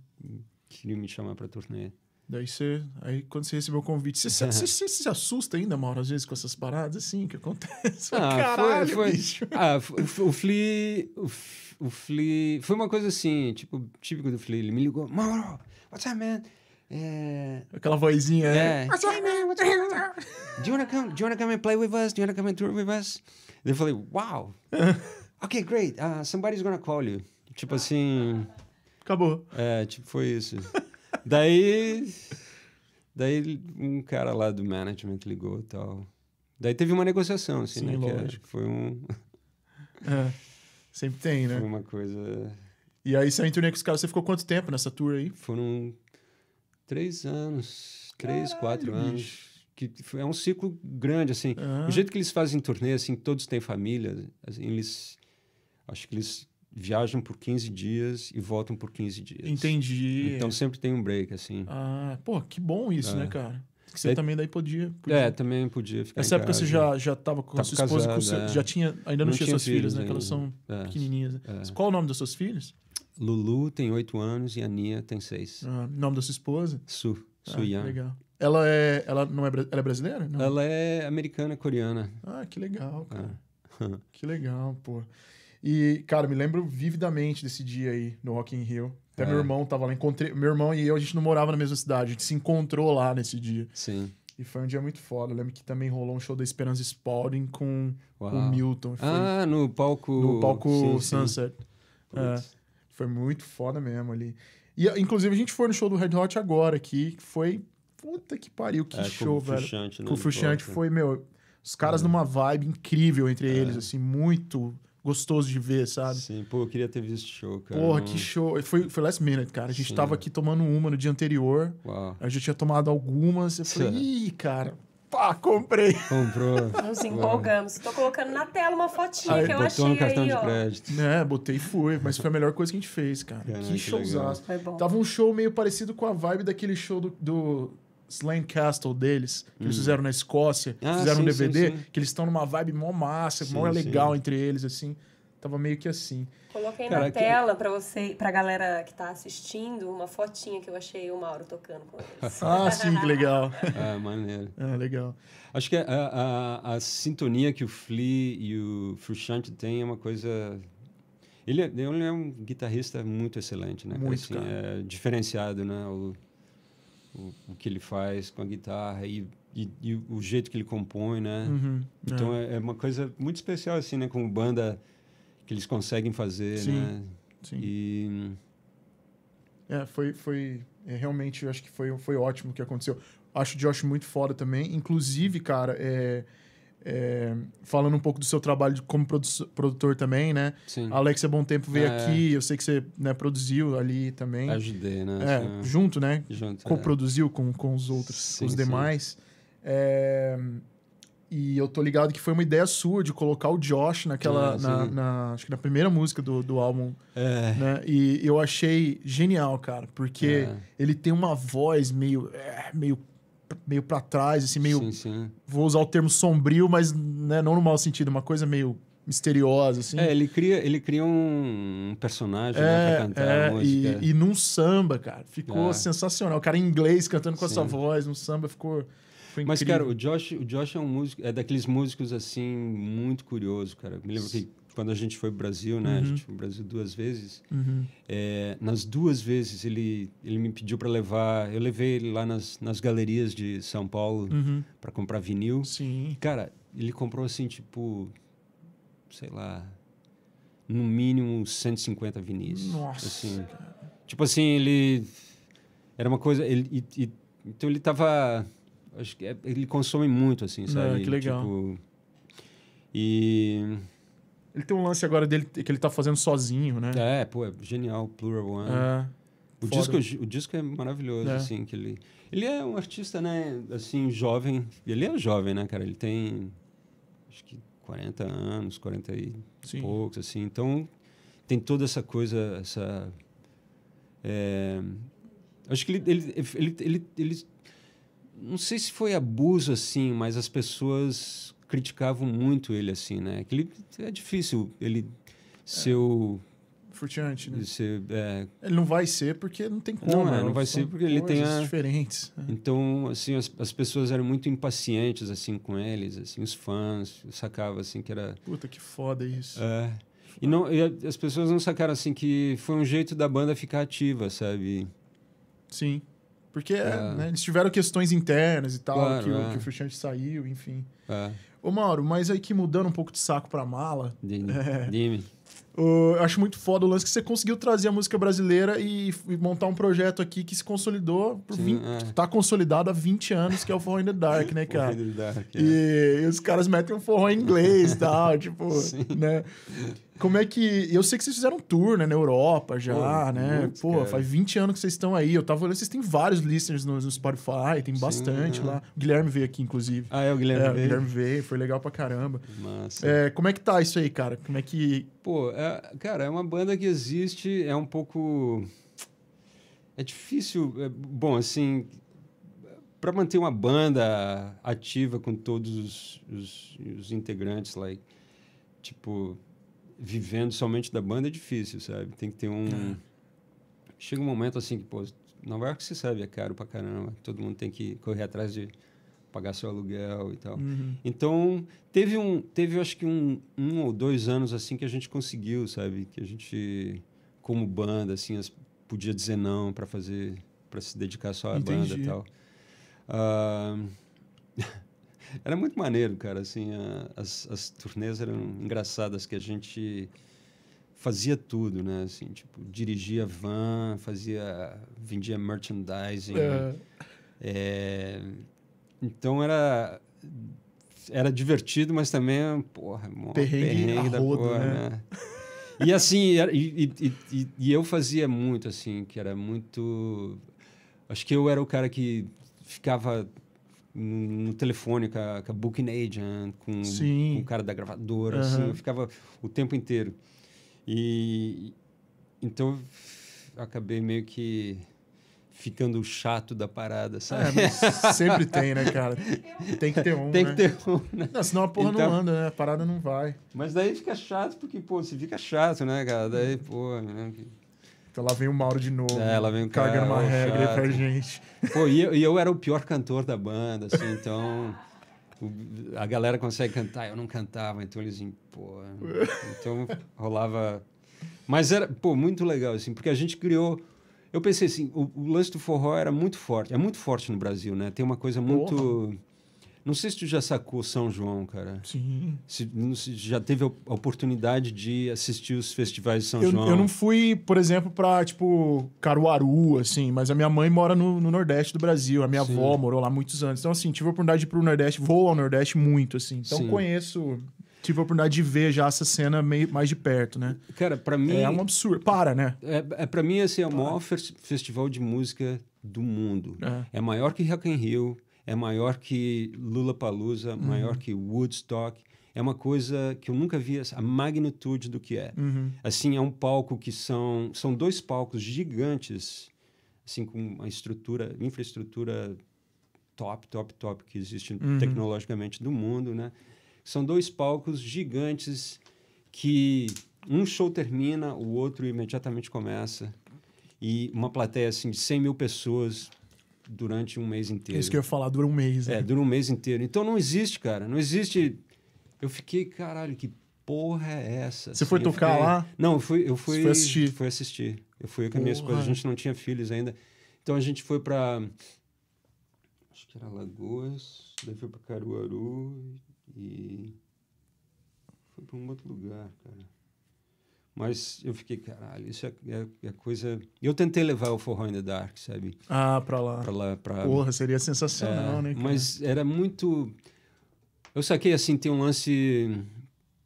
Speaker 3: queriam me chamar para a turnê.
Speaker 1: Daí você. Aí quando você recebeu o convite, você, se, você, você se assusta ainda, Mauro, às vezes, com essas paradas, assim, que acontece. Ah, Caralho, foi, foi, bicho.
Speaker 3: Ah, o, Fli Flea. O, Fli Foi uma coisa assim, tipo, típico do Flea. Ele me ligou, Mauro, what's up, man? É... Aquela vozinha, né? é. né? What's up, man? What's up? do, you wanna come, do you wanna come and play with us? Do you wanna come and tour with us? Eu falei, wow! ok, great. Uh, somebody's gonna call you. Tipo assim. Acabou. É, tipo, foi isso daí. Daí um cara lá do management ligou e tal.
Speaker 1: Daí teve uma negociação, assim, Sim, né? É, lógico. Que acho
Speaker 3: que foi um.
Speaker 1: é, sempre tem, né? Foi uma coisa. E aí seu turnê com os caras. Você ficou quanto tempo nessa tour aí? Foram três anos. Caralho, três, quatro bicho. anos. Que é um ciclo
Speaker 3: grande, assim. Uhum. O jeito que eles fazem turnê, assim, todos têm família. Assim, eles. Acho que eles viajam por 15 dias e voltam por 15 dias. Entendi. Então sempre tem um break, assim.
Speaker 1: Ah, pô, que bom isso, é. né, cara? Que você daí, também daí podia, podia, É, também podia ficar. Nessa época você já, já tava com a sua esposa, casado, seu, é. já tinha. Ainda não, não tinha, suas filhas, né? Ainda. Que elas são é. pequenininhas. Né? É.
Speaker 3: Qual o nome das suas filhas? Lulu tem 8 anos e a Nia tem 6. Ah,
Speaker 1: nome da sua esposa? Su. Ah, Su ah, Yang. Legal. Ela é. Ela não é, ela é brasileira? Não. Ela é americana, coreana. Ah, que legal, é. cara. Ah. que legal, pô. E, cara, me lembro vividamente desse dia aí no Rock in Rio. Até é. meu irmão tava lá, encontrei. Meu irmão e eu, a gente não morava na mesma cidade, a gente se encontrou lá nesse dia. Sim. E foi um dia muito foda. Eu lembro que também rolou um show da Esperança Spalding com Uau. o Milton. ah,
Speaker 3: no palco. No palco sim, Sunset.
Speaker 1: Sim. É, foi muito foda mesmo ali. E, inclusive, a gente foi no show do Red Hot agora aqui, que foi. Puta que pariu, que é, show, com velho. Frustrante, né? Com o Frustrante foi, meu. Os caras é. numa vibe incrível entre é. eles, assim, muito gostoso de ver, sabe? Sim, pô, eu queria ter visto show, cara. Porra, que show. Foi, foi last minute, cara. A gente Sim. tava aqui tomando uma no dia anterior. Uau. Eu já tinha tomado algumas. Eu falei, ih, cara, pá, comprei. Comprou. Nos empolgamos.
Speaker 2: Tô colocando na tela uma fotinha aí, que eu achei no cartão aí, de ó.
Speaker 1: crédito. É, botei e fui. Mas foi a melhor coisa que a gente fez, cara. Que que, foi showzaço. Tava um show meio parecido com a vibe daquele show do, do Slane Castle deles, que hum. eles fizeram na Escócia, ah, fizeram sim, um DVD, sim, sim. que eles estão numa vibe mó massa, mó legal entre eles, assim. Tava meio que assim. Coloquei Cara, na que... tela
Speaker 2: para você, pra galera que tá assistindo, uma fotinha que eu achei o Mauro tocando com eles. ah, sim, que legal.
Speaker 3: ah, maneiro. Ah, legal. Acho que a, a, a, sintonia que o Flea e o Frushante têm é uma coisa ele é, ele é um guitarrista muito excelente, né? Muito, assim, é diferenciado, né? O, o, o que ele faz com a guitarra e, e, e o jeito que ele compõe, né? Uhum, então é. é. é. uma coisa muito especial, assim, né? Como banda que eles conseguem fazer, sim, né? Sim. E...
Speaker 1: É, foi, foi é, realmente, eu acho que foi, foi ótimo o que aconteceu. Acho o Josh muito foda também. Inclusive, cara, é, é, falando um pouco do seu trabalho como produtor também, né? Sim. Alex é Bom Tempo veio é. aqui, eu sei que você né, produziu ali também. Ajudei, né? É, Junto, né? Junto, Co-produziu é. com, com os outros, sim, com os demais. É, e eu tô ligado que foi uma ideia sua de colocar o Josh naquela. É, na, na, acho que na primeira música do, do álbum. Né? E eu achei genial, cara, porque ele tem uma voz meio. meio meio para trás, assim, meio. Sim, sim. Vou usar o termo sombrio, mas né, não no mau sentido, uma coisa meio misteriosa, assim. É,
Speaker 3: ele cria, ele cria um personagem é, né, pra é, cantar é, a música. E,
Speaker 1: e num samba, cara, ficou é. sensacional. O cara em inglês cantando com Sim. essa voz, num samba ficou. Mas, cara, o Josh, o Josh é um
Speaker 3: músico, é daqueles músicos assim, muito curioso, cara. Me lembro que quando a gente foi para o Brasil, né? Uhum. A gente foi Brasil duas vezes. Uhum. É, nas duas vezes ele ele me pediu para levar, eu levei ele lá nas, nas galerias de São Paulo uhum. para comprar vinil. Sim. Cara, ele comprou assim tipo, sei lá, no mínimo 150 vinis. Nossa. Assim, tipo assim ele era uma coisa, ele e, e, então ele tava, acho que é, ele consome muito assim, ah, sabe? Não, que legal. Tipo, e
Speaker 1: ele tem um lance agora dele que ele tá
Speaker 3: fazendo sozinho, né? É, pô, é genial, Plural One. É. O disco, é o disco é maravilhoso, é. assim, que ele... Ele é um artista, né, assim, jovem. Ele é jovem, né, cara? Ele tem, acho que 40 anos, 40 e Sim. poucos, assim. Então, tem toda essa coisa, essa... É, acho que ele ele, ele, ele, ele, Não sei se foi abuso, assim, mas as pessoas criticavam muito ele assim, né? Que ele, é difícil ele ser o Frutiante, né? Ser, é...
Speaker 1: Ele não vai ser porque não tem como. Não, né? é, não vai ser porque ele tem a...
Speaker 3: diferentes. É. Então, assim, as, as, pessoas eram muito impacientes assim com eles, assim, os fãs, sacava assim que era Puta que foda isso. É. E não, e as pessoas não sacaram assim que foi um jeito da banda ficar ativa, sabe? Sim.
Speaker 1: Porque é. né, eles tiveram questões internas e tal, claro, que, o, é. que o saiu, enfim. É. Ô, Mauro, mas aí que mudando um pouco de saco pra mala. Dime. É, Dime. eu acho muito foda o lance que você conseguiu trazer a música brasileira e, e montar um projeto aqui que se consolidou por Sim, 20, é. tá consolidado há 20 anos, que é o Forró in the Dark, né, cara? Forró in the Dark, é. e, e os caras metem um forró em inglês e tal, tipo, Sim. né? como é que. Eu sei que vocês fizeram um tour né, na Europa já, Pô, né? Pô, cara. faz 20 anos que vocês estão aí. Eu tava olhando, vocês têm vários listeners no, no Spotify, tem Sim, bastante é. lá. O Guilherme veio aqui, inclusive. Ah, é, o Guilherme é, veio. O Guilherme veio, foi legal pra caramba. Massa. É, como é que tá isso aí, cara? Como é que. Pô, é, cara, é uma banda que existe, é um pouco. É difícil. É,
Speaker 3: bom, assim, para manter uma banda ativa com todos os, os, os integrantes, like, tipo, vivendo somente da banda é difícil, sabe? Tem que ter um. É. Chega um momento assim que, pô, Nova York se sabe, é caro pra caramba. Todo mundo tem que correr atrás de pagar seu aluguel e tal. Uhum. Então, teve um. Teve, acho que um, um ou dois anos assim que a gente conseguiu, sabe? Que a gente, como banda, assim, as, podia dizer não para fazer. para se dedicar só à Entendi. banda e tal. Uh... Era muito maneiro, cara. Assim, a, as, as turnês eram engraçadas que a gente fazia tudo, né? Assim, tipo, dirigia van, fazia, vendia merchandising. Né. É. É, então era era divertido, mas também, porra, perrengue, perrengue da roda, porra, né? né? E assim, e, e, e, e, eu fazia muito, assim, que era muito... Acho que eu era o cara que ficava no telefone com a, com a booking agent, com, com o cara da gravadora, uhum. assim, eu ficava o tempo inteiro. E então acabei meio que ficando chato da parada, é, sabe? É, sempre tem, né, cara? Tem que ter um. Tem né? que né? ter um.
Speaker 1: Né? Não, senão a porra então, não anda, né? A parada não vai. Mas
Speaker 3: daí fica chato, porque, pô, se fica chato, né, cara? Daí, pô, né? Então lá vem o
Speaker 1: Mauro de novo,
Speaker 3: é, vem o cara, uma regra pra gente. Pô, e eu, e eu, era o pior cantor da banda, assim, então... o, a galera consegue cantar, eu não cantava, então eles... Pô, então rolava... Mas era, pô, muito legal, assim, porque a gente criou... Eu pensei assim, o, o lance do forró era muito forte, é muito forte no Brasil, né? Tem uma coisa muito... Porra não sei se tu já sacou São João, cara. Sim. Se, se já teve a oportunidade de assistir os festivais de São eu, João. Eu não
Speaker 1: fui, por exemplo, pra, tipo, Caruaru, assim, mas a minha mãe mora no, no Nordeste do Brasil. A minha Sim. avó morou lá muitos anos. Então, assim, tive a oportunidade de ir pro Nordeste, vou ao Nordeste muito, assim. Então, Sim. conheço tive a oportunidade de ver já essa cena meio mais de perto, né? Cara, para mim é um absurdo. Para, né?
Speaker 3: É, é para mim assim é o para. maior festival de música do mundo. É. é maior que Rock in Rio, é maior que Lula Palusa, uhum. maior que Woodstock. É uma coisa que eu nunca vi a magnitude do que é. Uhum. Assim, é um palco que são são dois palcos gigantes, assim com uma estrutura, infraestrutura top, top, top que existe uhum. tecnologicamente do mundo, né? São dois palcos gigantes que um show termina, o outro imediatamente começa. E uma plateia assim, de 100 mil pessoas durante um mês inteiro. É isso que eu ia falar, dura um mês. É, né? É, dura um mês inteiro. Então não existe, cara. Não existe. Eu fiquei, caralho, que porra é essa? Você assim, foi tocar fiquei... lá? Não, eu fui, eu fui, Você foi assistir. Fui assistir. Eu fui com a minha esposa. A gente não tinha filhos ainda. Então a gente foi para acho que era Lagoas, daí foi para Caruaru e foi para um outro lugar, cara. Mas eu fiquei, caralho, isso é, é, é coisa. Eu tentei levar o Forró in the Dark, sabe? Ah, pra lá. Pra lá pra... Porra, seria sensacional, é, né? Cara? Mas era muito. Eu saquei assim, tem um lance.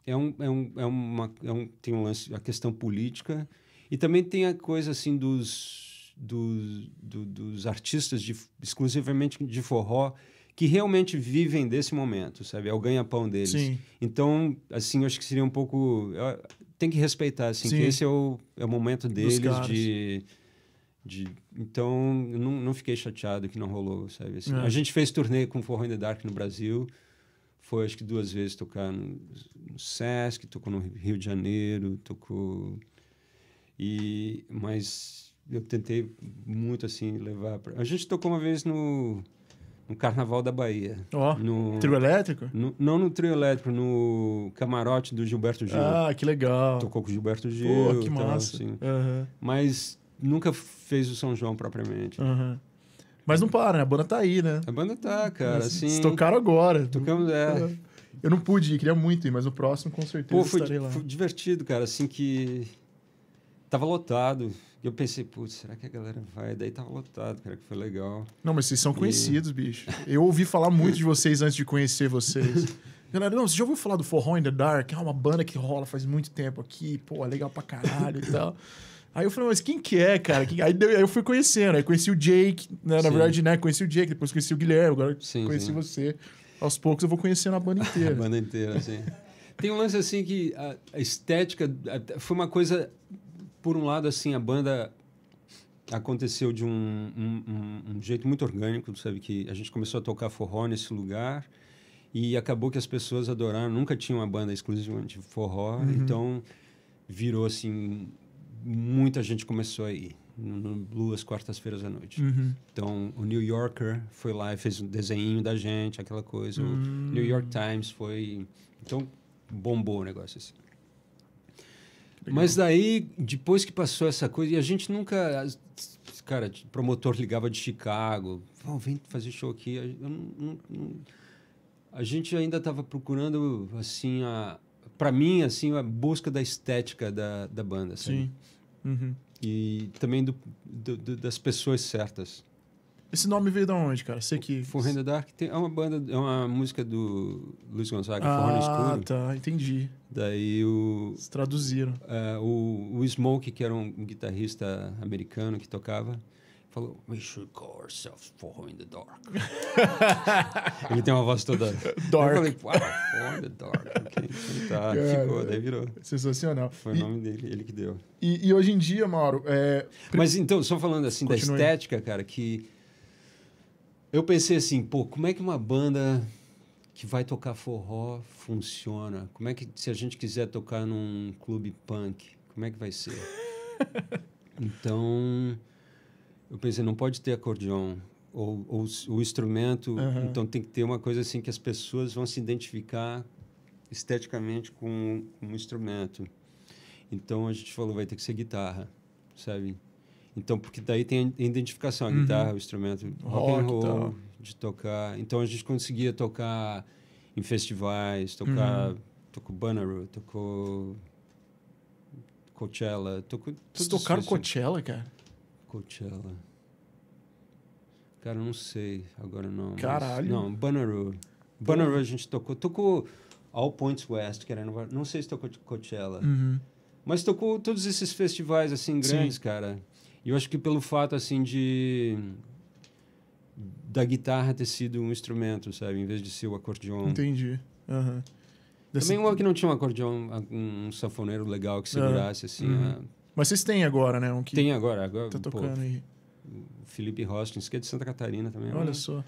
Speaker 3: É um, é um, é uma, é um, tem um lance, a questão política. E também tem a coisa assim dos, dos, do, dos artistas de, exclusivamente de forró que realmente vivem desse momento, sabe? É o ganha-pão deles. Sim. Então, assim, eu acho que seria um pouco. Eu, tem que respeitar, assim, Sim. que esse é o, é o momento deles de, de... Então, não, não fiquei chateado que não rolou, sabe? Assim, é. A gente fez turnê com Forró in the Dark no Brasil, foi acho que duas vezes tocar no, no Sesc, tocou no Rio de Janeiro, tocou... E, mas eu tentei muito, assim, levar... Pra... A gente tocou uma vez no no Carnaval da Bahia. Ó, oh, no trio elétrico? No, não no trio elétrico, no camarote do Gilberto Gil. Ah, que legal. Tocou com o Gilberto Gil. Pô, que então, massa. assim. uhum. Mas nunca fez o São João propriamente. Uhum.
Speaker 1: Mas não para, né? A banda tá aí, né? A banda tá, cara. Mas, assim, tocaram agora. Tocamos, é. Eu não pude ir, queria muito ir, mas no próximo com certeza Pô, foi, estarei lá. Foi
Speaker 3: divertido, cara. Assim que Tava lotado. E eu pensei, putz, será que a galera vai? Daí tava lotado, cara, que foi
Speaker 1: legal. Não, mas vocês são e... conhecidos, bicho. Eu ouvi falar muito de vocês antes de conhecer vocês. Galera, não, você já ouviu falar do Forró in the Dark? É uma banda que rola faz muito tempo aqui, pô, é legal pra caralho e tal. Aí eu falei, mas quem que é, cara? Aí, eu fui conhecendo, aí conheci o Jake, né? na verdade, né? Conheci o Jake, depois conheci o Guilherme, agora sim, conheci sim. você. Aos poucos eu vou conhecendo a banda inteira. a banda inteira, sim.
Speaker 3: Tem um lance assim que a, estética foi uma coisa por um lado, assim, a banda aconteceu de um, um, um, um jeito muito orgânico, sabe? Que a gente começou a tocar forró nesse lugar e acabou que as pessoas adoraram. Nunca tinha uma banda exclusivamente forró, uhum. então virou assim muita gente começou aí no, no Blues quartas-feiras à noite. Uhum. Então o New Yorker foi lá e fez um desenho da gente, aquela coisa. Uhum. O hum. New York Times foi, então bombou o negócio assim. Mas daí, depois que passou essa coisa, e a gente nunca. Cara, promotor ligava de Chicago, oh, vem fazer show aqui. Eu não, não, não a gente ainda estava procurando, assim, a, para mim, assim, a busca da estética da, da banda, sabe? Sim. Uhum. E também do, do, do, das pessoas certas.
Speaker 1: Esse nome veio de onde, cara? Sei que. For the Dark
Speaker 3: tem, é uma banda, é uma música do Luiz Gonzaga, ah, Forrendo Escuro. Ah, tá, entendi. Daí o. Se traduziram. É, o, o Smoke, que era um guitarrista americano que tocava, falou: We should call ourselves Forro in the Dark. Ele tem uma voz toda. Dark. Eu falei: Uau, in the Dark. Okay. Então tá, Cara, ficou, daí virou.
Speaker 1: Sensacional. Foi e, o nome dele, ele que deu. E, e hoje em dia, Mauro. É... Mas então, só falando assim Continue. da
Speaker 3: estética, cara, que eu pensei assim, pô, como é que uma banda que vai tocar forró funciona? Como é que se a gente quiser tocar num clube punk, como é que vai ser? então, eu pensei, não pode ter acordeão ou, ou o instrumento, uhum. então tem que ter uma coisa assim que as pessoas vão se identificar esteticamente com um instrumento. Então a gente falou, vai ter que ser guitarra, sabe? Então, porque daí tem a identificação, a uhum. guitarra, o instrumento, rock, and roll, de tocar. Então, a gente conseguia tocar em festivais, tocar... Uhum. Tocou Bonnaroo, tocou... Coachella, tocou... Vocês tocaram
Speaker 1: Coachella, cara?
Speaker 3: Coachella... Cara, não sei agora não. Caralho. não, Bonnaroo. Bonnaroo a gente tocou. Tocou All Points West, que era no, Não sei se tocou Coachella. Uhum. Mas tocou todos esses festivais, assim, grandes, Sim. cara. E eu acho que pelo fato, assim, de da guitarra ter sido um instrumento, sabe? Em vez de ser o acordeon. Entendi.
Speaker 1: Uhum. Desse... Também
Speaker 3: o que não tinha um acordeon, um sanfoneiro legal que segurasse, uhum. assim. Uhum. A... Né? Mas vocês têm agora, né? Um que... Tem agora. agora tá tocando pô, aí. Felipe Hostins, que é de Santa Catarina também. Olha né? só.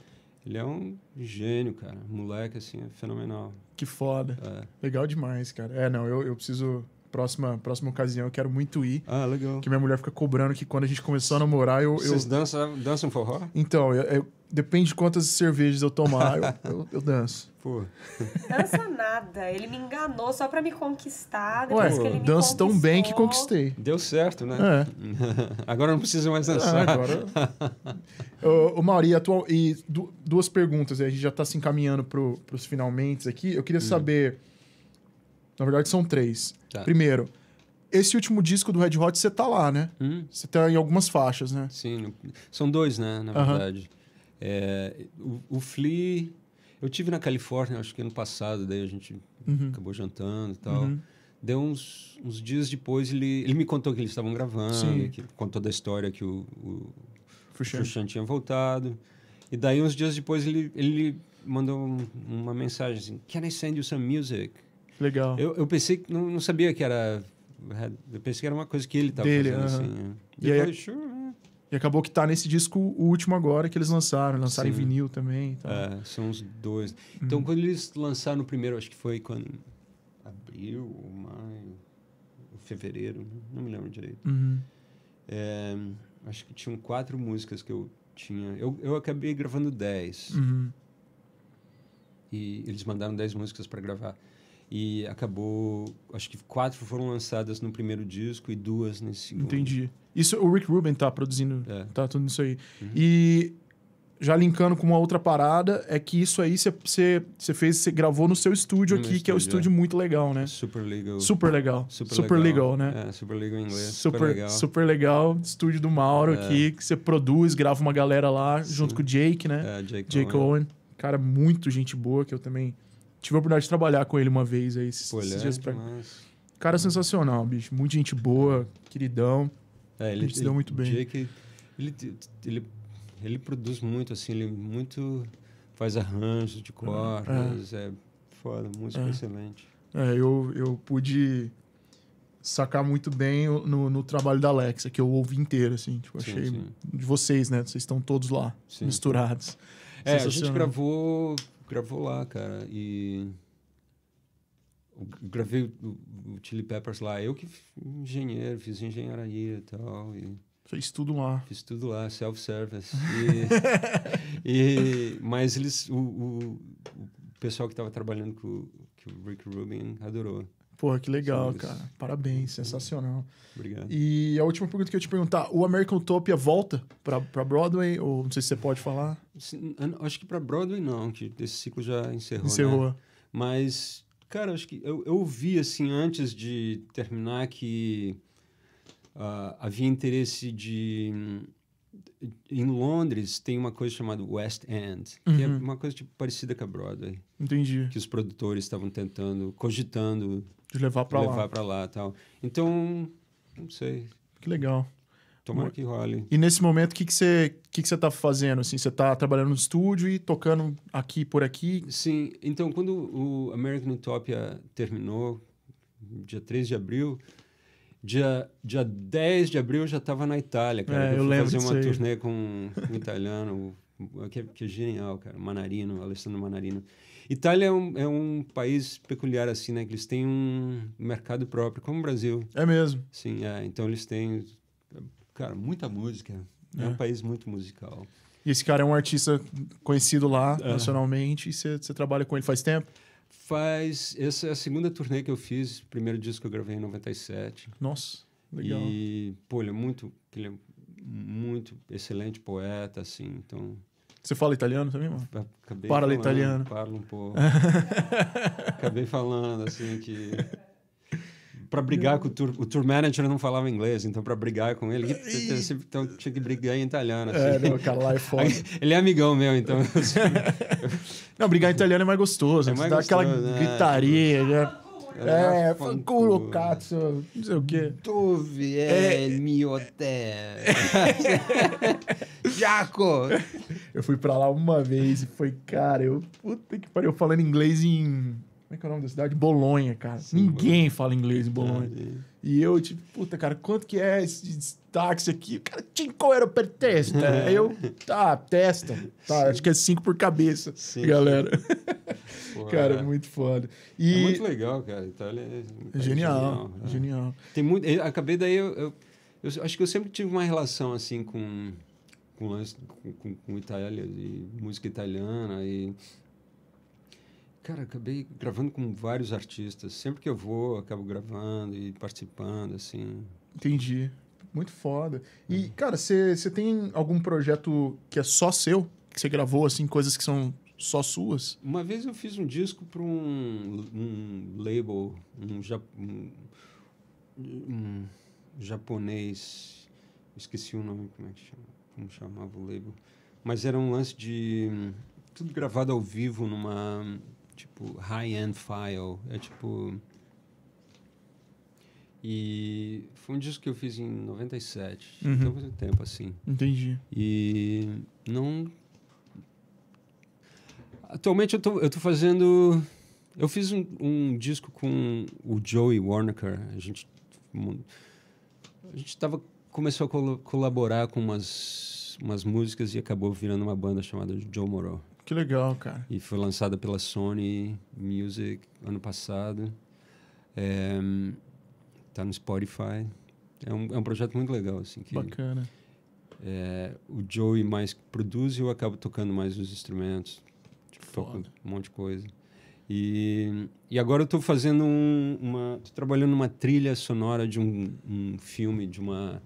Speaker 3: Ele é um gênio, cara. Moleque, assim, é fenomenal.
Speaker 1: Que foda. É. Legal demais, cara. É, não, eu, eu preciso Próxima, próxima ocasião, eu quero muito ir. Ah, legal. Que minha mulher fica cobrando que quando a gente começou a namorar, eu. Vocês eu...
Speaker 3: Dançam, um forró?
Speaker 1: Então, eu, eu, depende de quantas cervejas eu tomar, eu, eu, danço. Pô.
Speaker 2: Dança nada. Ele me enganou só pra me conquistar. Ué, que ele me danço tão bem que conquistei.
Speaker 3: Deu certo, né? É. agora não precisa mais ah, dançar. É, agora.
Speaker 1: Ô, Mauri, atual... e du duas perguntas, a gente já tá se encaminhando pro, pros finalmente aqui. Eu queria hum. saber. Na verdade, são três. Tá. Primeiro, esse último disco do Red Hot, você tá lá, né? Hum? Você tá em algumas faixas, né?
Speaker 3: Sim, são dois, né? Na verdade. Uh -huh. é, o, o Flea, eu tive na Califórnia, acho que ano passado, daí a gente uhum. acabou jantando e tal. Uhum. Deu uns, uns dias depois, ele, ele me contou que eles estavam gravando, que, contou da história que o, o, Fushan. tinha voltado. E daí, uns dias depois, ele, ele mandou um, uma mensagem assim: Can I send you some music? Legal. Eu, eu pensei que não, não, sabia que era. Né, eu pensei que era uma coisa que ele estava fazendo. Uh -huh. assim, né? e, aí, sure.
Speaker 1: Né. e acabou que tá nesse disco o último agora que eles lançaram. Lançaram Sim. em vinil também. Então.
Speaker 3: É, são os dois. Uhum. Então, quando eles lançaram o primeiro, acho que foi quando. Abril maio. fevereiro, não me lembro direito. Uhum. É, acho que tinham quatro músicas que eu tinha. Eu, eu acabei gravando dez. Uhum. E eles mandaram dez músicas para gravar e acabou. Acho que quatro foram lançadas no primeiro disco
Speaker 1: e duas nesse segundo. Entendi. Isso, o Rick Rubin tá produzindo, é. tá tudo isso aí. Uhum. E já linkando com uma outra parada, é que isso aí você fez, você gravou no seu estúdio aqui, estúdio, que é um estúdio é. muito legal, né? Super legal. Super legal. Super, super legal. legal. né? É, super legal em inglês. Super, super legal. Super legal. Estúdio do Mauro é. aqui, que você produz, grava uma galera lá, Sim. junto com o Jake, né? É, Jake, Jake Owen. Owen. Cara, muito gente boa, que eu também Tive a oportunidade de trabalhar com ele uma vez aí, esses, Pô, esses é dias pra... Mas... Cara sensacional, bicho. Muita gente boa, queridão. É, ele, ele se deu muito bem.
Speaker 3: Jake, ele, ele, ele produz muito, assim, ele muito faz arranjos de cordas, é, é
Speaker 1: foda, música é. excelente. É, eu, eu pude sacar muito bem no, no trabalho da Alexa, que eu ouvi inteiro, assim, tipo, sim, achei sim. de vocês, né? Vocês estão todos lá, sim. misturados. É, a gente
Speaker 3: gravou gravou lá, cara. E gravei o, o, Chili Peppers lá. Eu que engenheiro, fiz engenharia e tal. E Fez tudo lá. Fiz tudo lá, self-service. E, e, mas eles, o, o, o pessoal que estava trabalhando com, o Rick Rubin adorou.
Speaker 1: Porra, que legal, Sim, cara. Parabéns, sensacional. Obrigado. E a última pergunta que eu te perguntar: o American Utopia volta para Broadway? Ou não sei se você pode falar?
Speaker 3: Sim, acho que para Broadway não, que esse ciclo já encerrou. Né? Encerrou. Né? Mas, cara, acho que eu, eu ouvi, assim, antes de terminar, que uh, havia interesse de. Em Londres tem uma coisa chamada West End, uhum. que é uhum. uma coisa tipo, parecida com a Broadway. Entendi. Que os produtores estavam tentando, cogitando de levar para lá. Levar para lá tal. Então, não sei.
Speaker 1: Que legal. Tomara que role. E nesse momento, o que, que você que que você tá fazendo? Assim, você está trabalhando no estúdio e tocando aqui por aqui? Sim. Então, quando o
Speaker 3: American Utopia terminou, dia 3 de abril, dia, dia 10 de abril eu já estava na Itália, cara. É, eu, eu fui fazer uma turnê com um italiano, que, que é genial, cara. Manarino, Alessandro Manarino. Itália é um, é um país peculiar, assim, né? Que eles têm um mercado próprio, como o Brasil. É mesmo. Sim, é. Então eles têm, cara, muita música. É, é um país muito musical.
Speaker 1: E esse cara é um artista conhecido lá, é. nacionalmente, e você trabalha com ele faz tempo?
Speaker 3: Faz. Essa é a segunda turnê que eu fiz. Primeiro disco eu gravei em 97. Nossa, legal. E, pô, ele é muito. Ele é muito excelente poeta, assim, então. Você fala italiano também, mano? Acabei falando, italiano. Parlo um pouco. Acabei falando, assim, que para brigar com o tour, o tour manager não falava inglês, então para brigar com ele, então tinha que brigar em italiano. É, assim. É, não, o cara lá é foda.
Speaker 1: Ele é amigão meu, então. não, brigar em italiano é mais gostoso. É mais gostoso, dá aquela né? gritaria. Né? né? É, fanculo, cazzo, não sei o quê. Tu é, é mio te. Jaco! Eu fui para lá uma vez e foi, cara, eu. Puta que pariu, falando inglês em. Como é que é o nome da cidade? Bolonha, cara. Sim, Ninguém fala inglês em Bolonha. E eu, tipo, puta, cara, quanto que é esse táxi aqui? O cara, 5 euros per testa. É. Aí eu, tá, testa. Tá, Sim. acho que é cinco por cabeça, Sim. galera. Porra, cara, é muito foda. E... É muito legal,
Speaker 3: cara. Itália então, é, é, genial, genial, é. genial. Tem muito... Eu, acabei daí, eu, eu, eu acho que eu sempre tive uma relação, assim, com com lance com, com, Itália, e música italiana e cara, acabei gravando com vários artistas. Sempre que eu vou, acabo gravando e participando assim.
Speaker 1: Entendi. Muito foda. E, é. cara, você tem algum projeto que é só seu? Que você gravou, assim, coisas que são só suas?
Speaker 3: Uma vez eu fiz um disco para um, um label, um, ja, um, um japonês. Esqueci o nome, como é que chama? como chamava o label, mas era um lance de tudo gravado ao vivo numa tipo high-end file, é tipo e foi um disco que eu fiz em 97, uhum. então faz um tempo assim. Entendi.
Speaker 4: E
Speaker 3: não Atualmente eu tô, eu tô fazendo eu fiz um, um, disco com o Joey Warnaker. A gente a gente estava começou a col colaborar com umas, umas músicas e acabou virando uma banda chamada Joe Moreau. Que legal, cara. E foi lançada pela Sony Music ano passado. É, tá no Spotify. É um, é um projeto muito legal, assim. Que, Bacana. É, o Joey mais produz e eu acabo tocando mais os instrumentos. Tipo, um monte de coisa. E, e agora eu estou fazendo um, uma... Tô trabalhando numa trilha sonora de um, um filme, de uma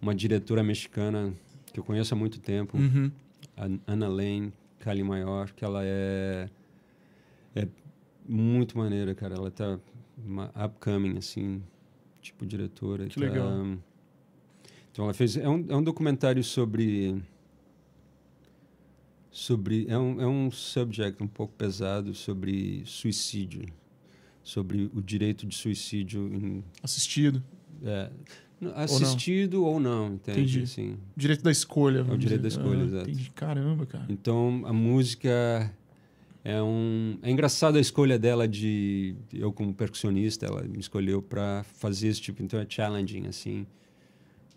Speaker 3: uma diretora mexicana que eu conheço há muito tempo, uhum. Ana Lane Maior, que ela é, é muito maneira, cara. Ela tá uma upcoming, assim, tipo diretora. Que tá, legal. Então ela fez. É um, é um documentário sobre. Sobre. É um, é um subject um pouco pesado sobre suicídio. Sobre o direito de suicídio. Em, Assistido. É. Assistido ou não, ou não entende? Entendi. Sim. Direito da escolha. É o direito dizer. da escolha, ah, exato. Entendi. Caramba, cara. Então, a música é um... É engraçado a escolha dela de... Eu, como percussionista, ela me escolheu para fazer esse tipo. Então, é challenging, assim.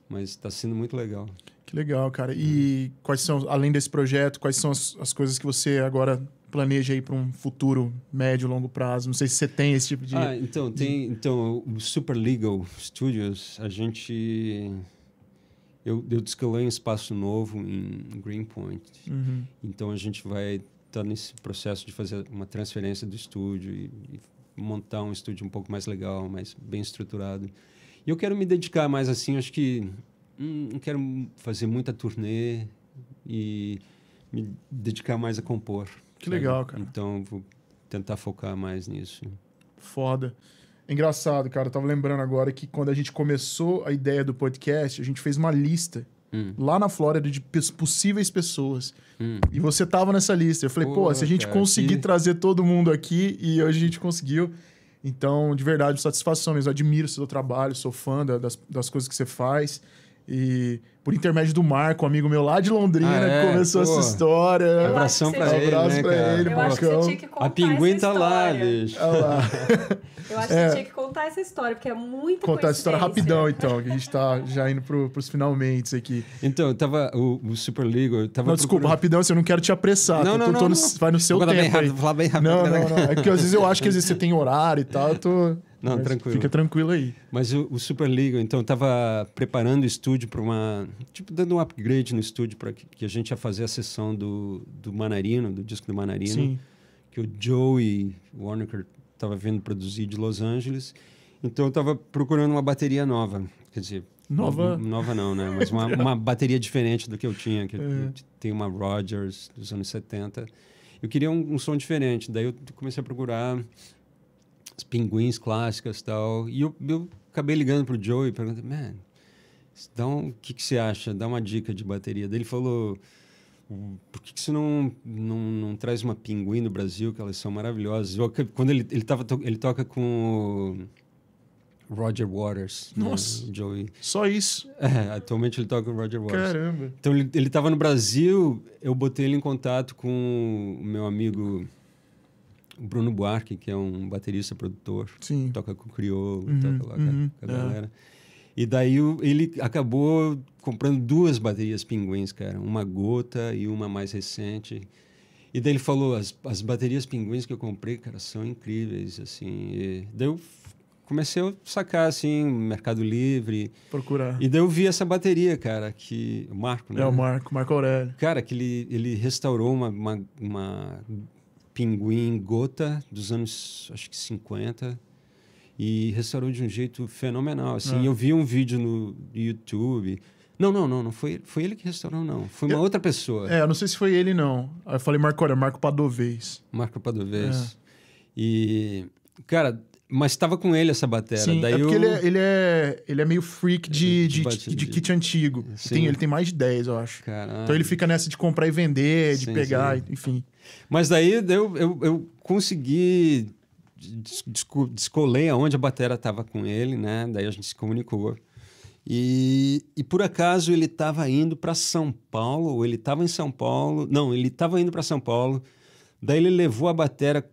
Speaker 3: Mas está sendo muito legal.
Speaker 1: Que legal, cara. E hum. quais são, além desse projeto, quais são as, as coisas que você agora planeja aí para um futuro médio, longo prazo? Não sei se você tem esse tipo de. Ah,
Speaker 3: então, tem. Então, o Super Legal Studios, a gente. Eu, eu descalei um espaço novo em Greenpoint. Uhum. Então, a gente vai estar tá nesse processo de fazer uma transferência do estúdio e, e montar um estúdio um pouco mais legal, mais bem estruturado. E eu quero me dedicar mais assim, acho que. Hum, não quero fazer muita turnê e me dedicar mais a compor. Que sabe? legal, cara. Então, vou tentar focar mais
Speaker 1: nisso. Foda. Engraçado, cara. Eu tava lembrando agora que quando a gente começou a ideia do podcast, a gente fez uma lista Hum. lá na Flórida de possíveis pessoas. Hum. E você tava nessa lista. Eu falei, pô, pô se a gente cara, conseguir que... trazer todo mundo aqui, e hoje a gente conseguiu. Então, de verdade, satisfação mesmo. Admiro o seu trabalho, sou fã das, das coisas que você faz. E por intermédio do Marco, um amigo meu lá de Londrina, ah, é? começou Pô. essa história. Um abração pra ele. Um né, abraço né, pra cara? ele, Marcão. A pinguim tá lá, lixo. Olha lá.
Speaker 2: Eu acho que você é. tinha que contar essa história, porque é muito Contar essa história rapidão,
Speaker 1: então, que a gente tá já indo pro, pros finalmente aqui. Então, eu tava o, o Super League. Eu tava não, procurando... desculpa, rapidão, assim, eu não quero te apressar. Não, não, tô, não, Vai no seu tempo. Bem rápido, falar bem rápido. Não, né? não, não. É que às vezes eu acho que às vezes você tem horário e tal, eu tô. Não, Mas tranquilo. Fica tranquilo aí. Mas o, o Superliga, então,
Speaker 3: estava preparando o estúdio para uma. Tipo, dando um upgrade no estúdio para que, que, a gente ia fazer a sessão do, do Manarino, do disco do Manarino. Sim. Que o Joey Warner estava vindo produzir de Los Angeles. Então, eu estava procurando uma bateria nova. Quer dizer. Nova? Nova não, né? Mas uma, uma bateria diferente do que eu tinha. Que é. tem uma Rogers dos anos 70. Eu queria um, um som diferente. Daí eu comecei a procurar as pinguins clássicas tal. E eu, eu acabei ligando o Joe e perguntei, man, então o que, que você acha? Dá uma dica de bateria. Daí ele falou, por que, que você não, não, não traz uma pinguim no Brasil, que elas são maravilhosas? Eu, quando ele, ele, tava, ele toca com o Roger Waters. Né, Nossa! Né? Joey. Só isso? É, atualmente ele toca com o Roger Waters. Caramba! Então ele, ele tava no Brasil, eu botei ele em contato com o meu amigo Bruno Buarque, que é um baterista produtor, Sim. toca com o Criolo, uhum, toca lá uhum, com, a, é. galera. E daí ele acabou comprando duas baterias pinguins, cara, uma gota e uma mais recente. E daí ele falou: as, as baterias pinguins que eu comprei, cara, são incríveis, assim. E daí eu comecei a sacar, assim, Mercado Livre. Procurar. E daí eu vi essa bateria, cara, que. O Marco, né? É, o né? Marco,
Speaker 1: Marco Aurélio. Cara, que
Speaker 3: ele, ele restaurou uma, uma, uma pinguim gota dos anos, acho que 50. E restaurou de um jeito fenomenal. Assim, ah. eu vi um vídeo no YouTube. Não, não, não, não foi, foi ele que restaurou, não. Foi uma eu, outra pessoa. É, eu não sei
Speaker 1: se foi ele, não. Aí eu falei, Marco, olha, Marco Padovez. Marco Padovez. É. E,
Speaker 3: cara, mas estava com ele essa bateria. Sim, Daí é porque eu... ele, é,
Speaker 1: ele, é, ele é meio freak de, de, de, de kit antigo. Tem, ele tem mais de 10, eu acho. Caralho. Então ele fica nessa de comprar e vender, de sim, pegar, sim. enfim. Mas daí eu, eu, eu consegui...
Speaker 3: descolei aonde a bateria estava com ele, né? Daí a gente se comunicou. E, e por acaso ele estava indo para São Paulo, ou ele estava em São Paulo. Não, ele estava indo para São Paulo. Daí ele levou a bateria.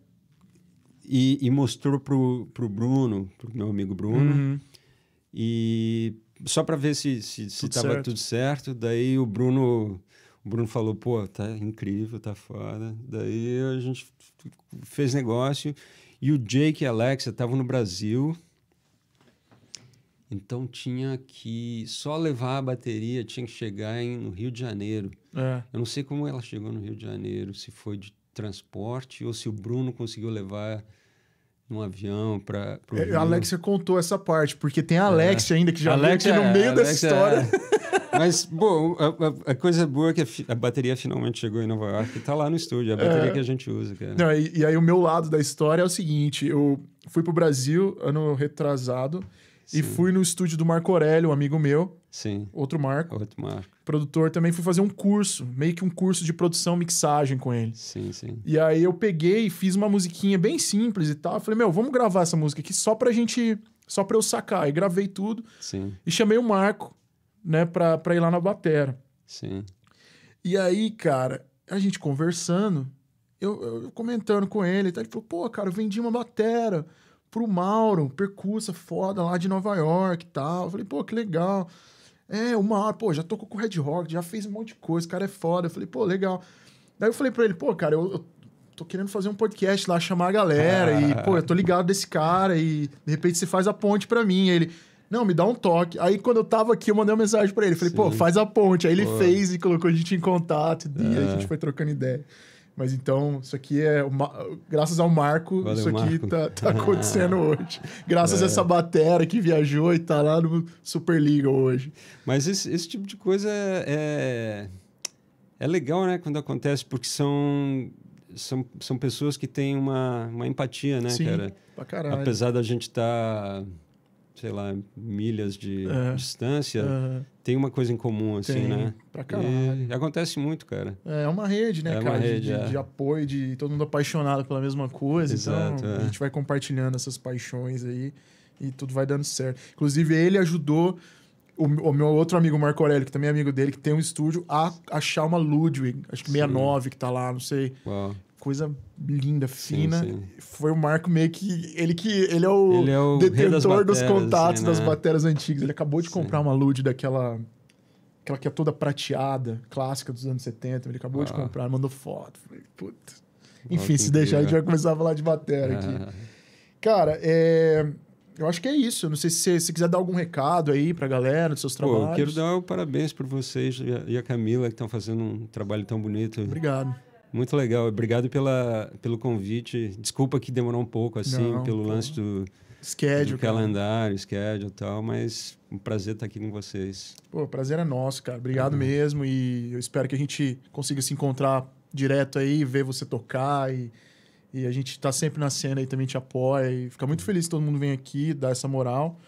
Speaker 3: E, e mostrou pro, pro Bruno, pro meu amigo Bruno. Uhum. E só para ver se, se, se tudo tava certo. tudo certo. Daí o Bruno. O Bruno falou, pô, tá incrível, tá foda. Daí a gente fez negócio. E o Jake e a Alexa estavam no Brasil. Então tinha que só levar a bateria, tinha que chegar em, no Rio de Janeiro. É. Eu não sei como ela chegou no Rio de Janeiro, se foi de transporte ou se o Bruno conseguiu levar num avião para. É, Alexia
Speaker 1: contou essa parte, porque tem a Alexia é. ainda que já Alexia, no é, meio Alexia, dessa é. história.
Speaker 3: É. Mas, bom, a, a, coisa boa é que a, a, bateria finalmente chegou em Nova York e tá lá no estúdio, a bateria é. que a gente usa, cara. Não,
Speaker 1: e, e, aí o meu lado da história é o seguinte: eu fui pro Brasil ano retrasado e fui no estúdio do Marco Aurélio, um amigo meu. Sim. Outro Marco. Outro Marco. Produtor também. Fui fazer um curso, meio que um curso de produção, mixagem com ele.
Speaker 3: Sim, sim.
Speaker 1: E aí eu peguei e fiz uma musiquinha bem simples e tal. falei, meu, vamos gravar essa música aqui só pra gente. Só pra eu sacar. E gravei tudo. Sim. E chamei o Marco, né, pra, pra ir lá na Batera. Sim. E aí, cara, a gente conversando, eu, eu comentando com ele, tal. ele falou, pô, cara, eu vendi uma batera pro Mauro, percussa foda lá de Nova York e tal. Eu falei, pô, que legal. É, o Mauro, pô, já tocou com o Red Rock, já fez um monte de coisa, o cara é foda. Eu falei, pô, legal. Daí eu falei pra ele, pô, cara, eu, eu tô querendo fazer um podcast lá, chamar a galera, ah. e, pô, eu tô ligado desse cara, e de repente você faz a ponte pra mim. ele, não, me dá um toque. Aí quando eu tava aqui, eu mandei uma mensagem pra ele. Falei, Sim. pô, faz a ponte. Aí ele pô. fez e colocou a gente em contato, e a ah. gente foi trocando ideia. Mas então, isso aqui é. Uma... Graças ao Marco, Valeu, isso aqui Marco. Tá, tá acontecendo hoje. Graças é. a essa batera que viajou e tá lá no Superliga
Speaker 3: hoje. Mas esse, esse tipo de coisa é, é. É legal, né, quando acontece, porque são são, são pessoas que têm uma, uma empatia, né, Sim, cara? Pra caralho. Apesar da gente estar. Tá sei lá, milhas de é. distância, é. tem uma coisa em comum, assim, tem, né? Pra caralho. E acontece muito, cara.
Speaker 1: É, é uma rede, né, é cara? Uma rede, de, é. de, apoio, de todo mundo apaixonado pela mesma coisa. Então Exato, então, a gente vai compartilhando essas paixões aí e tudo vai dando certo. Inclusive, ele ajudou o, o, meu outro amigo, Marco Aurélio, que também é amigo dele, que tem um estúdio, a achar uma Ludwig, acho que Sim. 69, que tá lá, não sei. Uau coisa linda, fina. Sim, sim. Foi o Marco meio que. Ele que. Ele é o, ele é o detentor dos bateras, contatos assim, né? das baterias antigas. Ele acabou de comprar uma Lud daquela. Aquela que é toda prateada, clássica dos anos 70. Ele acabou ah. de comprar, mandou foto. Falei, puta. Enfim, se deixar, a gente vai começar a falar de bateria aqui. Cara, é. Eu acho que é isso. Não sei se você se quiser dar algum recado aí para a galera dos seus trabalhos. eu quero
Speaker 3: dar parabéns para vocês e a Camila que estão fazendo um trabalho tão bonito. Obrigado. Muito legal. Obrigado pela, pelo convite. Desculpa que demorou um pouco, assim, Não, pelo pô. lance do, schedule, do calendário, schedule e tal, mas um prazer estar aqui com vocês.
Speaker 1: Pô, prazer é nosso, cara. Obrigado uhum. mesmo e eu espero que a gente consiga se encontrar direto aí, ver você tocar e, e a gente está sempre na cena e também te apoia e fica muito feliz que todo mundo vem aqui, dá essa moral.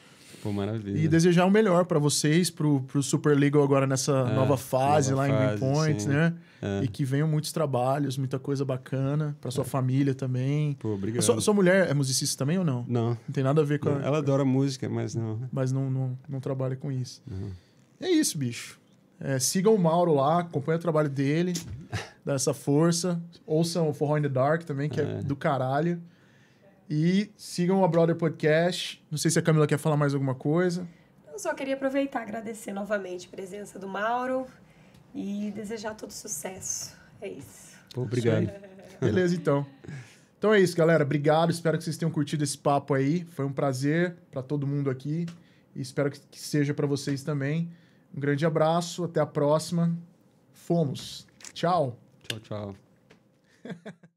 Speaker 3: Pô, maravilha. E
Speaker 1: desejar o melhor para vocês, pro, pro Super Legal agora nessa é, nova fase nova lá fase, em Green Point, né? É. E que venham muitos trabalhos, muita coisa bacana para sua é. família também. Pô, obrigado. Sua, sua, mulher é musicista também ou não? Não. Não tem nada a ver com não, a... Ela adora música, mas não. Né? Mas não, não, não trabalha com isso. É isso, bicho. É, sigam o Mauro lá, acompanha o trabalho dele, dá essa força. Ouçam o Forró in the Dark também, que é, é. do caralho. E sigam a Brother Podcast. Não sei se a Camila quer falar mais alguma coisa.
Speaker 2: Eu só queria aproveitar agradecer novamente a presença do Mauro e desejar todo sucesso. É isso.
Speaker 1: Obrigado. Beleza, então. Então é isso, galera. Obrigado. Espero que vocês tenham curtido esse papo aí. Foi um prazer para todo mundo aqui. E espero que seja para vocês também. Um grande abraço. Até a próxima. Fomos. Tchau.
Speaker 4: Tchau, tchau.